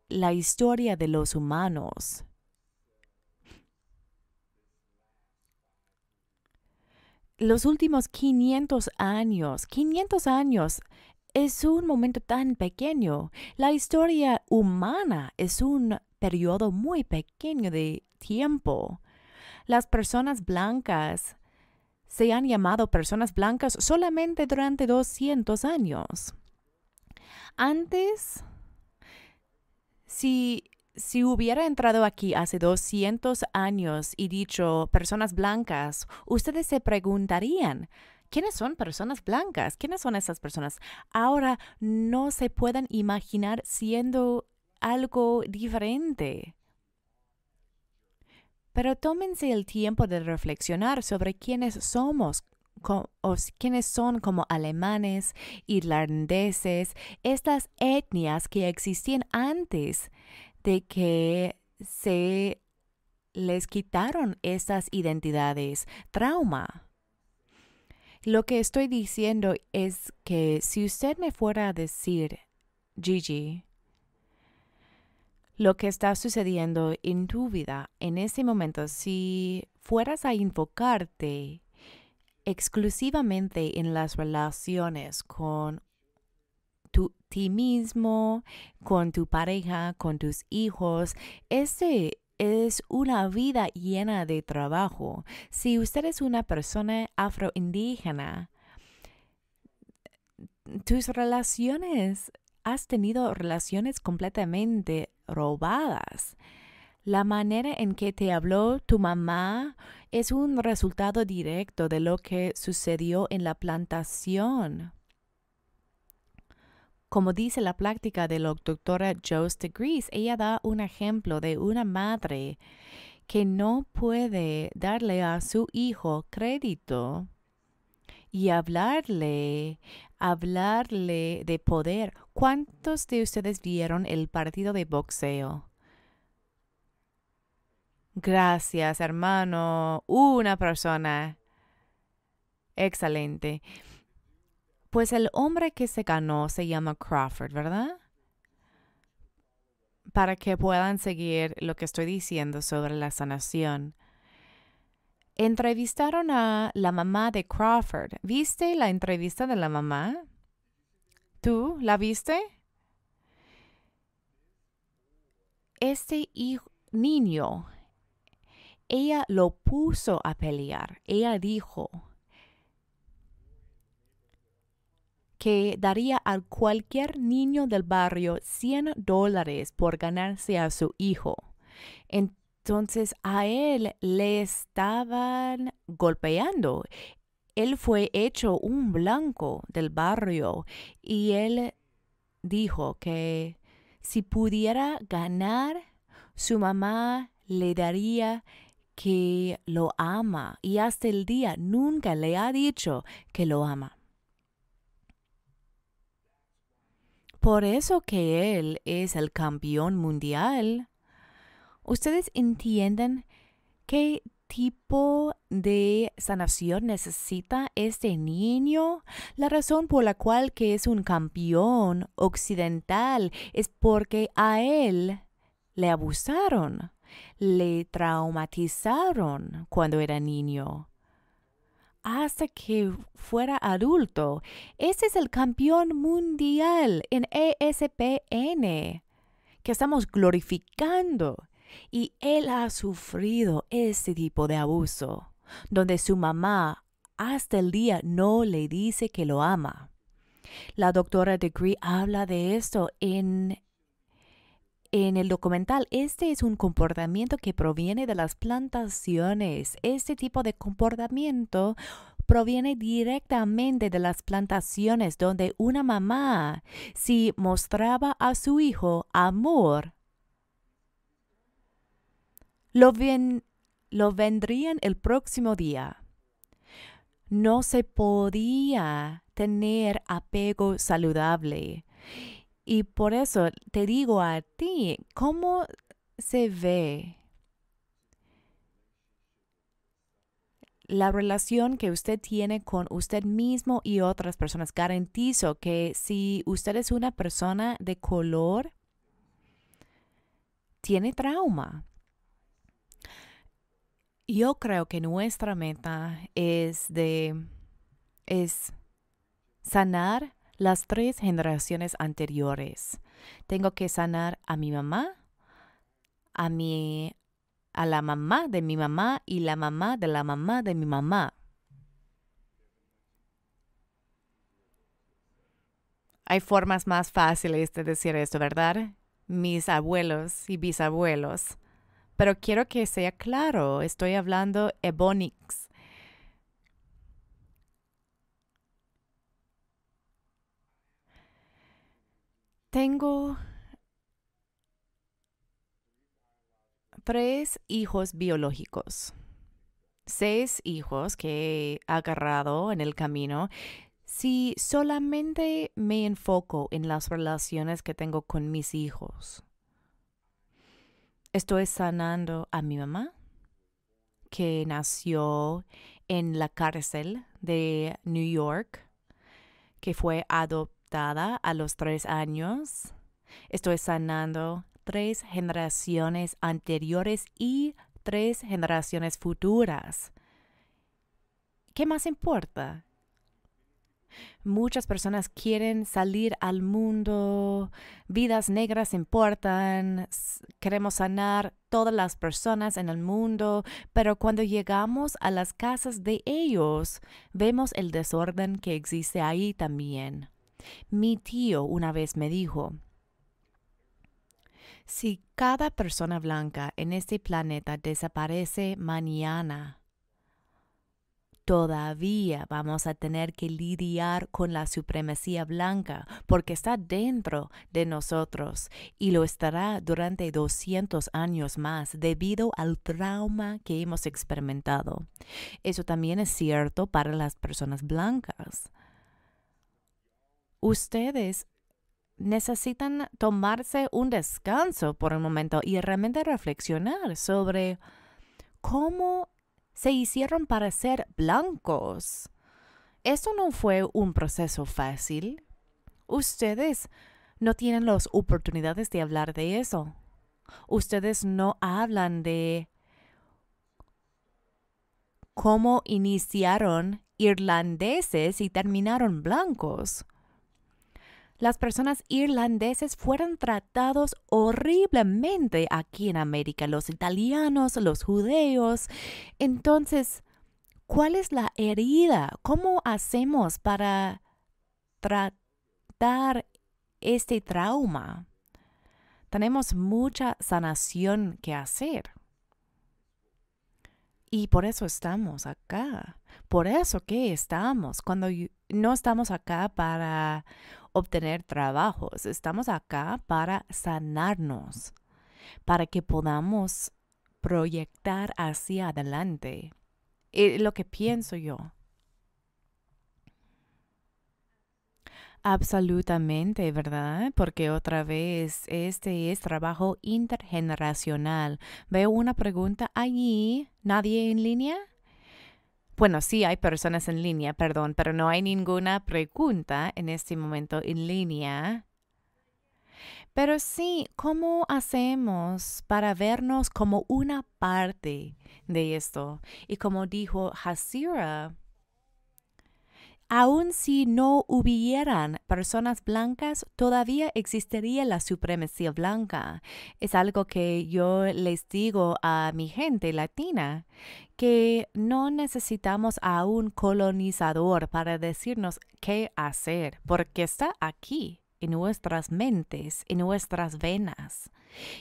la historia de los humanos. Los últimos 500 años, 500 años es un momento tan pequeño. La historia humana es un periodo muy pequeño de tiempo las personas blancas se han llamado personas blancas solamente durante 200 años. Antes, si, hubiera entrado aquí hace 200 años y dicho personas blancas, ustedes se preguntarían, ¿quiénes son personas blancas? ¿Quiénes son esas personas? Ahora no se pueden imaginar siendo algo diferente. Pero tómense el tiempo de reflexionar sobre quiénes somos o quiénes son como alemanes, irlandeses, estas etnias que existían antes de que se les quitaron estas identidades, trauma. Lo que estoy diciendo es que si usted me fuera a decir, Gigi, lo que está sucediendo en tu vida en ese momento, si fueras a enfocarte exclusivamente en las relaciones con ti mismo, con tu pareja, con tus hijos, ese es una vida llena de trabajo. Si usted es una persona afroindígena, tus relaciones has tenido relaciones completamente robadas. La manera en que te habló tu mamá es un resultado directo de lo que sucedió en la plantación. Como dice la práctica de la doctora Joe Grease, ella da un ejemplo de una madre que no puede darle a su hijo crédito y hablarle, hablarle de poder. ¿Cuántos de ustedes vieron el partido de boxeo? Gracias, hermano. Una persona. Excelente. Pues el hombre que se ganó se llama Crawford, ¿verdad? Para que puedan seguir lo que estoy diciendo sobre la sanación. Entrevistaron a la mamá de Crawford. ¿Viste la entrevista de la mamá? ¿Tú la viste? Este niño, ella lo puso a pelear. Ella dijo que daría a cualquier niño del barrio 100 dólares por ganarse a su hijo. Entonces a él le estaban golpeando. Él fue hecho un blanco del barrio y él dijo que si pudiera ganar, su mamá le daría que lo ama y hasta el día nunca le ha dicho que lo ama. Por eso que él es el campeón mundial ustedes entienden qué tipo de sanación necesita este niño? La razón por la cual que es un campeón occidental es porque a él le abusaron, le traumatizaron cuando era niño. Hasta que fuera adulto. Ese es el campeón mundial en ESPN que estamos glorificando y él ha sufrido este tipo de abuso, donde su mamá hasta el día no le dice que lo ama. La doctora Degree habla de esto en, en el documental. Este es un comportamiento que proviene de las plantaciones. Este tipo de comportamiento proviene directamente de las plantaciones donde una mamá, si mostraba a su hijo amor, lo, vendrían el próximo día. No se podía tener apego saludable. Y por eso te digo a ti, ¿cómo se ve la relación que usted tiene con usted mismo y otras personas. Garantizo que si usted es una persona de color, tiene trauma yo creo que nuestra meta es de es sanar las tres generaciones anteriores. Tengo que sanar a mi mamá, a mi a la mamá de mi mamá y la mamá de la mamá de mi mamá. Hay formas más fáciles de decir esto, ¿verdad? Mis abuelos y bisabuelos. Pero quiero que sea claro, estoy hablando ebonics. Tengo tres hijos biológicos, seis hijos que he agarrado en el camino. Si solamente me enfoco en las relaciones que tengo con mis hijos, estoy sanando a mi mamá, que nació en la cárcel de New York, que fue adoptada a los tres años. Estoy sanando tres generaciones anteriores y tres generaciones futuras. ¿Qué más importa? Muchas personas quieren salir al mundo, vidas negras importan, queremos sanar todas las personas en el mundo, pero cuando llegamos a las casas de ellos, vemos el desorden que existe ahí también. Mi tío una vez me dijo, si cada persona blanca en este planeta desaparece mañana, todavía vamos a tener que lidiar con la supremacía blanca porque está dentro de nosotros y lo estará durante 200 años más debido al trauma que hemos experimentado. Eso también es cierto para las personas blancas. Ustedes necesitan tomarse un descanso por el momento y realmente reflexionar sobre cómo se hicieron ser blancos. Eso no fue un proceso fácil. Ustedes no tienen las oportunidades de hablar de eso. Ustedes no hablan de cómo iniciaron irlandeses y terminaron blancos las personas irlandeses fueron tratados horriblemente aquí en América, los italianos, los judeos. Entonces, ¿cuál es la herida? ¿Cómo hacemos para tratar este trauma? Tenemos mucha sanación que hacer. Y por eso estamos acá. Por eso que estamos. Cuando no estamos acá para obtener trabajos, estamos acá para sanarnos, para que podamos proyectar hacia adelante. Eh, lo que pienso yo Absolutamente, ¿verdad? Porque otra vez, este es trabajo intergeneracional. Veo una pregunta allí. ¿Nadie en línea? Bueno, sí hay personas en línea, perdón, pero no hay ninguna pregunta en este momento en línea. Pero sí, ¿cómo hacemos para vernos como una parte de esto? Y como dijo Hasira, Aun si no hubieran personas blancas, todavía existiría la supremacía blanca. Es algo que yo les digo a mi gente latina, que no necesitamos a un colonizador para decirnos qué hacer, porque está aquí, en nuestras mentes, en nuestras venas.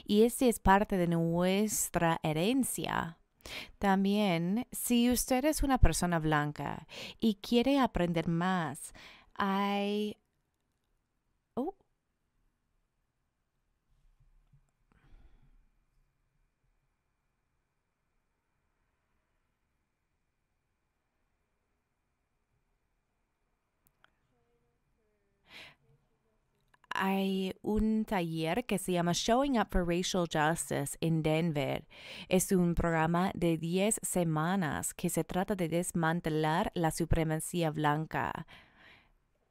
Y ese es parte de nuestra herencia también, si usted es una persona blanca y quiere aprender más, hay hay un taller que se llama Showing Up for Racial Justice en Denver. Es un programa de 10 semanas que se trata de desmantelar la supremacía blanca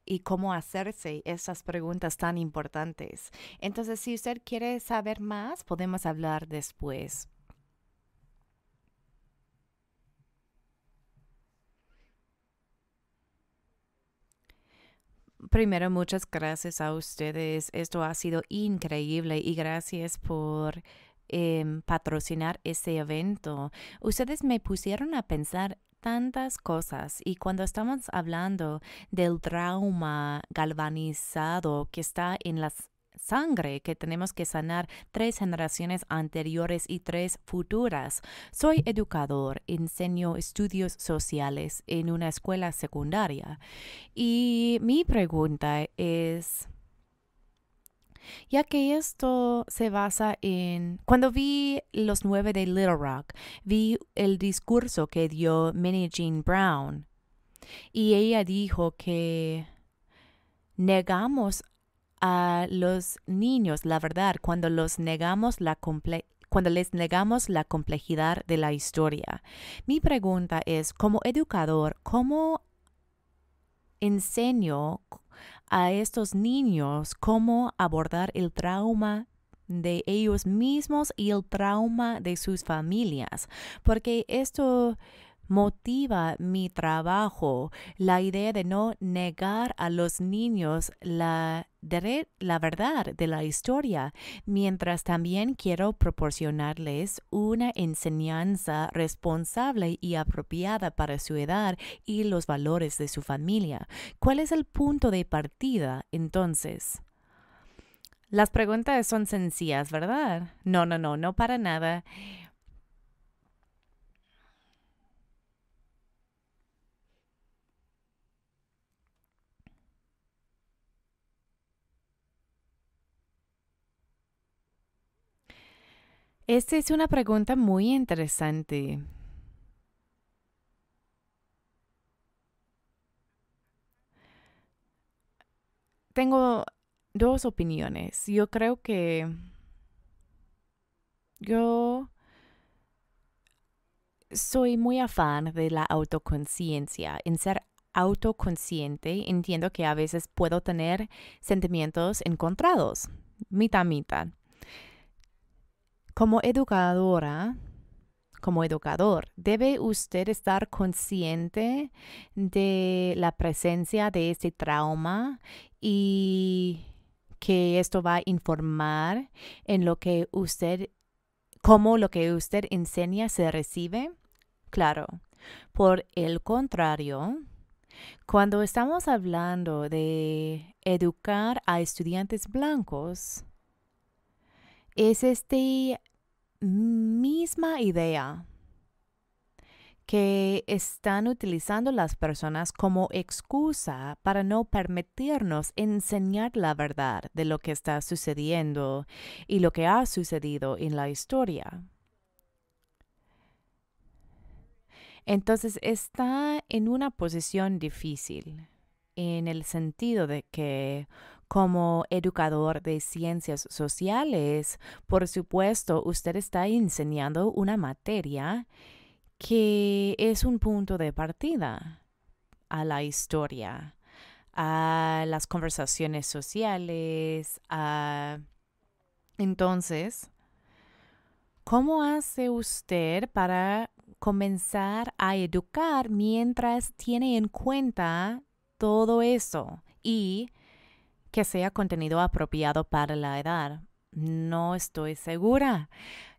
y cómo hacerse esas preguntas tan importantes. Entonces, si usted quiere saber más, podemos hablar después. Primero, muchas gracias a ustedes. Esto ha sido increíble y gracias por em, patrocinar ese evento. Ustedes me pusieron a pensar tantas cosas y cuando estamos hablando del trauma galvanizado que está en las sangre que tenemos que sanar tres generaciones anteriores y tres futuras. Soy educador, enseño estudios sociales en una escuela secundaria y mi pregunta es... Ya que esto se basa en... Cuando vi Los Nueve de Little Rock, vi el discurso que dio Minnie Jean Brown y ella dijo que negamos a los niños la verdad cuando los negamos la cuando les negamos la complejidad de la historia. Mi pregunta es, como educador, ¿cómo enseño a estos niños cómo abordar el trauma de ellos mismos y el trauma de sus familias? Porque esto motiva mi trabajo, la idea de no negar a los niños la daré la verdad de la historia, mientras también quiero proporcionarles una enseñanza responsable y apropiada para su edad y los valores de su familia. ¿Cuál es el punto de partida entonces? Las preguntas son sencillas, ¿verdad? No, no, no, no para nada. Esta es una pregunta muy interesante. Tengo dos opiniones. Yo creo que yo soy muy afán de la autoconciencia, en ser autoconsciente, entiendo que a veces puedo tener sentimientos encontrados, mitad mitad. Como educadora, como educador, debe usted estar consciente de la presencia de este trauma y que esto va a informar en lo que usted, cómo lo que usted enseña se recibe. Claro, por el contrario, cuando estamos hablando de educar a estudiantes blancos, es este misma idea que están utilizando las personas como excusa para no permitirnos enseñar la verdad de lo que está sucediendo y lo que ha sucedido en la historia. Entonces está en una posición difícil, en el sentido de que como educador de ciencias sociales, por supuesto, usted está enseñando una materia que es un punto de partida a la historia, a las conversaciones sociales, a... Entonces, ¿cómo hace usted para comenzar a educar mientras tiene en cuenta todo eso y que sea contenido apropiado para la edad. No estoy segura.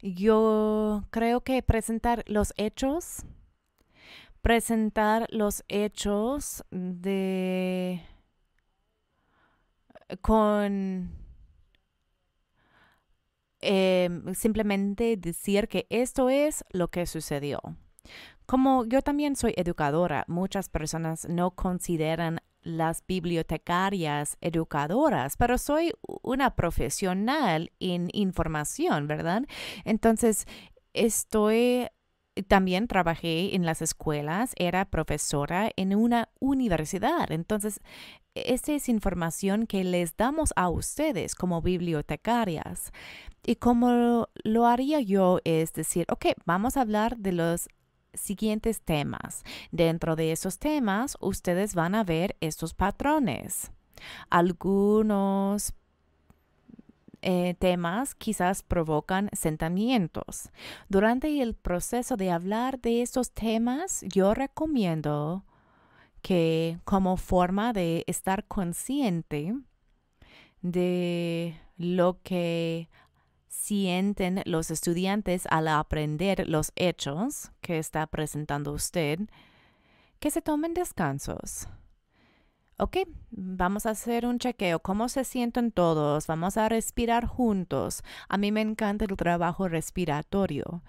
Yo creo que presentar los hechos, presentar los hechos de eh, con em, simplemente decir que esto es lo que sucedió. Como yo también soy educadora, muchas personas no consideran las bibliotecarias educadoras, pero soy una profesional en información, ¿verdad? Entonces, estoy eh, también trabajé en las escuelas, era profesora en una universidad. Entonces, esa es información que les damos a ustedes como bibliotecarias. Y como lo haría yo es decir, ok, vamos a hablar de los siguientes temas. Dentro de esos temas, ustedes van a ver estos patrones. Algunos eh, temas quizás provocan sentimientos. Durante el proceso de hablar de estos temas, yo recomiendo que como forma de estar consciente de lo que sienten los estudiantes al aprender los hechos que está presentando usted, que se tomen descansos. Ok, vamos a hacer un chequeo. ¿Cómo se sienten todos? Vamos a respirar juntos. A mí me encanta el trabajo respiratorio.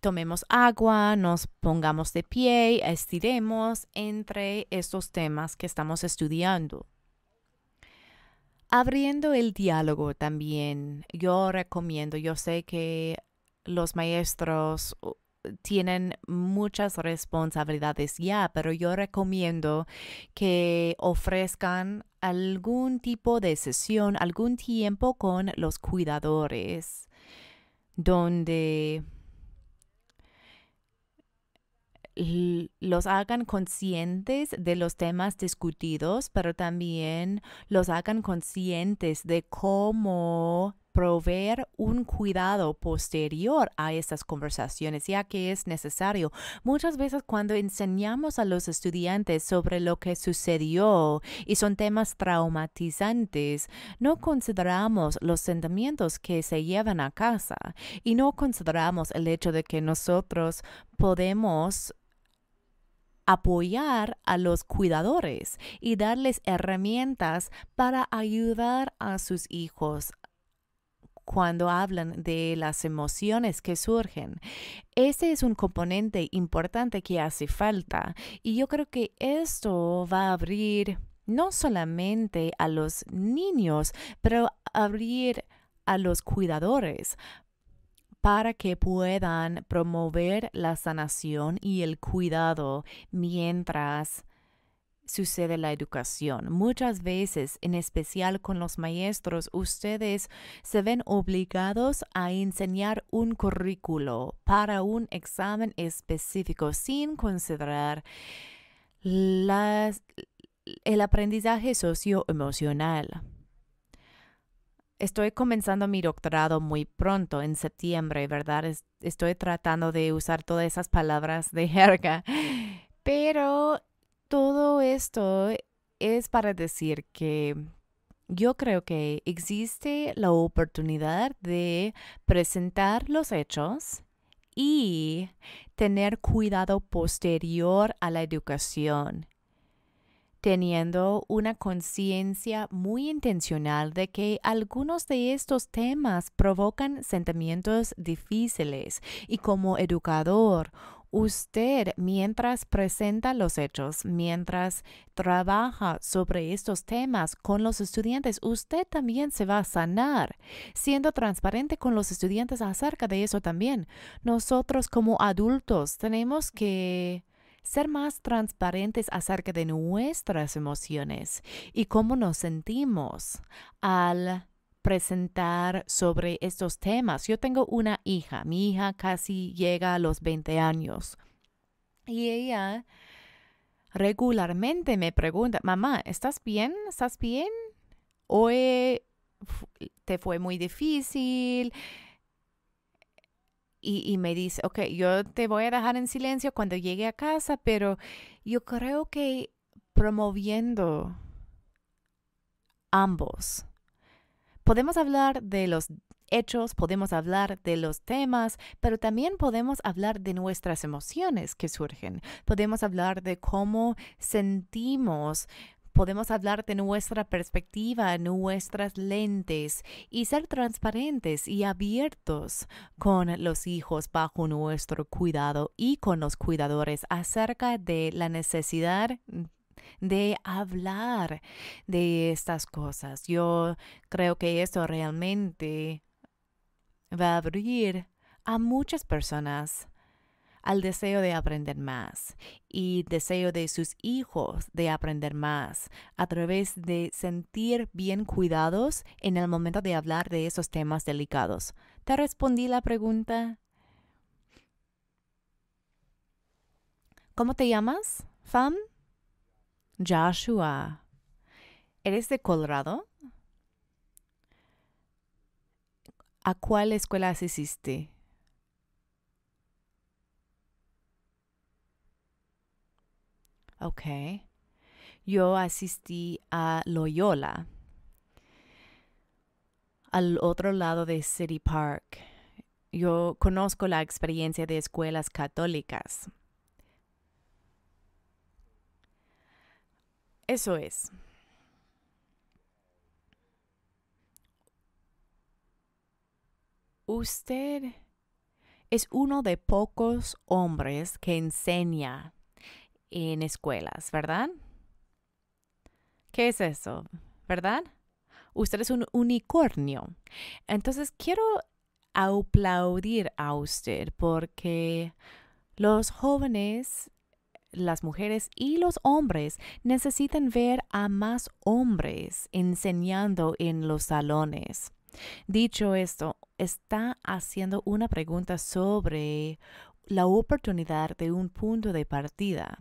tomemos agua, nos pongamos de pie, estiremos entre estos temas que estamos estudiando. Abriendo el diálogo también, yo recomiendo, yo sé que los maestros tienen muchas responsabilidades ya, pero yo recomiendo que ofrezcan algún tipo de sesión, algún tiempo con los cuidadores, donde los hagan conscientes de los temas discutidos, pero también los hagan conscientes de cómo proveer un cuidado posterior a estas conversaciones, ya que es necesario. Muchas veces cuando enseñamos a los estudiantes sobre lo que sucedió y son temas traumatizantes, no consideramos los sentimientos que se llevan a casa y no consideramos el hecho de que nosotros podemos apoyar a los cuidadores y darles herramientas para ayudar a sus hijos cuando hablan de las emociones que surgen. Ese es un componente importante que hace falta y yo creo que esto va a abrir no solamente a los niños, pero abrir a los cuidadores para que puedan promover la sanación y el cuidado mientras sucede la educación. Muchas veces, en especial con los maestros, ustedes se ven obligados a enseñar un currículo para un examen específico sin considerar el aprendizaje socioemocional estoy comenzando mi doctorado muy pronto, en septiembre, ¿verdad? estoy tratando de usar todas esas palabras de jerga, pero todo esto es para decir que yo creo que existe la oportunidad de presentar los hechos y tener cuidado posterior a la educación teniendo una conciencia muy intencional de que algunos de estos temas provocan sentimientos difíciles y como educador, usted mientras presenta los hechos, mientras trabaja sobre estos temas con los estudiantes, usted también se va a sanar, siendo transparente con los estudiantes acerca de eso también. Nosotros como adultos tenemos que ser más transparentes acerca de nuestras emociones y cómo nos sentimos al presentar sobre estos temas. Yo tengo una hija, mi hija casi llega a los 20 años y ella regularmente me pregunta, mamá, ¿estás bien? ¿Estás bien? Hoy eh, te fue muy difícil, y, me dice, ok, yo te voy a dejar en silencio cuando llegue a casa, pero yo creo que promoviendo ambos, podemos hablar de los hechos, podemos hablar de los temas, pero también podemos hablar de nuestras emociones que surgen, podemos hablar de cómo sentimos podemos hablar de nuestra perspectiva, nuestras lentes y ser transparentes y abiertos con los hijos bajo nuestro cuidado y con los cuidadores acerca de la necesidad de hablar de estas cosas. Yo creo que esto realmente va a abrir a muchas personas al deseo de aprender más y deseo de sus hijos de aprender más a través de sentir bien cuidados en el momento de hablar de esos temas delicados. ¿Te respondí la pregunta? ¿Cómo te llamas? Fam? Joshua. ¿Eres de Colorado? ¿A cuál escuela asististe? Ok. Yo asistí a Loyola, al otro lado de City Park. Yo conozco la experiencia de escuelas católicas. Eso es. Usted es uno de pocos hombres que enseña en escuelas, ¿verdad? ¿Qué es eso? ¿Verdad? Usted es un unicornio. Entonces quiero aplaudir a usted porque los jóvenes, las mujeres y los hombres necesitan ver a más hombres enseñando en los salones. Dicho esto, está haciendo una pregunta sobre la oportunidad de un punto de partida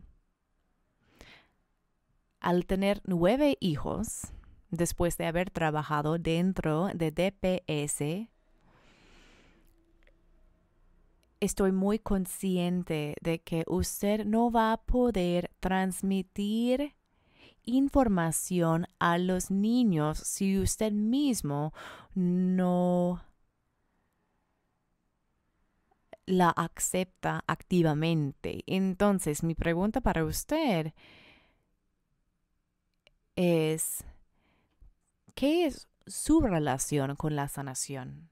al tener nueve hijos, después de haber trabajado dentro de DPS, estoy muy consciente de que usted no va a poder transmitir información a los niños si usted mismo no la acepta activamente. Entonces, mi pregunta para usted es, ¿qué es su relación con la sanación?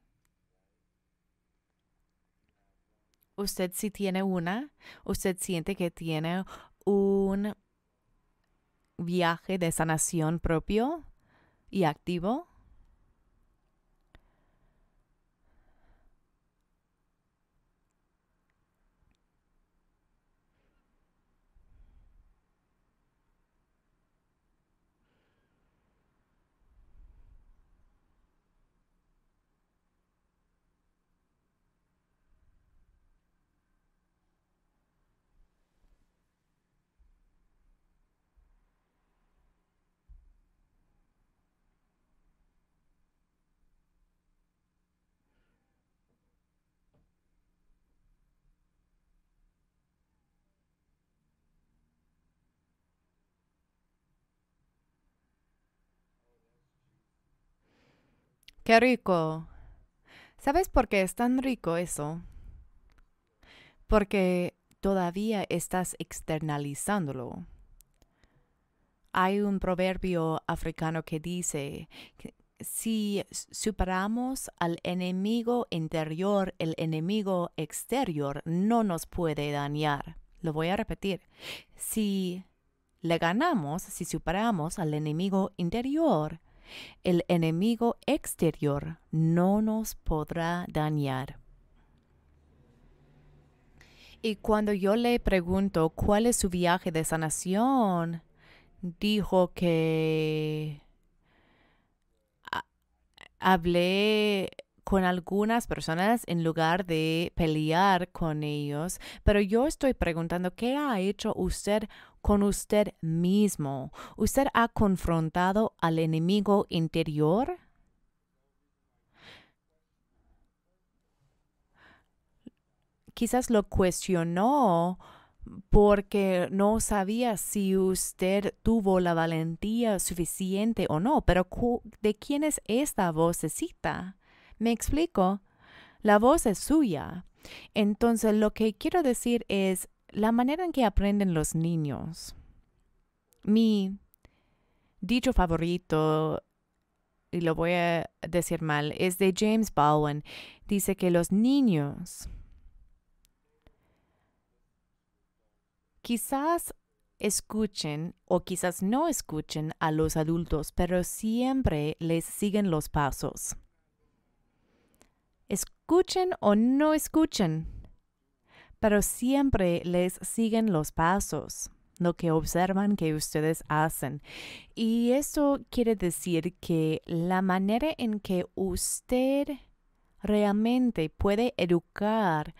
Usted si tiene una, usted siente que tiene un viaje de sanación propio y activo. Qué rico. ¿Sabes por qué es tan rico eso? Porque todavía estás externalizándolo. Hay un proverbio africano que dice, que si superamos al enemigo interior, el enemigo exterior no nos puede dañar. Lo voy a repetir. Si le ganamos, si superamos al enemigo interior, el enemigo exterior no nos podrá dañar. Y cuando yo le pregunto cuál es su viaje de sanación, dijo que hablé con algunas personas en lugar de pelear con ellos, pero yo estoy preguntando, ¿qué ha hecho usted con usted mismo. ¿Usted ha confrontado al enemigo interior? Quizás lo cuestionó porque no sabía si usted tuvo la valentía suficiente o no, pero ¿de quién es esta vocecita? ¿Me explico? La voz es suya. Entonces, lo que quiero decir es, la manera en que aprenden los niños. Mi dicho favorito, y lo voy a decir mal, es de James Baldwin. Dice que los niños quizás escuchen o quizás no escuchen a los adultos, pero siempre les siguen los pasos. Escuchen o no escuchen, pero siempre les siguen los pasos, lo que observan que ustedes hacen. Y eso quiere decir que la manera en que usted realmente puede educar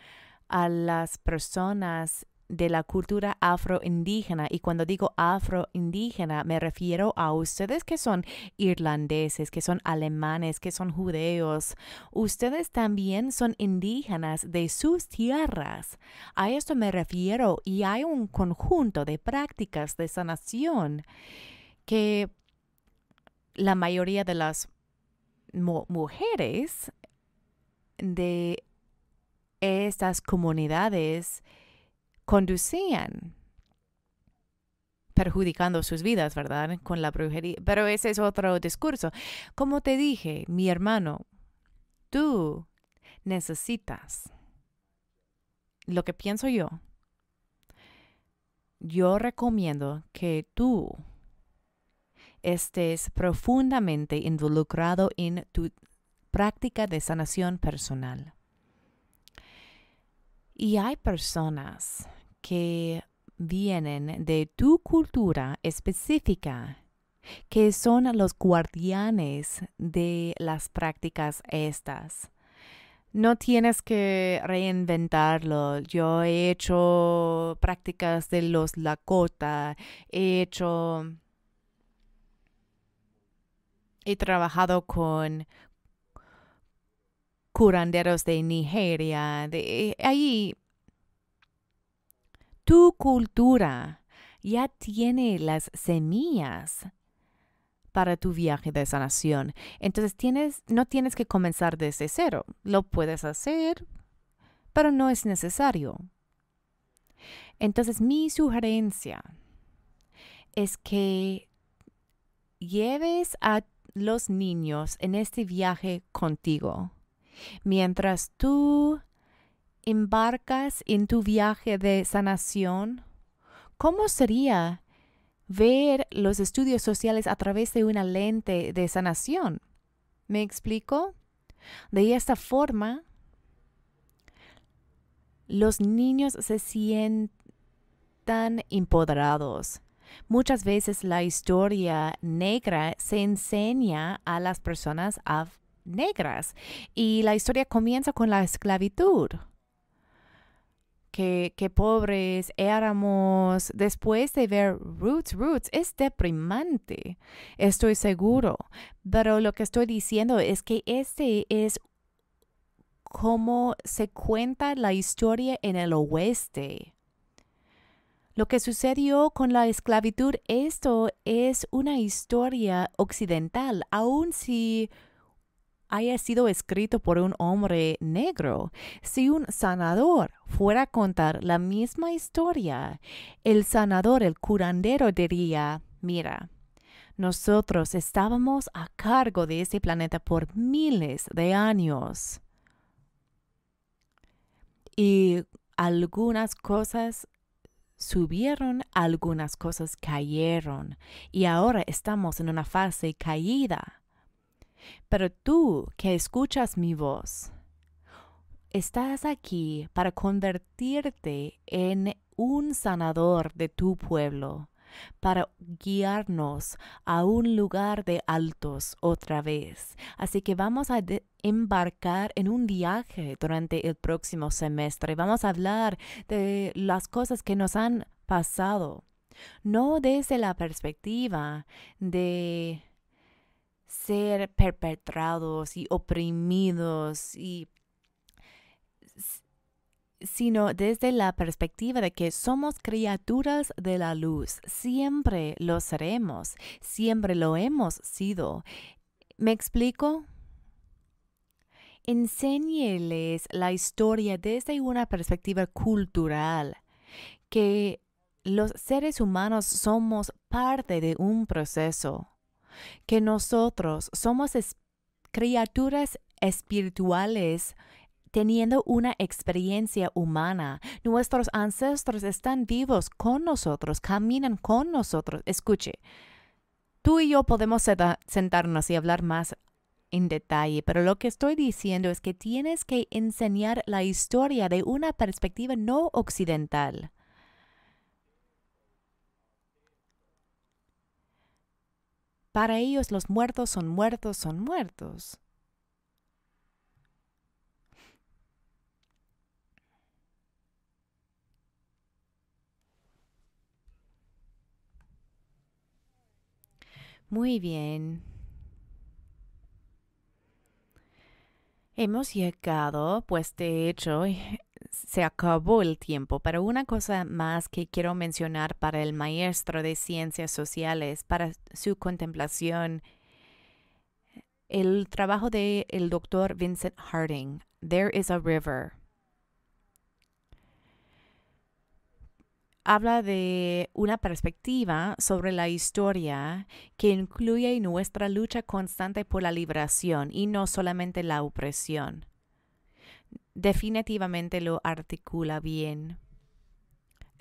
a las personas de la cultura afroindígena. Y cuando digo afroindígena, me refiero a ustedes que son irlandeses, que son alemanes, que son judeos. Ustedes también son indígenas de sus tierras. A esto me refiero y hay un conjunto de prácticas de sanación que la mayoría de las mujeres de estas comunidades conducían perjudicando sus vidas, ¿verdad? Con la brujería. Pero ese es otro discurso. Como te dije, mi hermano, tú necesitas lo que pienso yo. Yo recomiendo que tú estés profundamente involucrado en tu práctica de sanación personal. Y hay personas que vienen de tu cultura específica, que son los guardianes de las prácticas estas. No tienes que reinventarlo. Yo he hecho prácticas de los Lakota, he hecho... He trabajado con curanderos de Nigeria, de eh, ahí tu cultura ya tiene las semillas para tu viaje de sanación. Entonces tienes, no tienes que comenzar desde cero. Lo puedes hacer, pero no es necesario. Entonces mi sugerencia es que lleves a los niños en este viaje contigo. Mientras tú embarcas en tu viaje de sanación, ¿cómo sería ver los estudios sociales a través de una lente de sanación? ¿Me explico? De esta forma, los niños se sientan empoderados. Muchas veces la historia negra se enseña a las personas negras y la historia comienza con la esclavitud que, pobres éramos después de ver Roots. Roots es deprimante, estoy seguro, pero lo que estoy diciendo es que este es cómo se cuenta la historia en el oeste. Lo que sucedió con la esclavitud, esto es una historia occidental, aun si haya sido escrito por un hombre negro. Si un sanador fuera a contar la misma historia, el sanador, el curandero diría, mira, nosotros estábamos a cargo de ese planeta por miles de años. Y algunas cosas subieron, algunas cosas cayeron. Y ahora estamos en una fase caída. Pero tú que escuchas mi voz, estás aquí para convertirte en un sanador de tu pueblo, para guiarnos a un lugar de altos otra vez. Así que vamos a embarcar en un viaje durante el próximo semestre. Vamos a hablar de las cosas que nos han pasado, no desde la perspectiva de ser perpetrados y oprimidos y sino desde la perspectiva de que somos criaturas de la luz, siempre lo seremos, siempre lo hemos sido. ¿Me explico? Enséñeles la historia desde una perspectiva cultural, que los seres humanos somos parte de un proceso que nosotros somos criaturas espirituales teniendo una experiencia humana. Nuestros ancestros están vivos con nosotros, caminan con nosotros. Escuche, tú y yo podemos sentarnos y hablar más en detalle, pero lo que estoy diciendo es que tienes que enseñar la historia de una perspectiva no occidental. Para ellos los muertos son muertos, son muertos. Muy bien. Hemos llegado, pues de hecho, se acabó el tiempo, pero una cosa más que quiero mencionar para el maestro de ciencias sociales, para su contemplación, el trabajo de el doctor Vincent Harding, There is a River. Habla de una perspectiva sobre la historia que incluye nuestra lucha constante por la liberación y no solamente la opresión definitivamente lo articula bien.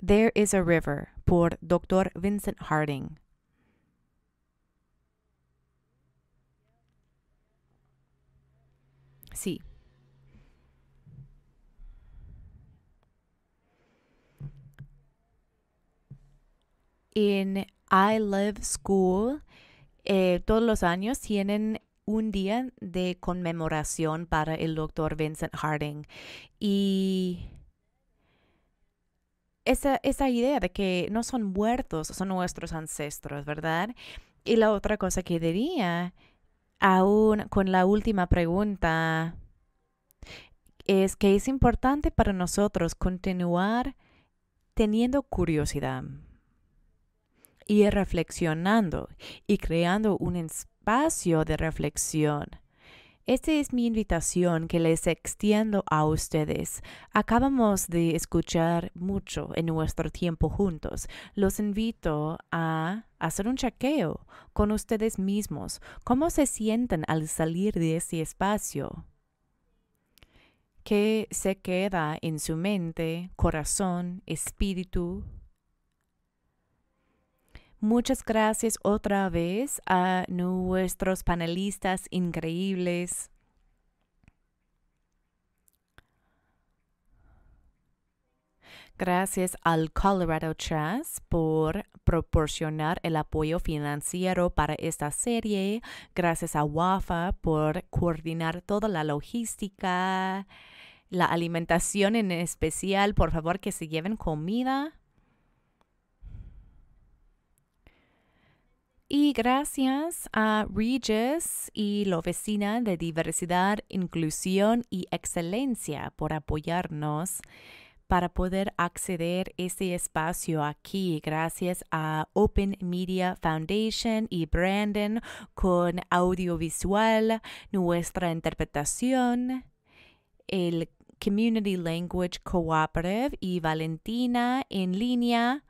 There is a River por Dr. Vincent Harding. Sí. En I Live School, eh, todos los años tienen un día de conmemoración para el doctor Vincent Harding. Y esa, esa idea de que no son muertos, son nuestros ancestros, ¿verdad? Y la otra cosa que diría, aún con la última pregunta, es que es importante para nosotros continuar teniendo curiosidad y reflexionando y creando un espacio de reflexión. Esta es mi invitación que les extiendo a ustedes. Acabamos de escuchar mucho en nuestro tiempo juntos. Los invito a hacer un chequeo con ustedes mismos. ¿Cómo se sienten al salir de ese espacio? ¿Qué se queda en su mente, corazón, espíritu, Muchas gracias otra vez a nuestros panelistas increíbles. Gracias al Colorado Trust por proporcionar el apoyo financiero para esta serie. Gracias a WAFA por coordinar toda la logística, la alimentación en especial. Por favor, que se lleven comida. Y gracias a Regis y la Oficina de Diversidad, Inclusión y Excelencia por apoyarnos para poder acceder a este espacio aquí gracias a Open Media Foundation y Brandon con audiovisual, nuestra interpretación, el Community Language Cooperative y Valentina en línea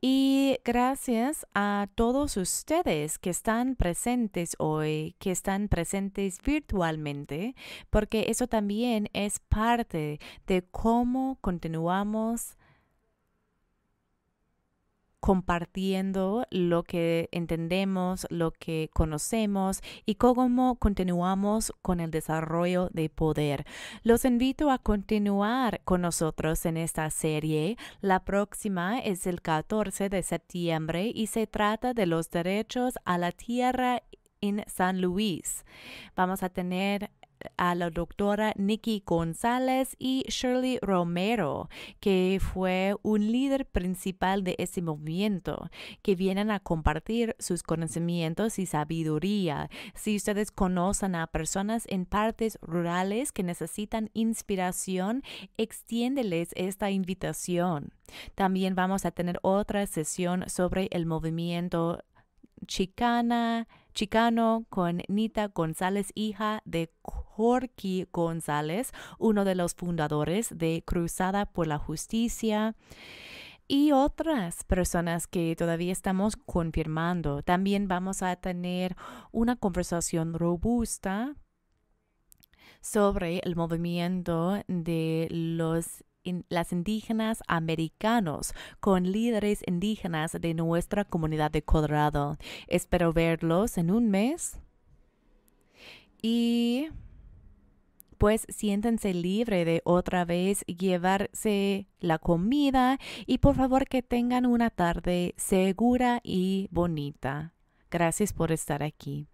y gracias a todos ustedes que están presentes hoy, que están presentes virtualmente, porque eso también es parte de cómo continuamos compartiendo lo que entendemos, lo que conocemos y cómo continuamos con el desarrollo de poder. Los invito a continuar con nosotros en esta serie. La próxima es el 14 de septiembre y se trata de los derechos a la tierra en San Luis. Vamos a tener a la doctora Nikki González y Shirley Romero, que fue un líder principal de ese movimiento, que vienen a compartir sus conocimientos y sabiduría. Si ustedes conocen a personas en partes rurales que necesitan inspiración, extiéndeles esta invitación. También vamos a tener otra sesión sobre el movimiento chicana, Chicano con Nita González, hija de Jorge González, uno de los fundadores de Cruzada por la Justicia y otras personas que todavía estamos confirmando. También vamos a tener una conversación robusta sobre el movimiento de los las indígenas americanos con líderes indígenas de nuestra comunidad de Colorado. Espero verlos en un mes. Y pues siéntense libre de otra vez llevarse la comida y por favor que tengan una tarde segura y bonita. Gracias por estar aquí.